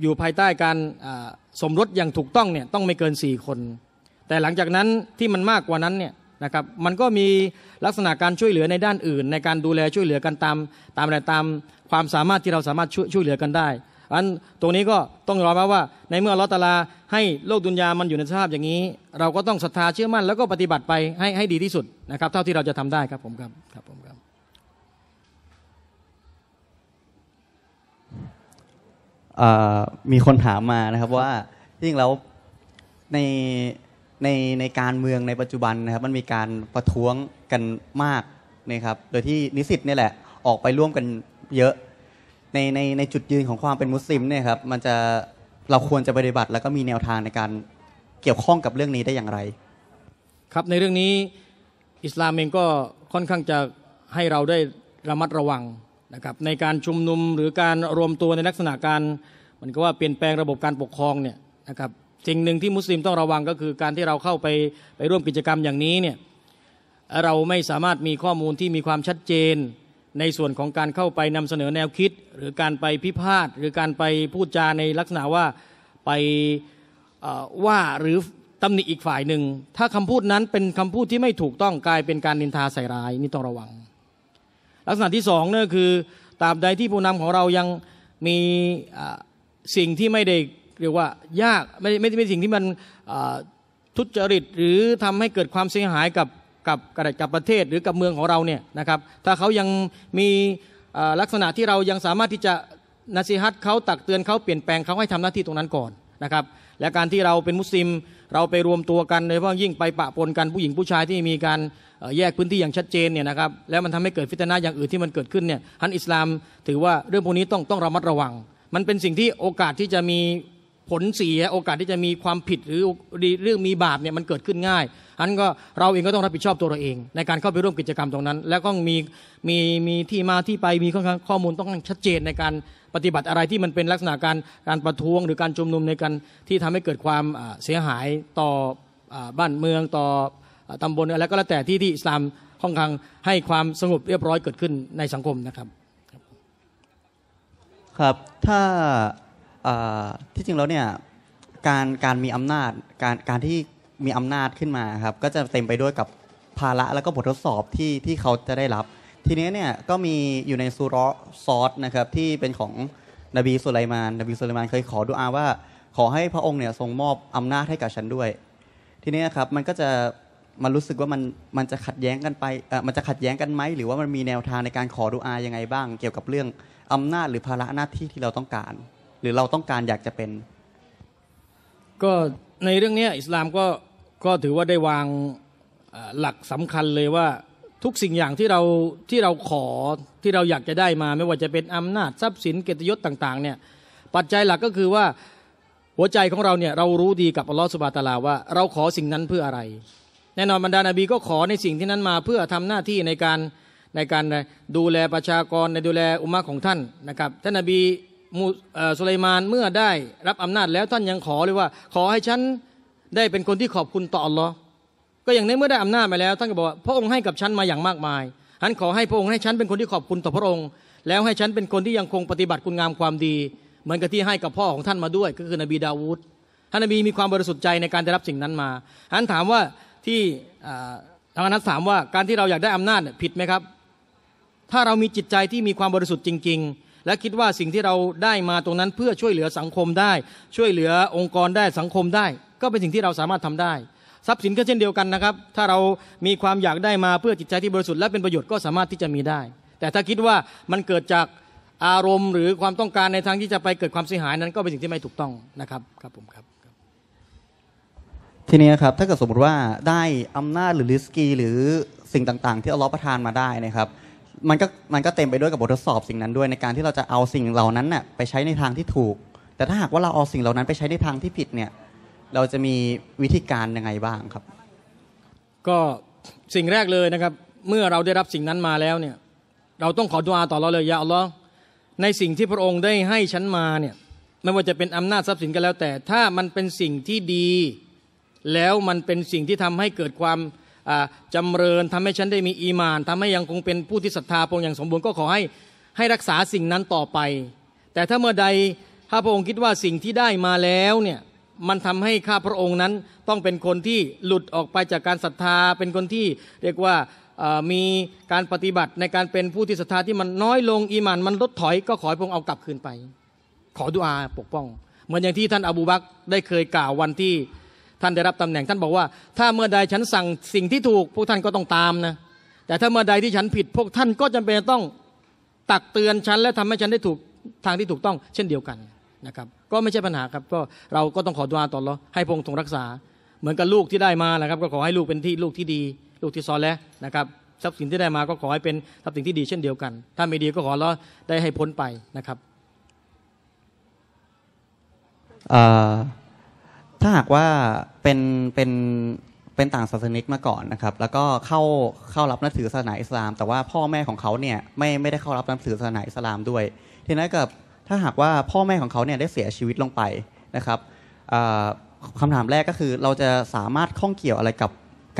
A: อยู่ภายใต้การสมรสอย่างถูกต้องเนี่ยต้องไม่เกิน 4 คน แต่หลังจากนั้นที่มันมากกว่านั้นเนี่ยนะครับมันก็มีลักษณะการช่วยเหลือในด้านอื่น ในการดูแลช่วยเหลือกันตาม ตามอะไรตามความสามารถที่เราสามารถช่วยเหลือกันได้อันตรงนี้ก็ต้องยอมรับว่าในเมื่อลอตตลาให้โลกดุนยา มันอยู่ในสภาพอย่างนี้ เราก็ต้องศรัทธาเชื่อมั่นแล้วก็ปฏิบัติไปให้ให้ดีที่สุดนะครับเท่าที่เราจะทำได้ครับผมครับครับผมครับ
B: มีคนถามมานะครับว่าจริงแล้วในในในการเมืองในปัจจุบันนะครับมันมีการประท้วงกันมากนะครับโดยที่นิสิตนี่แหละออกไปร่วมกันเยอะในในในจุดยืนของความเป็นมุสลิมเนี่ยครับมันจะเราควรจะปฏิบัติ แล้วก็มีแนวทางในการเกี่ยวข้องกับเรื่องนี้ได้อย่างไรครับ ในเรื่องนี้อิสลามเองก็ค่อนข้างจะให้เราได้ระมัดระวัง
A: นะครับในการชุมนุมหรือการรวมตัวในลักษณะการเหมือนกับว่าเปลี่ยนแปลงระบบการปกครองเนี่ยนะครับสิ่งหนึ่งที่มุสลิมต้องระวังก็คือการที่เราเข้าไปไปร่วมกิจกรรมอย่างนี้เนี่ยเราไม่สามารถมีข้อมูลที่มีความชัดเจนในส่วนของการเข้าไปนำเสนอแนวคิด หรือการไปพิพาทหรือการไปพูดจาในลักษณะว่าไปว่าหรือตำหนิอีกฝ่ายหนึ่งถ้าคำพูดนั้นเป็นคำพูดที่ไม่ถูกต้องกลายเป็นการนินทาใส่ร้ายนี่ต้องระวัง ลักษณะที่สองเนี่ยคือตามใดที่ผู้นำของเรายังมีสิ่งที่ไม่ได้เรียกว่า ยากไม่ไม่ไม่สิ่งที่มันทุจริต หรือทำให้เกิดความเสียหายกับกับกับประเทศหรือกับเมืองของเราเนี่ยนะครับถ้าเขายังมีลักษณะที่เรายังสามารถที่จะนัสิฮัตเขาตักเตือนเขาเปลี่ยนแปลงเขาให้ทำหน้าที่ตรงนั้นก่อนนะครับและการที่เราเป็นมุสลิมเราไปรวมตัวกันโดยเฉพาะยิ่งไปปะปนกันผู้หญิงผู้ชายที่มีการแยกพื้นที่อย่างชัดเจนเนี่ยนะครับแล้วมันทำให้เกิดฟิตนาอย่างอื่นที่มันเกิดขึ้นเนี่ยฮันอิสลามถือว่าเรื่องพวกนี้ต้องต้องระมัดระวัง มันเป็นสิ่งที่โอกาสที่จะมีผลเสียโอกาสที่จะมีความผิด หรือเรื่องมีบาปเนี่ยมันเกิดขึ้นง่ายนั้นก็เราเองก็ต้องรับผิดชอบตัวเราเอง ในการเข้าไปร่วมกิจกรรมตรงนั้น แล้วก็มีมีมีที่มาที่ไปมีข้อข้อมูลต้องชัดเจนในการปฏิบัติอะไรที่มันเป็นลักษณะการการประท้วงหรือการชุมนุมในการที่ทำให้เกิดความเสียหายต่อบ้านเมืองต่อตำบลอะไรก็แล้วแต่ที่ที่อิสลามค่อนข้างให้ความสงบเรียบร้อยเกิดขึ้นในสังคมนะครับ
B: ครับถ้าที่จริงแล้วเนี่ยการการมีอำนาจการการที่มีอำนาจขึ้นมาครับก็จะเต็มไปด้วยกับภาระแล้วก็บททดสอบที่ที่เขาจะได้รับ ทีนี้เนี่ยก็มีอยู่ในซูร์ซอสนะครับที่เป็นของนบีสุไลมานนบีสุไลมานเคยขอดุอาว่าขอให้พระองค์เนี่ยทรงมอบอำนาจให้กับฉันด้วย ทีนี้ครับมันก็จะ มันรู้สึกว่ามันมันจะขัดแย้งกันไปเออมันจะขัดแย้งกันไหม หรือว่ามันมีแนวทางในการขอดุอายังไงบ้าง เกี่ยวกับเรื่องอำนาจหรือภาระหน้าที่ที่เราต้องการ หรือเราต้องการอยากจะเป็นก็ในเรื่องนี้อิสลามก็ก็ถือว่าได้วาง
A: หลักสำคัญเลยว่าทุกสิ่งอย่างที่เราที่เราขอที่เราอยากจะได้มาไม่ว่าจะเป็นอำนาจ ทรัพย์สินเกียรติยศต่าง ๆ เนี่ย ปัจจัยหลักก็คือว่าหัวใจของเราเนี่ยเรารู้ดีกับอัลลอฮฺสุบะตาลาว่า เราขอสิ่งนั้นเพื่ออะไร แน่นอนบรรดาอาบีก็ขอในสิ่งที่นั้นมาเพื่อทำหน้าที่ในการในการดูแลประชากรในดูแลอุมมะของท่านนะครับท่านอบีมุสุไลมานเมื่อได้รับอำนาจแล้วท่านยังขอเลยว่าขอให้ฉันได้เป็นคนที่ขอบคุณต่ออัลลอฮ์ก็อย่างในเมื่อได้อำนาจมาแล้ว ท่านก็บอกว่าพระองค์ให้กับฉันมาอย่างมากมาย ฉันขอให้พระองค์ให้ฉัน เป็นคนที่ขอบคุณต่อพระองค์ แล้วให้ฉันเป็นคนที่ยังคงปฏิบัติคุณงามความดี เหมือนกับที่ให้กับพ่อของท่านมาด้วย ก็คือนบีดาวูดท่านนบีมีความบริสุทธิ์ใจในการได้รับสิ่งนั้นมา ฉันถามว่าที่ทางอนัสถามว่าการที่เราอยากได้อำนาจผิดไหมครับ ถ้าเรามีจิตใจที่มีความบริสุทธิ์จริง ๆ และคิดว่าสิ่งที่เราได้มาตรงนั้น เพื่อช่วยเหลือสังคมได้ช่วยเหลือองค์กรได้สังคมได้ก็เป็นสิ่งที่เราสามารถทำได้ ทรัพย์สินก็เช่นเดียวกันนะครับถ้าเรามีความอยากได้มาเพื่อจิตใจที่บริสุทธิ์และเป็นประโยชน์ก็สามารถที่จะมีได้ แต่ถ้าคิดว่ามันเกิดจากอารมณ์ หรือความต้องการในทางที่จะไปเกิดความเสียหายนั้น ก็เป็นสิ่งที่ไม่ถูกต้องนะครับครับผมครับ
B: ทีนี้ครับถ้าเกิดสมมติว่าได้อำนาจหรือลิสกี หรือสิ่งต่างๆ ที่อัลลอฮ์ประทานมาได้นะครับ มันก็มันก็เต็มไปด้วยกับบททดสอบ สิ่งนั้นด้วยในการที่เราจะเอาสิ่งเหล่านั้นน่ะไปใช้ในทางที่ถูก แต่ถ้าหากว่าเราเอาสิ่งเหล่านั้นไปใช้ในทางที่ผิดเนี่ยเราจะมีวิธีการยังไงบ้างครับ ก็
A: สิ่งแรกเลยนะครับเมื่อเราได้รับสิ่งนั้นมาแล้วเนี่ยเราต้องขอดุอาต่อเราเลยยาอัลลอฮ์ในสิ่งที่พระองค์ได้ให้ฉันมาเนี่ยไม่ว่าจะเป็นอำนาจทรัพย์สินก็แล้วแต่ถ้ามันเป็นสิ่งที่ดี แล้วมันเป็นสิ่งที่ทำให้เกิดความจำเริญทำให้ฉันได้มีอีมาน ทำให้ยังคงเป็นผู้ที่ศรัทธาพระองค์อย่างสมบูรณ์ก็ขอให้ให้รักษาสิ่งนั้นต่อไป แต่ถ้าเมื่อใดถ้าพระองค์คิดว่าสิ่งที่ได้มาแล้วเนี่ยมันทำให้ข้าพระองค์นั้นต้องเป็นคนที่หลุดออกไปจากการศรัทธาเป็นคนที่ เรียกว่ามีการปฏิบัติในการเป็นผู้ที่ศรัทธาที่มันน้อยลงอีมานมันลดถอยก็ขอให้พระองค์เอากลับคืนไป ขอดุอาปกป้อง เหมือนอย่างที่ท่านอบูบักได้เคยกล่าววันที่ท่านได้รับตำแหน่ง ท่านบอกว่า ถ้าเมื่อใดฉันสั่งสิ่งที่ถูก พวกท่านก็ต้องตามนะแต่ถ้าเมื่อใดที่ฉันผิดพวกท่านก็จำเป็นต้องตักเตือนฉันและทำให้ฉันได้ถูกทางที่ถูกต้อง เช่นเดียวกันนะครับก็ไม่ใช่ปัญหาครับก็เราก็ต้องขอดุอาต่อเราให้พง์ทรงรักษา เหมือนกับลูกที่ได้มานะครับ ก็ขอให้ลูกเป็นที่ลูกที่ดี ลูกที่ซอนแล้วนะครับทรัพย์สินที่ได้มาก็ขอให้เป็นทรัพย์สินที่ดีเช่นเดียวกัน ถ้าไม่ดีก็ขอเราได้ให้พ้นไปนะครับ
B: ถ้าหากว่าเป็น เป็น เป็นต่างศาสนิกมาก่อนนะครับแล้วก็เข้าเข้ารับนับถือศาสนาอิสลาม แต่ว่าพ่อแม่ของเขาเนี่ย ไม่ไม่ได้เข้ารับนับถือศาสนาอิสลามด้วย ทีนั้นกับถ้าหากว่าพ่อแม่ของเขาเนี่ยได้เสียชีวิตลงไปนะครับคำถามแรกก็คือเราจะสามารถข้องเกี่ยวอะไรกับ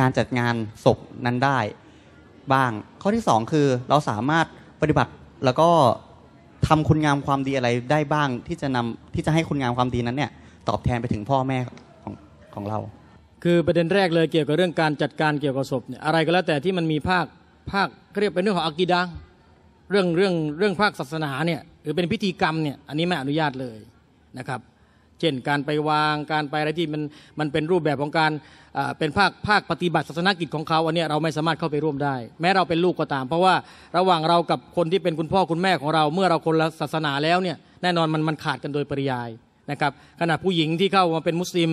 B: การจัดงานศพนั้นได้ บ้างข้อที่ 2 คือเราสามารถปฏิบัติแล้วก็ทำคุณงามความดีอะไรได้บ้างที่จะนำที่จะให้คุณงามความดีนั้นเนี่ยตอบแทนไปถึงพ่อแม่ของของเรา
A: คือประเด็นแรกเลยเกี่ยวกับเรื่องการจัดการเกี่ยวกับศพเนี่ยอะไรก็แล้วแต่ที่มันมีภาคภาคเรียกเป็นเรื่องของอากีดังเรื่องเรื่องเรื่องภาคศาสนาเนี่ยหรือเป็นพิธีกรรมเนี่ยอันนี้ไม่อนุญาตเลยนะครับเช่นการไปวางการไปอะไรที่มันมันเป็นรูปแบบของการเป็นภาคภาคปฏิบัติ ศาสนกิจของเขาอันนี้เราไม่สามารถเข้าไปร่วมได้ แม้เราเป็นลูกก็ตามเพราะว่าระหว่างเรากับคนที่เป็นคุณพ่อคุณแม่ของเรา เมื่อเราคนละศาสนาแล้วเนี่ยแน่นอนมันมันขาดกันโดยปริยายนะครับขณะผู้หญิงที่เข้ามาเป็นมุสลิม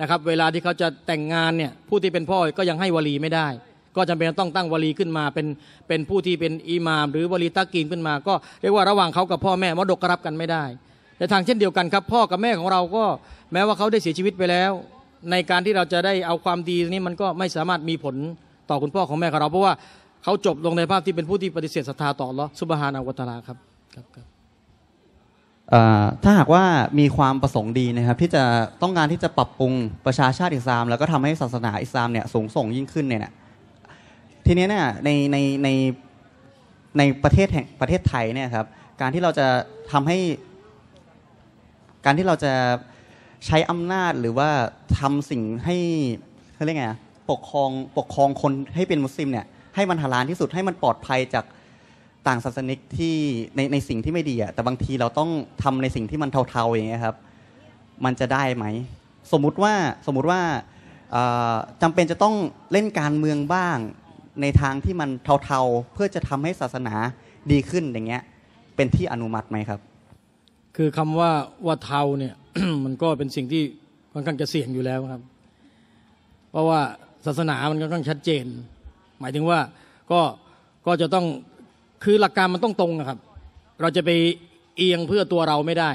A: นะครับเวลาที่เขาจะแต่งงานเนี่ยผู้ที่เป็นพ่อก็ยังให้วลีไม่ได้ก็จำเป็นต้องตั้งวลีขึ้นมาเป็นเป็นผู้ที่เป็นอิหมามหรือวลีตะกีนขึ้นมา ก็เรียกว่าระหว่างเขากับพ่อแม่มรดกรับกันไม่ได้ในทางเช่นเดียวกันครับ พ่อกับแม่ของเราก็แม้ว่าเขาได้เสียชีวิตไปแล้ว ในการที่เราจะได้เอาความดีนี้มันก็ไม่สามารถมีผลต่อคุณพ่อของแม่ของเราเพราะว่าเขาจบลงในภาพที่เป็นผู้ที่ปฏิเสธศรัทธาต่อลอสุบฮานาวตาลา
B: ครับครับถ้าหากว่ามีความประสงค์ดีนะครับที่จะต้องการที่จะปรับปรุงประชาชาติอิสลาม แล้วก็ทำให้ศาสนาอิสลามเนี่ยสูงส่งยิ่งขึ้นเนี่ยทีนี้เนี่ยในในในในประเทศแห่งประเทศไทยเนี่ยครับ การที่เราจะทำให้การที่เราจะใช้อำนาจหรือว่าทำสิ่งให้เขาเรียกไงปกครองปกครองคนให้เป็นมุสลิมเนี่ยให้มันทาลานที่สุดให้มันปลอดภัยจากต่างศาสนิกที่ในในสิ่งที่ไม่ดีอะแต่บางทีเราต้องทำในสิ่งที่มันเทาๆอย่างเงี้ยครับ มันจะได้ไหม สมมุติว่าสมมุติว่าจำเป็นจะต้องเล่นการเมืองบ้างในทางที่มันเทาๆเพื่อจะทำให้ศาสนาดีขึ้นอย่างเงี้ยเป็นที่อนุมัติไหมครับ
A: คือคำว่าว่าเทาเนี่ยมันก็เป็นสิ่งที่ค่อนข้างจะเสี่ยงอยู่แล้วครับ เพราะว่าศาสนามันก็ค่อนข้างชัดเจน หมายถึงว่าก็ก็จะต้องคือหลักการมันต้องตรงนะครับ เราจะไปเอียงเพื่อตัวเราไม่ได้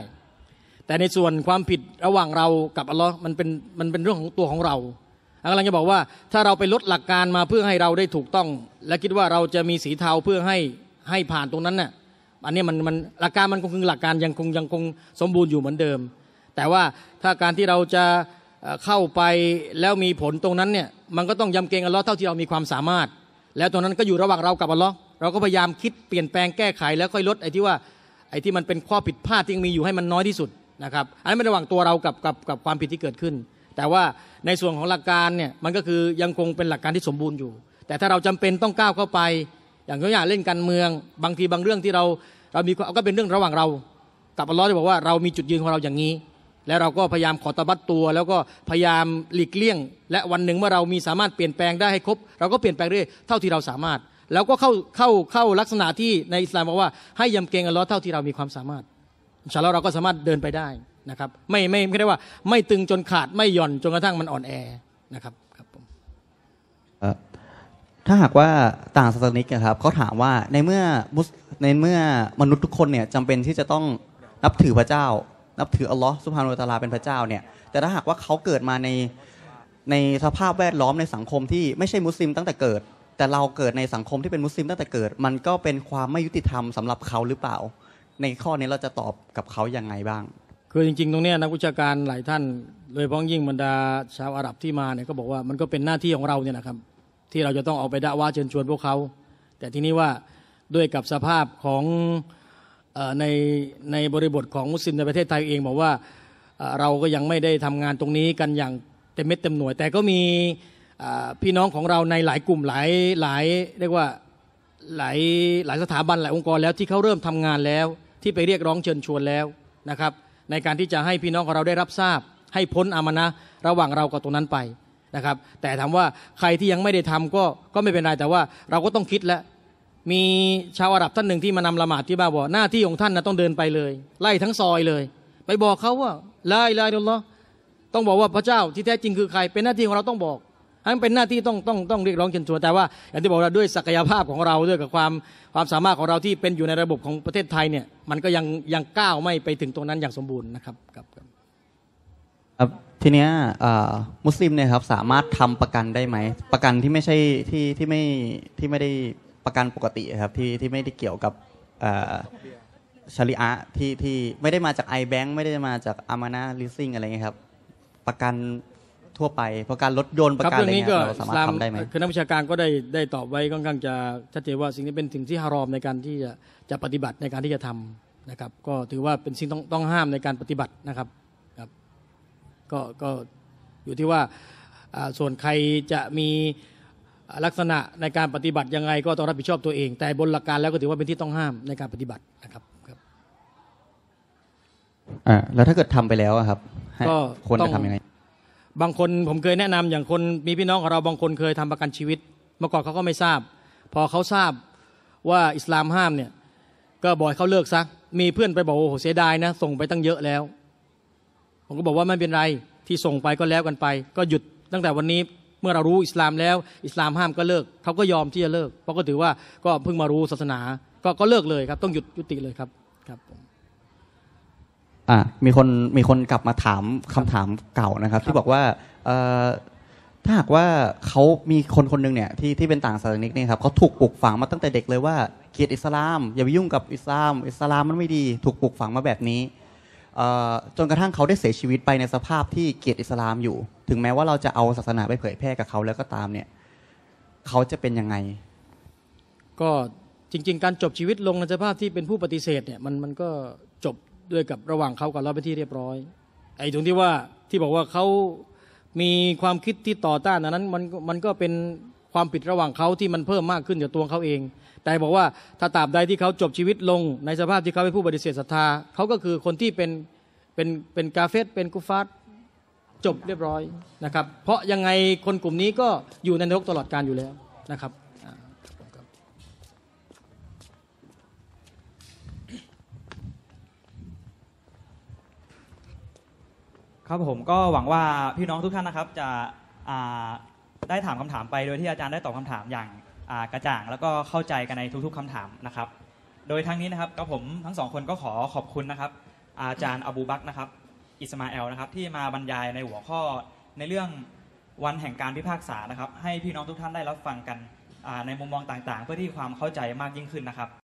A: แต่ในส่วนความผิดระหว่างเรากับอัลลอฮ์มันเป็นมันเป็นเรื่องของตัวของเรากำลังจะบอกว่าถ้าเราไปลดหลักการมาเพื่อให้เราได้ถูกต้อง และคิดว่าเราจะมีสีเทาเพื่อให้ให้ผ่านตรงนั้นน่ะอันนี้มันมันหลักการมันคงคือหลักการยังคงยังคงสมบูรณ์อยู่เหมือนเดิม แต่ว่าถ้าการที่เราจะเข้าไปแล้วมีผลตรงนั้นเนี่ยมันก็ต้องยำเกรงอัลลอฮ์เท่าที่เรามีความสามารถ แล้วตรงนั้นก็อยู่ระหว่างเรากับอัลลอฮ์เราก็พยายามคิดเปลี่ยนแปลงแก้ไขแล้วค่อยลด ไอ้ที่ว่าไอ้ที่มันเป็นข้อผิดพลาดที่ยังมีอยู่ให้มันน้อยที่สุดนะครับอันนี้เป็นระหว่างตัวเรากับกับกับความผิดที่เกิดขึ้นแต่ว่าในส่วนของหลักการเนี่ยมันก็คือยังคงเป็นหลักการที่สมบูรณ์อยู่ แต่ถ้าเราจำเป็นต้องก้าวเข้าไป อย่างเชตัวอย่างเล่นการเมือง บางทีบางเรื่องที่เราเรามีก็เป็นเรื่องระหว่างเรากับอัลลอฮ์ที่บอกว่าเรามีจุดยืนของเราอย่างนี้ แล้วเราก็พยายามขอตบัดตัว แล้วก็พยายามหลีกเลี่ยง และวันหนึ่งเมื่อเรามีสามารถเปลี่ยนแปลงได้ให้ครบเราก็เปลี่ยนแปลงเรื่อยเท่าที่เราสามารถ แล้วก็เข้าเข้าเข้าลักษณะที่ในอิสลามบอกว่าให้ยำเกรงอัลลอฮ์เท่าที่เรามีความสามารถฉะนั้นเราก็สามารถเดินไปได้นะครับไม่ไม่ไม่ได้ว่าไม่ตึงจนขาดไม่หย่อน จนกระทั่งมันอ่อนแอนะครับครับผม
B: ถ้าหากว่าต่างศาสนิกนะครับเขาถามว่า ในเมื่อมุสในเมื่อมนุษย์ทุกคนเนี่ยจำเป็นที่จะต้องนับถือพระเจ้า นับถืออัลลอฮ์สุภาโนตาลาเป็นพระเจ้าเนี่ยแต่ถ้าหากว่าเขาเกิดมาในในสภาพแวดล้อมในสังคมที่ไม่ใช่มุสลิมตั้งแต่เกิด แต่เราเกิดในสังคมที่เป็นมุสลิมตั้งแต่เกิด มันก็เป็นความไม่ยุติธรรมสำหรับเขาหรือเปล่า ในข้อนี้เราจะตอบกับเขาอย่างไงบ้างคือจริงๆตรงนี้นักวิชาการหลายท่
A: าน โดยพ้องยิ่งบรรดาชาวอาหรับที่มาเนี่ยก็บอกว่ามันก็เป็นหน้าที่ของเราเนี่ยนะครับ ที่เราจะต้องออกไปด่าว่าเชิญชวนพวกเขา แต่ทีนี้ว่าด้วยกับสภาพของในในบริบทของมุสลิมในประเทศไทยเองบอกว่าเราก็ยังไม่ได้ทำงานตรงนี้กันอย่างเต็มเม็ดเต็มหน่วย แต่ก็มีพี่น้องของเราในหลายกลุ่มหลายหลายเรียกว่าหลายหลายสถาบันหลายองค์กร แล้วที่เขาเริ่มทำงานแล้วที่ไปเรียกร้องเชิญชวนแล้วนะครับในการที่จะให้พี่น้องของเราได้รับทราบ ให้พ้นอามนะระหว่างเรากับตรงนั้นไปนะครับ แต่ถามว่าใครที่ยังไม่ได้ทำก็ก็ไม่เป็นไร แต่ว่าเราก็ต้องคิดแล้วมีชาวอาหรับท่านหนึ่งที่มานำละหมาดที่บ้านบอกหน้าที่ของท่านนะต้องเดินไปเลย ไล่ทั้งซอยเลย ไปบอกเขาว่าไล่ไล่ดเหรอต้องบอกว่าพระเจ้าที่แท้จริงคือใครเป็นหน้าที่ของเราต้องบอกอันเป็นหน้าที่ต้องต้องต้องเรียกร้องเชิญชวนแต่ว่าอย่างที่บอกเราด้วยศักยภาพของเราด้วยกับความความสามารถของเราที่เป็นอยู่ในระบบของประเทศไทยเนี่ยมันก็ยังยังก้าวไม่ไปถึงตรงนั้นอย่างสมบูรณ์นะครับครับ
B: ครับทีเนี้ยมุสลิมเนี่ยครับสามารถทำประกันได้ไหมประกันที่ไม่ใช่ที่ที่ไม่ที่ไม่ได้ประกันปกติครับที่ที่ไม่ได้เกี่ยวกับชาริอะที่ที่ไม่ได้มาจากไอแบงค์ไม่ได้มาจากอามานาลิสซิ่ง อะไรเงี้ยครับประกันทั่วไปประกันรถยนต์ประกันอะไรเงี้ยเราสามารถทำได้ไหมค
A: ือนักวิชาการก็ได้ได้ตอบไว้ค่อนข้างจะชัดเจนว่าสิ่งนี้เป็นสิ่งที่ฮารอมในการที่จะจะปฏิบัติในการที่จะทำนะครับ ก็ถือว่าเป็นสิ่งต้องต้องห้ามในการปฏิบัตินะครับครับก็ก็อยู่ที่ว่าส่วนใครจะมีลักษณะในการปฏิบัติยังไง ก็ต้องรับผิดชอบตัวเอง แต่บนหลักการแล้วก็ถือว่าเป็นที่ต้องห้ามในการปฏิบัตินะครับครับ
B: อ่าแล้วถ้าเกิดทำไปแล้วครับก็ควรจะทำยังไง
A: บางคนผมเคยแนะนำอย่างคนมีพี่น้องของเราบางคนเคยทำประกันชีวิต เมื่อก่อนเขาก็ไม่ทราบ พอเขาทราบว่าอิสลามห้ามเนี่ยก็บ่อยเขาเลิกซะมีเพื่อนไปบอกโอ้โหเสียดายนะส่งไปตั้งเยอะแล้วผมก็บอกว่าไม่เป็นไรที่ส่งไปก็แล้วกันไป ก็หยุดตั้งแต่วันนี้เมื่อเรารู้อิสลามแล้ว อิสลามห้ามก็เลิกเขาก็ยอมที่จะเลิกเพราะก็ถือว่าก็เพิ่งมารู้ศาสนา ก็ก็เลิกเลยครับต้องหยุดยุติเลยครับครับ
B: อ่ะมีคนมีคนกลับมาถามคำถามเก่านะครับ ที่บอกว่าถ้าหากว่าเขามีคนคนหนึงเนี่ยที่ที่เป็นต่างศาสนาเนี่ยครับเขาถูกปลูกฝังมาตั้งแต่เด็กเลยว่าเกลียดอิสลามอย่าไปยุ่งกับอิสลาม อิสลามมันไม่ดีถูกปลูกฝังมาแบบนี้ จนกระทั่งเขาได้เสียชีวิตไปในสภาพที่เกลียดอิสลามอยู่ ถึงแม้ว่าเราจะเอาศาสนาไปเผยแพร่กับเขาแล้วก็ตามเนี่ยเขาจะเป็นยังไง
A: ก็จริง ๆ การจบชีวิตลงในสภาพที่เป็นผู้ปฏิเสธเนี่ยมันมันก็ด้วยกับระหว่างเขากับเราไปที่เรียบร้อย ไอ้ตรงที่ว่าที่บอกว่าเขามีความคิดที่ต่อต้านนั้นมันมันก็เป็นความผิดระหว่างเขาที่มันเพิ่มมากขึ้นจากตัวเขาเอง แต่บอกว่าถ้าตราบใดที่เขาจบชีวิตลง ในสภาพที่เขาเป็นผู้ปฏิเสธศรัทธาเขาก็คือคนที่เป็นเป็นเป็นกาเฟสเป็นกุฟาตจบเรียบร้อยนะครับ เพราะยังไงคนกลุ่มนี้ก็อยู่ในนรกตลอดกาลอยู่แล้วนะครับ
B: ครับผมก็หวังว่าพี่น้องทุกท่านนะครับจะได้ถามคำถามไป โดยที่อาจารย์ได้ตอบคำถามอย่างากระจ่างแล้วก็เข้าใจกันในทุก ๆคำถามนะครับ โดยทั้งนี้นะครับก็ผมทั้งสองคนก็ขอขอบคุณนะครับ อาจารย์อบูบักนะครับ อิสมาเอลนะครับ ที่มาบรรยายในหัวข้อ ในเรื่องวันแห่งการพิพากษานะครับ ให้พี่น้องทุกท่านได้รับฟังกันในมุมมองต่างๆ เพื่อที่ความเข้าใจมากยิ่งขึ้นนะครับ